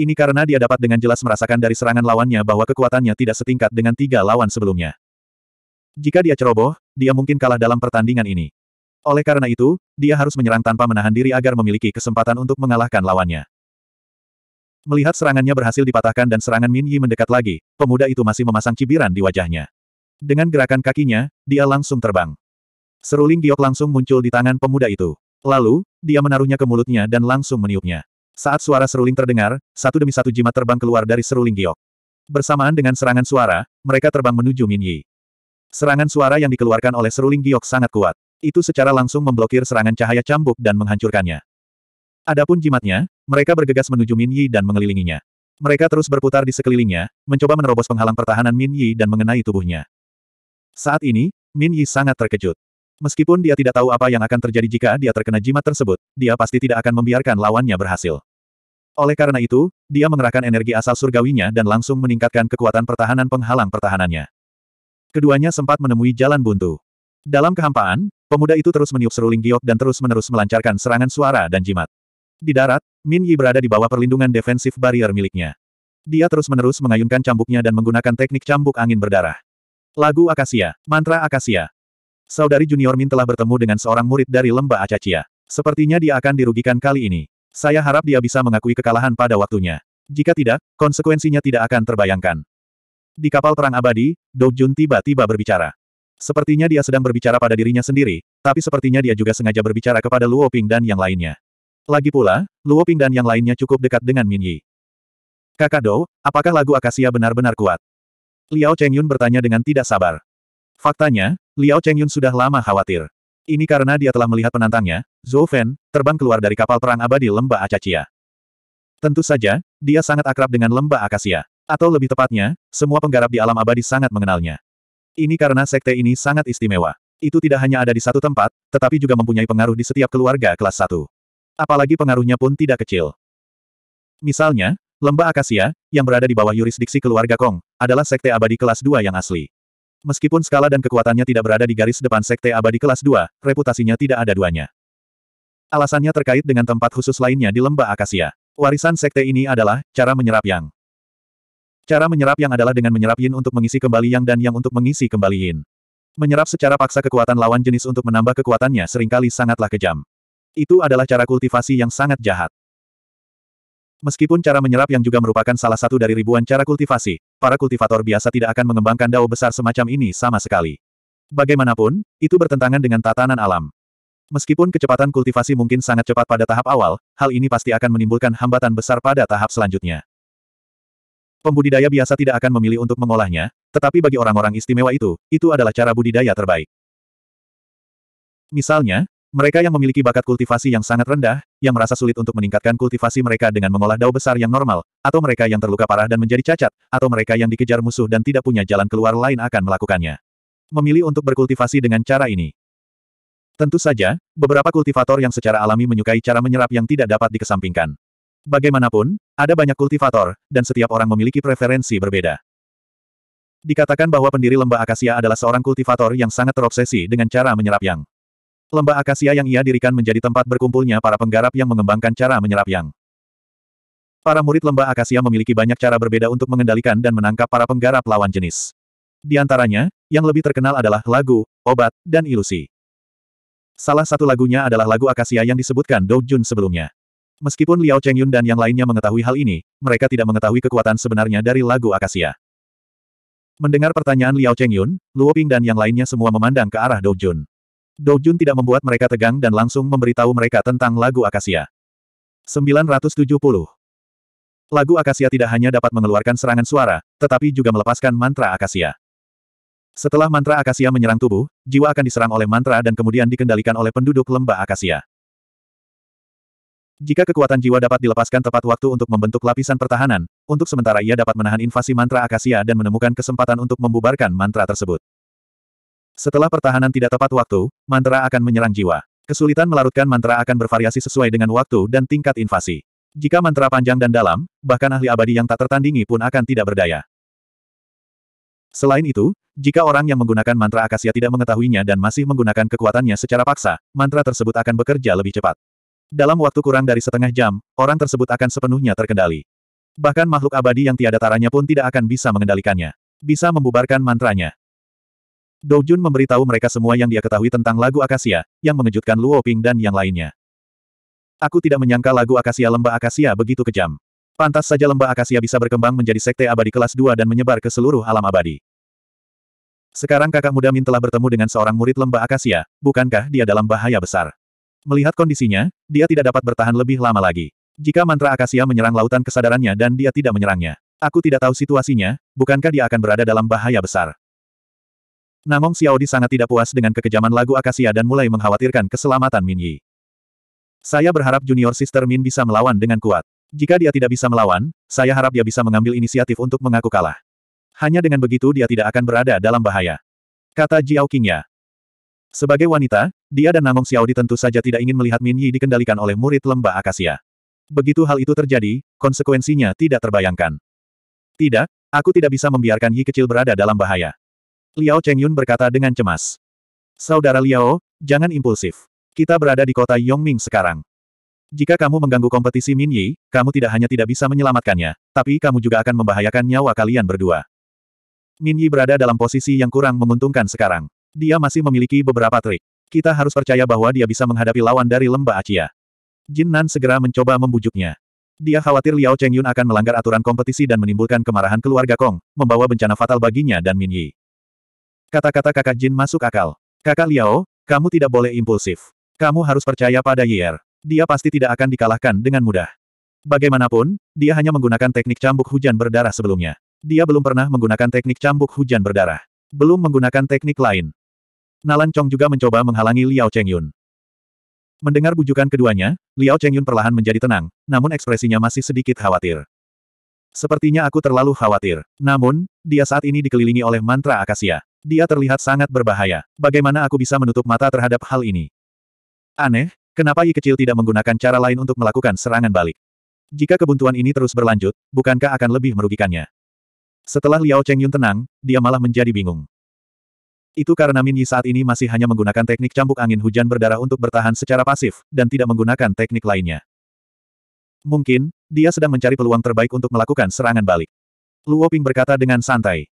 Ini karena dia dapat dengan jelas merasakan dari serangan lawannya bahwa kekuatannya tidak setingkat dengan tiga lawan sebelumnya. Jika dia ceroboh, dia mungkin kalah dalam pertandingan ini. Oleh karena itu, dia harus menyerang tanpa menahan diri agar memiliki kesempatan untuk mengalahkan lawannya. Melihat serangannya berhasil dipatahkan dan serangan Min Yi mendekat lagi, pemuda itu masih memasang cibiran di wajahnya. Dengan gerakan kakinya, dia langsung terbang. Seruling giok langsung muncul di tangan pemuda itu. Lalu, dia menaruhnya ke mulutnya dan langsung meniupnya. Saat suara seruling terdengar, satu demi satu jimat terbang keluar dari seruling giok. Bersamaan dengan serangan suara, mereka terbang menuju Min Yi. Serangan suara yang dikeluarkan oleh seruling giok sangat kuat. Itu secara langsung memblokir serangan cahaya cambuk dan menghancurkannya. Adapun jimatnya, mereka bergegas menuju Min Yi dan mengelilinginya. Mereka terus berputar di sekelilingnya, mencoba menerobos penghalang pertahanan Min Yi dan mengenai tubuhnya. Saat ini, Min Yi sangat terkejut. Meskipun dia tidak tahu apa yang akan terjadi jika dia terkena jimat tersebut, dia pasti tidak akan membiarkan lawannya berhasil. Oleh karena itu, dia mengerahkan energi asal surgawinya dan langsung meningkatkan kekuatan pertahanan penghalang pertahanannya. Keduanya sempat menemui jalan buntu. Dalam kehampaan, pemuda itu terus meniup seruling giok dan terus-menerus melancarkan serangan suara dan jimat. Di darat, Min Yi berada di bawah perlindungan defensif barrier miliknya. Dia terus-menerus mengayunkan cambuknya dan menggunakan teknik cambuk angin berdarah. Lagu Akasia, Mantra Akasia, Saudari Junior Min telah bertemu dengan seorang murid dari lembah Acacia. Sepertinya dia akan dirugikan kali ini. Saya harap dia bisa mengakui kekalahan pada waktunya. Jika tidak, konsekuensinya tidak akan terbayangkan. Di kapal perang abadi, Dou Jun tiba-tiba berbicara. Sepertinya dia sedang berbicara pada dirinya sendiri, tapi sepertinya dia juga sengaja berbicara kepada Luo Ping dan yang lainnya. Lagi pula, Luo Ping dan yang lainnya cukup dekat dengan Min Yi. Kakak Dou, apakah lagu Akasia benar-benar kuat? Liao Chengyun bertanya dengan tidak sabar. Faktanya, Liao Chengyun sudah lama khawatir. Ini karena dia telah melihat penantangnya, Zhou Fen, terbang keluar dari kapal perang abadi Lembah Acacia. Tentu saja, dia sangat akrab dengan Lembah Akasia. Atau lebih tepatnya, semua penggarap di alam abadi sangat mengenalnya. Ini karena sekte ini sangat istimewa. Itu tidak hanya ada di satu tempat, tetapi juga mempunyai pengaruh di setiap keluarga kelas satu. Apalagi pengaruhnya pun tidak kecil. Misalnya, Lembah Akasia, yang berada di bawah yurisdiksi keluarga Kong, adalah sekte abadi kelas 2 yang asli. Meskipun skala dan kekuatannya tidak berada di garis depan Sekte Abadi kelas 2, reputasinya tidak ada duanya. Alasannya terkait dengan tempat khusus lainnya di lembah Akasia. Warisan Sekte ini adalah, cara menyerap yang. Cara menyerap yang adalah dengan menyerap yin untuk mengisi kembali yang dan yang untuk mengisi kembali yin. Menyerap secara paksa kekuatan lawan jenis untuk menambah kekuatannya seringkali sangatlah kejam. Itu adalah cara kultivasi yang sangat jahat. Meskipun cara menyerap yang juga merupakan salah satu dari ribuan cara kultivasi, para kultivator biasa tidak akan mengembangkan dao besar semacam ini sama sekali. Bagaimanapun, itu bertentangan dengan tatanan alam. Meskipun kecepatan kultivasi mungkin sangat cepat pada tahap awal, hal ini pasti akan menimbulkan hambatan besar pada tahap selanjutnya. Pembudidaya biasa tidak akan memilih untuk mengolahnya, tetapi bagi orang-orang istimewa itu, itu adalah cara budidaya terbaik. Misalnya, mereka yang memiliki bakat kultivasi yang sangat rendah, yang merasa sulit untuk meningkatkan kultivasi mereka dengan mengolah dao besar yang normal, atau mereka yang terluka parah dan menjadi cacat, atau mereka yang dikejar musuh dan tidak punya jalan keluar lain akan melakukannya. Memilih untuk berkultivasi dengan cara ini. Tentu saja, beberapa kultivator yang secara alami menyukai cara menyerap yang tidak dapat dikesampingkan. Bagaimanapun, ada banyak kultivator, dan setiap orang memiliki preferensi berbeda. Dikatakan bahwa pendiri lembah akasia adalah seorang kultivator yang sangat terobsesi dengan cara menyerap yang Lembah akasia yang ia dirikan menjadi tempat berkumpulnya para penggarap yang mengembangkan cara menyerap yang. Para murid lembah akasia memiliki banyak cara berbeda untuk mengendalikan dan menangkap para penggarap lawan jenis. Di antaranya, yang lebih terkenal adalah lagu, obat, dan ilusi. Salah satu lagunya adalah lagu akasia yang disebutkan Dou Jun sebelumnya. Meskipun Liao Chengyun dan yang lainnya mengetahui hal ini, mereka tidak mengetahui kekuatan sebenarnya dari lagu akasia. Mendengar pertanyaan Liao Chengyun, Luo Ping dan yang lainnya semua memandang ke arah Dou Jun. Doujun tidak membuat mereka tegang dan langsung memberitahu mereka tentang lagu Akasia. 970. Lagu Akasia tidak hanya dapat mengeluarkan serangan suara, tetapi juga melepaskan mantra Akasia. Setelah mantra Akasia menyerang tubuh, jiwa akan diserang oleh mantra dan kemudian dikendalikan oleh penduduk lembah Akasia. Jika kekuatan jiwa dapat dilepaskan tepat waktu untuk membentuk lapisan pertahanan, untuk sementara ia dapat menahan invasi mantra Akasia dan menemukan kesempatan untuk membubarkan mantra tersebut. Setelah pertahanan tidak tepat waktu, mantra akan menyerang jiwa. Kesulitan melarutkan mantra akan bervariasi sesuai dengan waktu dan tingkat invasi. Jika mantra panjang dan dalam, bahkan ahli abadi yang tak tertandingi pun akan tidak berdaya. Selain itu, jika orang yang menggunakan mantra akasia tidak mengetahuinya dan masih menggunakan kekuatannya secara paksa, mantra tersebut akan bekerja lebih cepat. Dalam waktu kurang dari setengah jam, orang tersebut akan sepenuhnya terkendali. Bahkan makhluk abadi yang tiada taranya pun tidak akan bisa mengendalikannya. Bisa membubarkan mantranya. Jun memberitahu mereka semua yang dia ketahui tentang lagu Akasia, yang mengejutkan Luo Ping dan yang lainnya. Aku tidak menyangka lagu Akasia Lembah Akasia begitu kejam. Pantas saja Lembah Akasia bisa berkembang menjadi sekte abadi kelas 2 dan menyebar ke seluruh alam abadi. Sekarang kakak muda Min telah bertemu dengan seorang murid Lembah Akasia, bukankah dia dalam bahaya besar? Melihat kondisinya, dia tidak dapat bertahan lebih lama lagi. Jika mantra Akasia menyerang lautan kesadarannya dan dia tidak menyerangnya. Aku tidak tahu situasinya, bukankah dia akan berada dalam bahaya besar? Namong Di sangat tidak puas dengan kekejaman lagu Akasia dan mulai mengkhawatirkan keselamatan Min Yi. Saya berharap junior sister Min bisa melawan dengan kuat. Jika dia tidak bisa melawan, saya harap dia bisa mengambil inisiatif untuk mengaku kalah. Hanya dengan begitu dia tidak akan berada dalam bahaya. Kata Jiao Qingya. Sebagai wanita, dia dan Namong Xiaodi tentu saja tidak ingin melihat Min Yi dikendalikan oleh murid lembah Akasia. Begitu hal itu terjadi, konsekuensinya tidak terbayangkan. Tidak, aku tidak bisa membiarkan Yi kecil berada dalam bahaya. Liao Chengyun berkata dengan cemas. Saudara Liao, jangan impulsif. Kita berada di kota Yongming sekarang. Jika kamu mengganggu kompetisi Min Yi, kamu tidak hanya tidak bisa menyelamatkannya, tapi kamu juga akan membahayakan nyawa kalian berdua. Min Yi berada dalam posisi yang kurang menguntungkan sekarang. Dia masih memiliki beberapa trik. Kita harus percaya bahwa dia bisa menghadapi lawan dari lembah Acia. Jin Nan segera mencoba membujuknya. Dia khawatir Liao Chengyun akan melanggar aturan kompetisi dan menimbulkan kemarahan keluarga Kong, membawa bencana fatal baginya dan Min Yi. Kata-kata kakak Jin masuk akal. Kakak Liao, kamu tidak boleh impulsif. Kamu harus percaya pada Yier. Dia pasti tidak akan dikalahkan dengan mudah. Bagaimanapun, dia hanya menggunakan teknik cambuk hujan berdarah sebelumnya. Dia belum pernah menggunakan teknik cambuk hujan berdarah. Belum menggunakan teknik lain. Nalan Chong juga mencoba menghalangi Liao Chengyun. Mendengar bujukan keduanya, Liao Chengyun perlahan menjadi tenang, namun ekspresinya masih sedikit khawatir. Sepertinya aku terlalu khawatir. Namun, dia saat ini dikelilingi oleh mantra akasia. Dia terlihat sangat berbahaya. Bagaimana aku bisa menutup mata terhadap hal ini? Aneh, kenapa Yi kecil tidak menggunakan cara lain untuk melakukan serangan balik? Jika kebuntuan ini terus berlanjut, bukankah akan lebih merugikannya? Setelah Liao Chengyun tenang, dia malah menjadi bingung. Itu karena Min Yi saat ini masih hanya menggunakan teknik cambuk angin hujan berdarah untuk bertahan secara pasif, dan tidak menggunakan teknik lainnya. Mungkin, dia sedang mencari peluang terbaik untuk melakukan serangan balik. Luo Ping berkata dengan santai.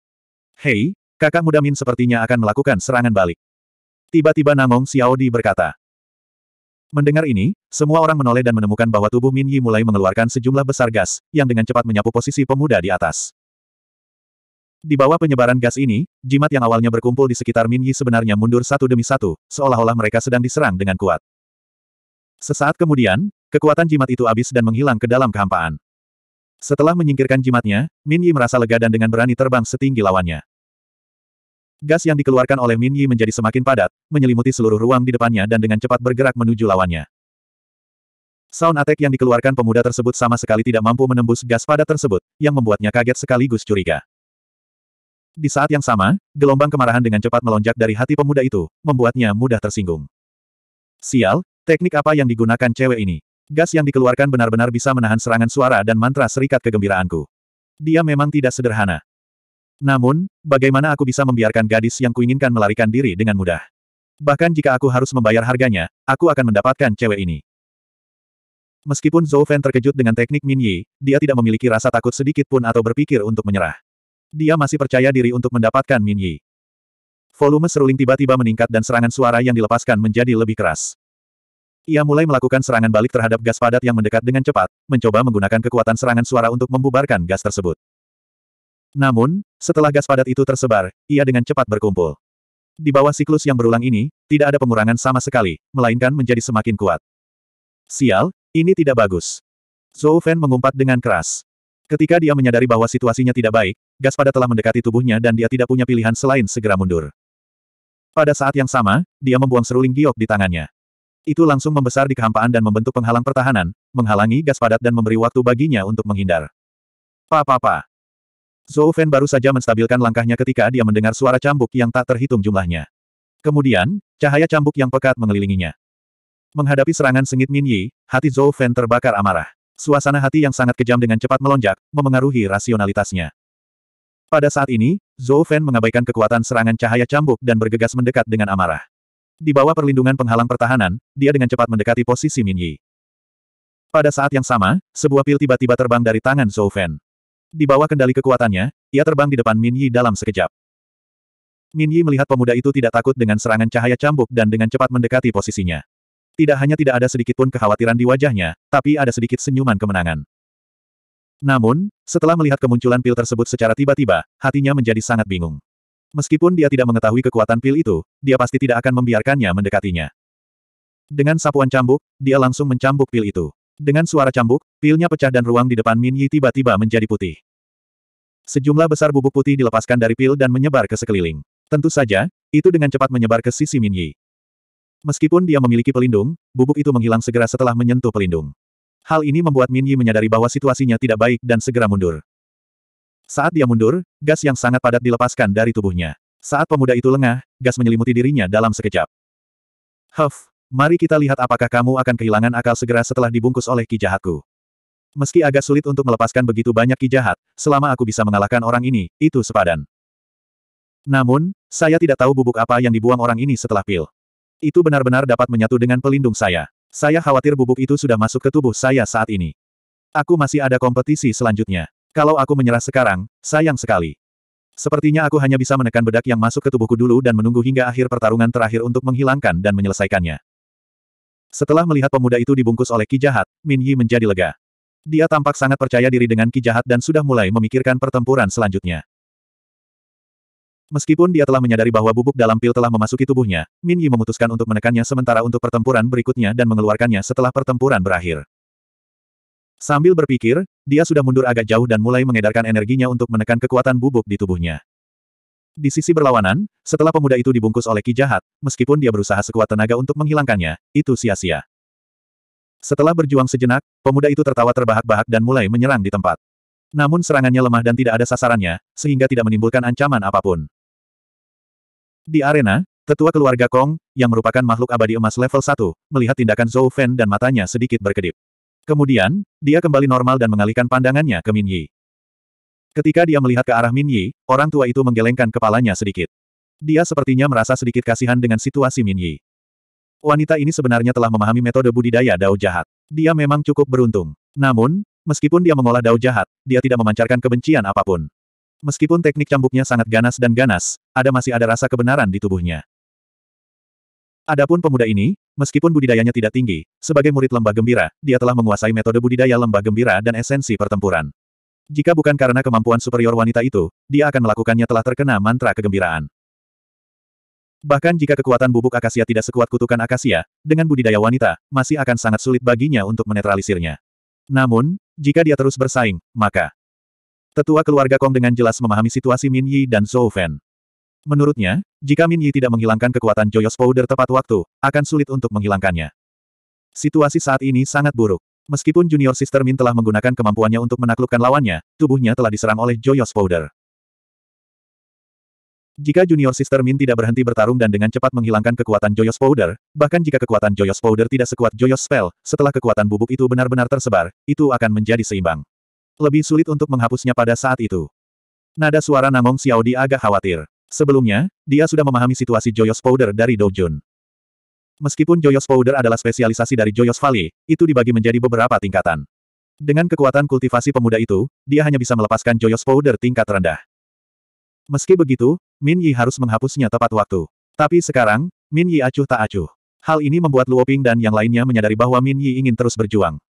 Hei, Kakak muda Min sepertinya akan melakukan serangan balik. Tiba-tiba Namong di berkata. Mendengar ini, semua orang menoleh dan menemukan bahwa tubuh Min Yi mulai mengeluarkan sejumlah besar gas, yang dengan cepat menyapu posisi pemuda di atas. Di bawah penyebaran gas ini, jimat yang awalnya berkumpul di sekitar Min Yi sebenarnya mundur satu demi satu, seolah-olah mereka sedang diserang dengan kuat. Sesaat kemudian, kekuatan jimat itu habis dan menghilang ke dalam kehampaan. Setelah menyingkirkan jimatnya, Min Yi merasa lega dan dengan berani terbang setinggi lawannya. Gas yang dikeluarkan oleh Min Yi menjadi semakin padat, menyelimuti seluruh ruang di depannya dan dengan cepat bergerak menuju lawannya. Sound attack yang dikeluarkan pemuda tersebut sama sekali tidak mampu menembus gas padat tersebut, yang membuatnya kaget sekaligus curiga. Di saat yang sama, gelombang kemarahan dengan cepat melonjak dari hati pemuda itu, membuatnya mudah tersinggung. Sial, teknik apa yang digunakan cewek ini? Gas yang dikeluarkan benar-benar bisa menahan serangan suara dan mantra serikat kegembiraanku. Dia memang tidak sederhana. Namun, bagaimana aku bisa membiarkan gadis yang kuinginkan melarikan diri dengan mudah? Bahkan jika aku harus membayar harganya, aku akan mendapatkan cewek ini. Meskipun Zhou Fan terkejut dengan teknik Min Yi, dia tidak memiliki rasa takut sedikit pun atau berpikir untuk menyerah. Dia masih percaya diri untuk mendapatkan Min Yi. Volume seruling tiba-tiba meningkat dan serangan suara yang dilepaskan menjadi lebih keras. Ia mulai melakukan serangan balik terhadap gas padat yang mendekat dengan cepat, mencoba menggunakan kekuatan serangan suara untuk membubarkan gas tersebut. Namun, setelah gas padat itu tersebar, ia dengan cepat berkumpul. Di bawah siklus yang berulang ini, tidak ada pengurangan sama sekali, melainkan menjadi semakin kuat. Sial, ini tidak bagus. Zhou Fan mengumpat dengan keras. Ketika dia menyadari bahwa situasinya tidak baik, gas padat telah mendekati tubuhnya dan dia tidak punya pilihan selain segera mundur. Pada saat yang sama, dia membuang seruling giok di tangannya. Itu langsung membesar di kehampaan dan membentuk penghalang pertahanan, menghalangi gas padat dan memberi waktu baginya untuk menghindar. Pa-pa-pa. Zhou Fen baru saja menstabilkan langkahnya ketika dia mendengar suara cambuk yang tak terhitung jumlahnya. Kemudian, cahaya cambuk yang pekat mengelilinginya. Menghadapi serangan sengit Min Yi, hati Zhou Fen terbakar amarah. Suasana hati yang sangat kejam dengan cepat melonjak, memengaruhi rasionalitasnya. Pada saat ini, Zhou Fen mengabaikan kekuatan serangan cahaya cambuk dan bergegas mendekat dengan amarah. Di bawah perlindungan penghalang pertahanan, dia dengan cepat mendekati posisi Min Yi. Pada saat yang sama, sebuah pil tiba-tiba terbang dari tangan Zhou Fen. Di bawah kendali kekuatannya, ia terbang di depan Min Yi dalam sekejap. Min Yi melihat pemuda itu tidak takut dengan serangan cahaya cambuk dan dengan cepat mendekati posisinya. Tidak hanya tidak ada sedikit pun kekhawatiran di wajahnya, tapi ada sedikit senyuman kemenangan. Namun, setelah melihat kemunculan pil tersebut secara tiba-tiba, hatinya menjadi sangat bingung. Meskipun dia tidak mengetahui kekuatan pil itu, dia pasti tidak akan membiarkannya mendekatinya. Dengan sapuan cambuk, dia langsung mencambuk pil itu. Dengan suara cambuk, pilnya pecah dan ruang di depan Min Yi tiba-tiba menjadi putih. Sejumlah besar bubuk putih dilepaskan dari pil dan menyebar ke sekeliling. Tentu saja, itu dengan cepat menyebar ke sisi Min Yi. Meskipun dia memiliki pelindung, bubuk itu menghilang segera setelah menyentuh pelindung. Hal ini membuat Min Yi menyadari bahwa situasinya tidak baik dan segera mundur. Saat dia mundur, gas yang sangat padat dilepaskan dari tubuhnya. Saat pemuda itu lengah, gas menyelimuti dirinya dalam sekejap. Huff, Mari kita lihat apakah kamu akan kehilangan akal segera setelah dibungkus oleh ki jahatku. Meski agak sulit untuk melepaskan begitu banyak ki jahat, selama aku bisa mengalahkan orang ini, itu sepadan. Namun, saya tidak tahu bubuk apa yang dibuang orang ini setelah pil. Itu benar-benar dapat menyatu dengan pelindung saya. Saya khawatir bubuk itu sudah masuk ke tubuh saya saat ini. Aku masih ada kompetisi selanjutnya. Kalau aku menyerah sekarang, sayang sekali. Sepertinya aku hanya bisa menekan bedak yang masuk ke tubuhku dulu dan menunggu hingga akhir pertarungan terakhir untuk menghilangkan dan menyelesaikannya. Setelah melihat pemuda itu dibungkus oleh Ki Jahat, Min Yi menjadi lega. Dia tampak sangat percaya diri dengan Ki Jahat dan sudah mulai memikirkan pertempuran selanjutnya. Meskipun dia telah menyadari bahwa bubuk dalam pil telah memasuki tubuhnya, Min Yi memutuskan untuk menekannya sementara untuk pertempuran berikutnya dan mengeluarkannya setelah pertempuran berakhir. Sambil berpikir, dia sudah mundur agak jauh dan mulai mengedarkan energinya untuk menekan kekuatan bubuk di tubuhnya. Di sisi berlawanan, setelah pemuda itu dibungkus oleh ki jahat, meskipun dia berusaha sekuat tenaga untuk menghilangkannya, itu sia-sia. Setelah berjuang sejenak, pemuda itu tertawa terbahak-bahak dan mulai menyerang di tempat. Namun serangannya lemah dan tidak ada sasarannya, sehingga tidak menimbulkan ancaman apapun. Di arena, tetua keluarga Kong, yang merupakan makhluk abadi emas level 1, melihat tindakan Zhou Fan dan matanya sedikit berkedip. Kemudian, dia kembali normal dan mengalihkan pandangannya ke Min Yi. Ketika dia melihat ke arah Min Yi, orang tua itu menggelengkan kepalanya sedikit. Dia sepertinya merasa sedikit kasihan dengan situasi Min Yi. Wanita ini sebenarnya telah memahami metode budidaya dao jahat. Dia memang cukup beruntung. Namun, meskipun dia mengolah dao jahat, dia tidak memancarkan kebencian apapun. Meskipun teknik cambuknya sangat ganas dan ganas, ada masih ada rasa kebenaran di tubuhnya. Adapun pemuda ini, meskipun budidayanya tidak tinggi, sebagai murid lembah gembira, dia telah menguasai metode budidaya lembah gembira dan esensi pertempuran. Jika bukan karena kemampuan superior wanita itu, dia akan melakukannya telah terkena mantra kegembiraan. Bahkan jika kekuatan bubuk akasia tidak sekuat kutukan akasia, dengan budidaya wanita, masih akan sangat sulit baginya untuk menetralisirnya. Namun, jika dia terus bersaing, maka tetua keluarga Kong dengan jelas memahami situasi Min Yi dan Zhou Fen. Menurutnya, jika Min Yi tidak menghilangkan kekuatan Joyous Powder tepat waktu, akan sulit untuk menghilangkannya. Situasi saat ini sangat buruk. Meskipun Junior Sister Min telah menggunakan kemampuannya untuk menaklukkan lawannya, tubuhnya telah diserang oleh Joyous Powder. Jika Junior Sister Min tidak berhenti bertarung dan dengan cepat menghilangkan kekuatan Joyous Powder, bahkan jika kekuatan Joyous Powder tidak sekuat Joyous Spell, setelah kekuatan bubuk itu benar-benar tersebar, itu akan menjadi seimbang. Lebih sulit untuk menghapusnya pada saat itu. Nada suara Namong Xiaodi agak khawatir. Sebelumnya, dia sudah memahami situasi Joyous Powder dari Dojun. Meskipun Joyos Powder adalah spesialisasi dari Joyos Valley, itu dibagi menjadi beberapa tingkatan. Dengan kekuatan kultivasi pemuda itu, dia hanya bisa melepaskan Joyos Powder tingkat rendah. Meski begitu, Min Yi harus menghapusnya tepat waktu. Tapi sekarang, Min Yi acuh tak acuh. Hal ini membuat Luoping dan yang lainnya menyadari bahwa Min Yi ingin terus berjuang.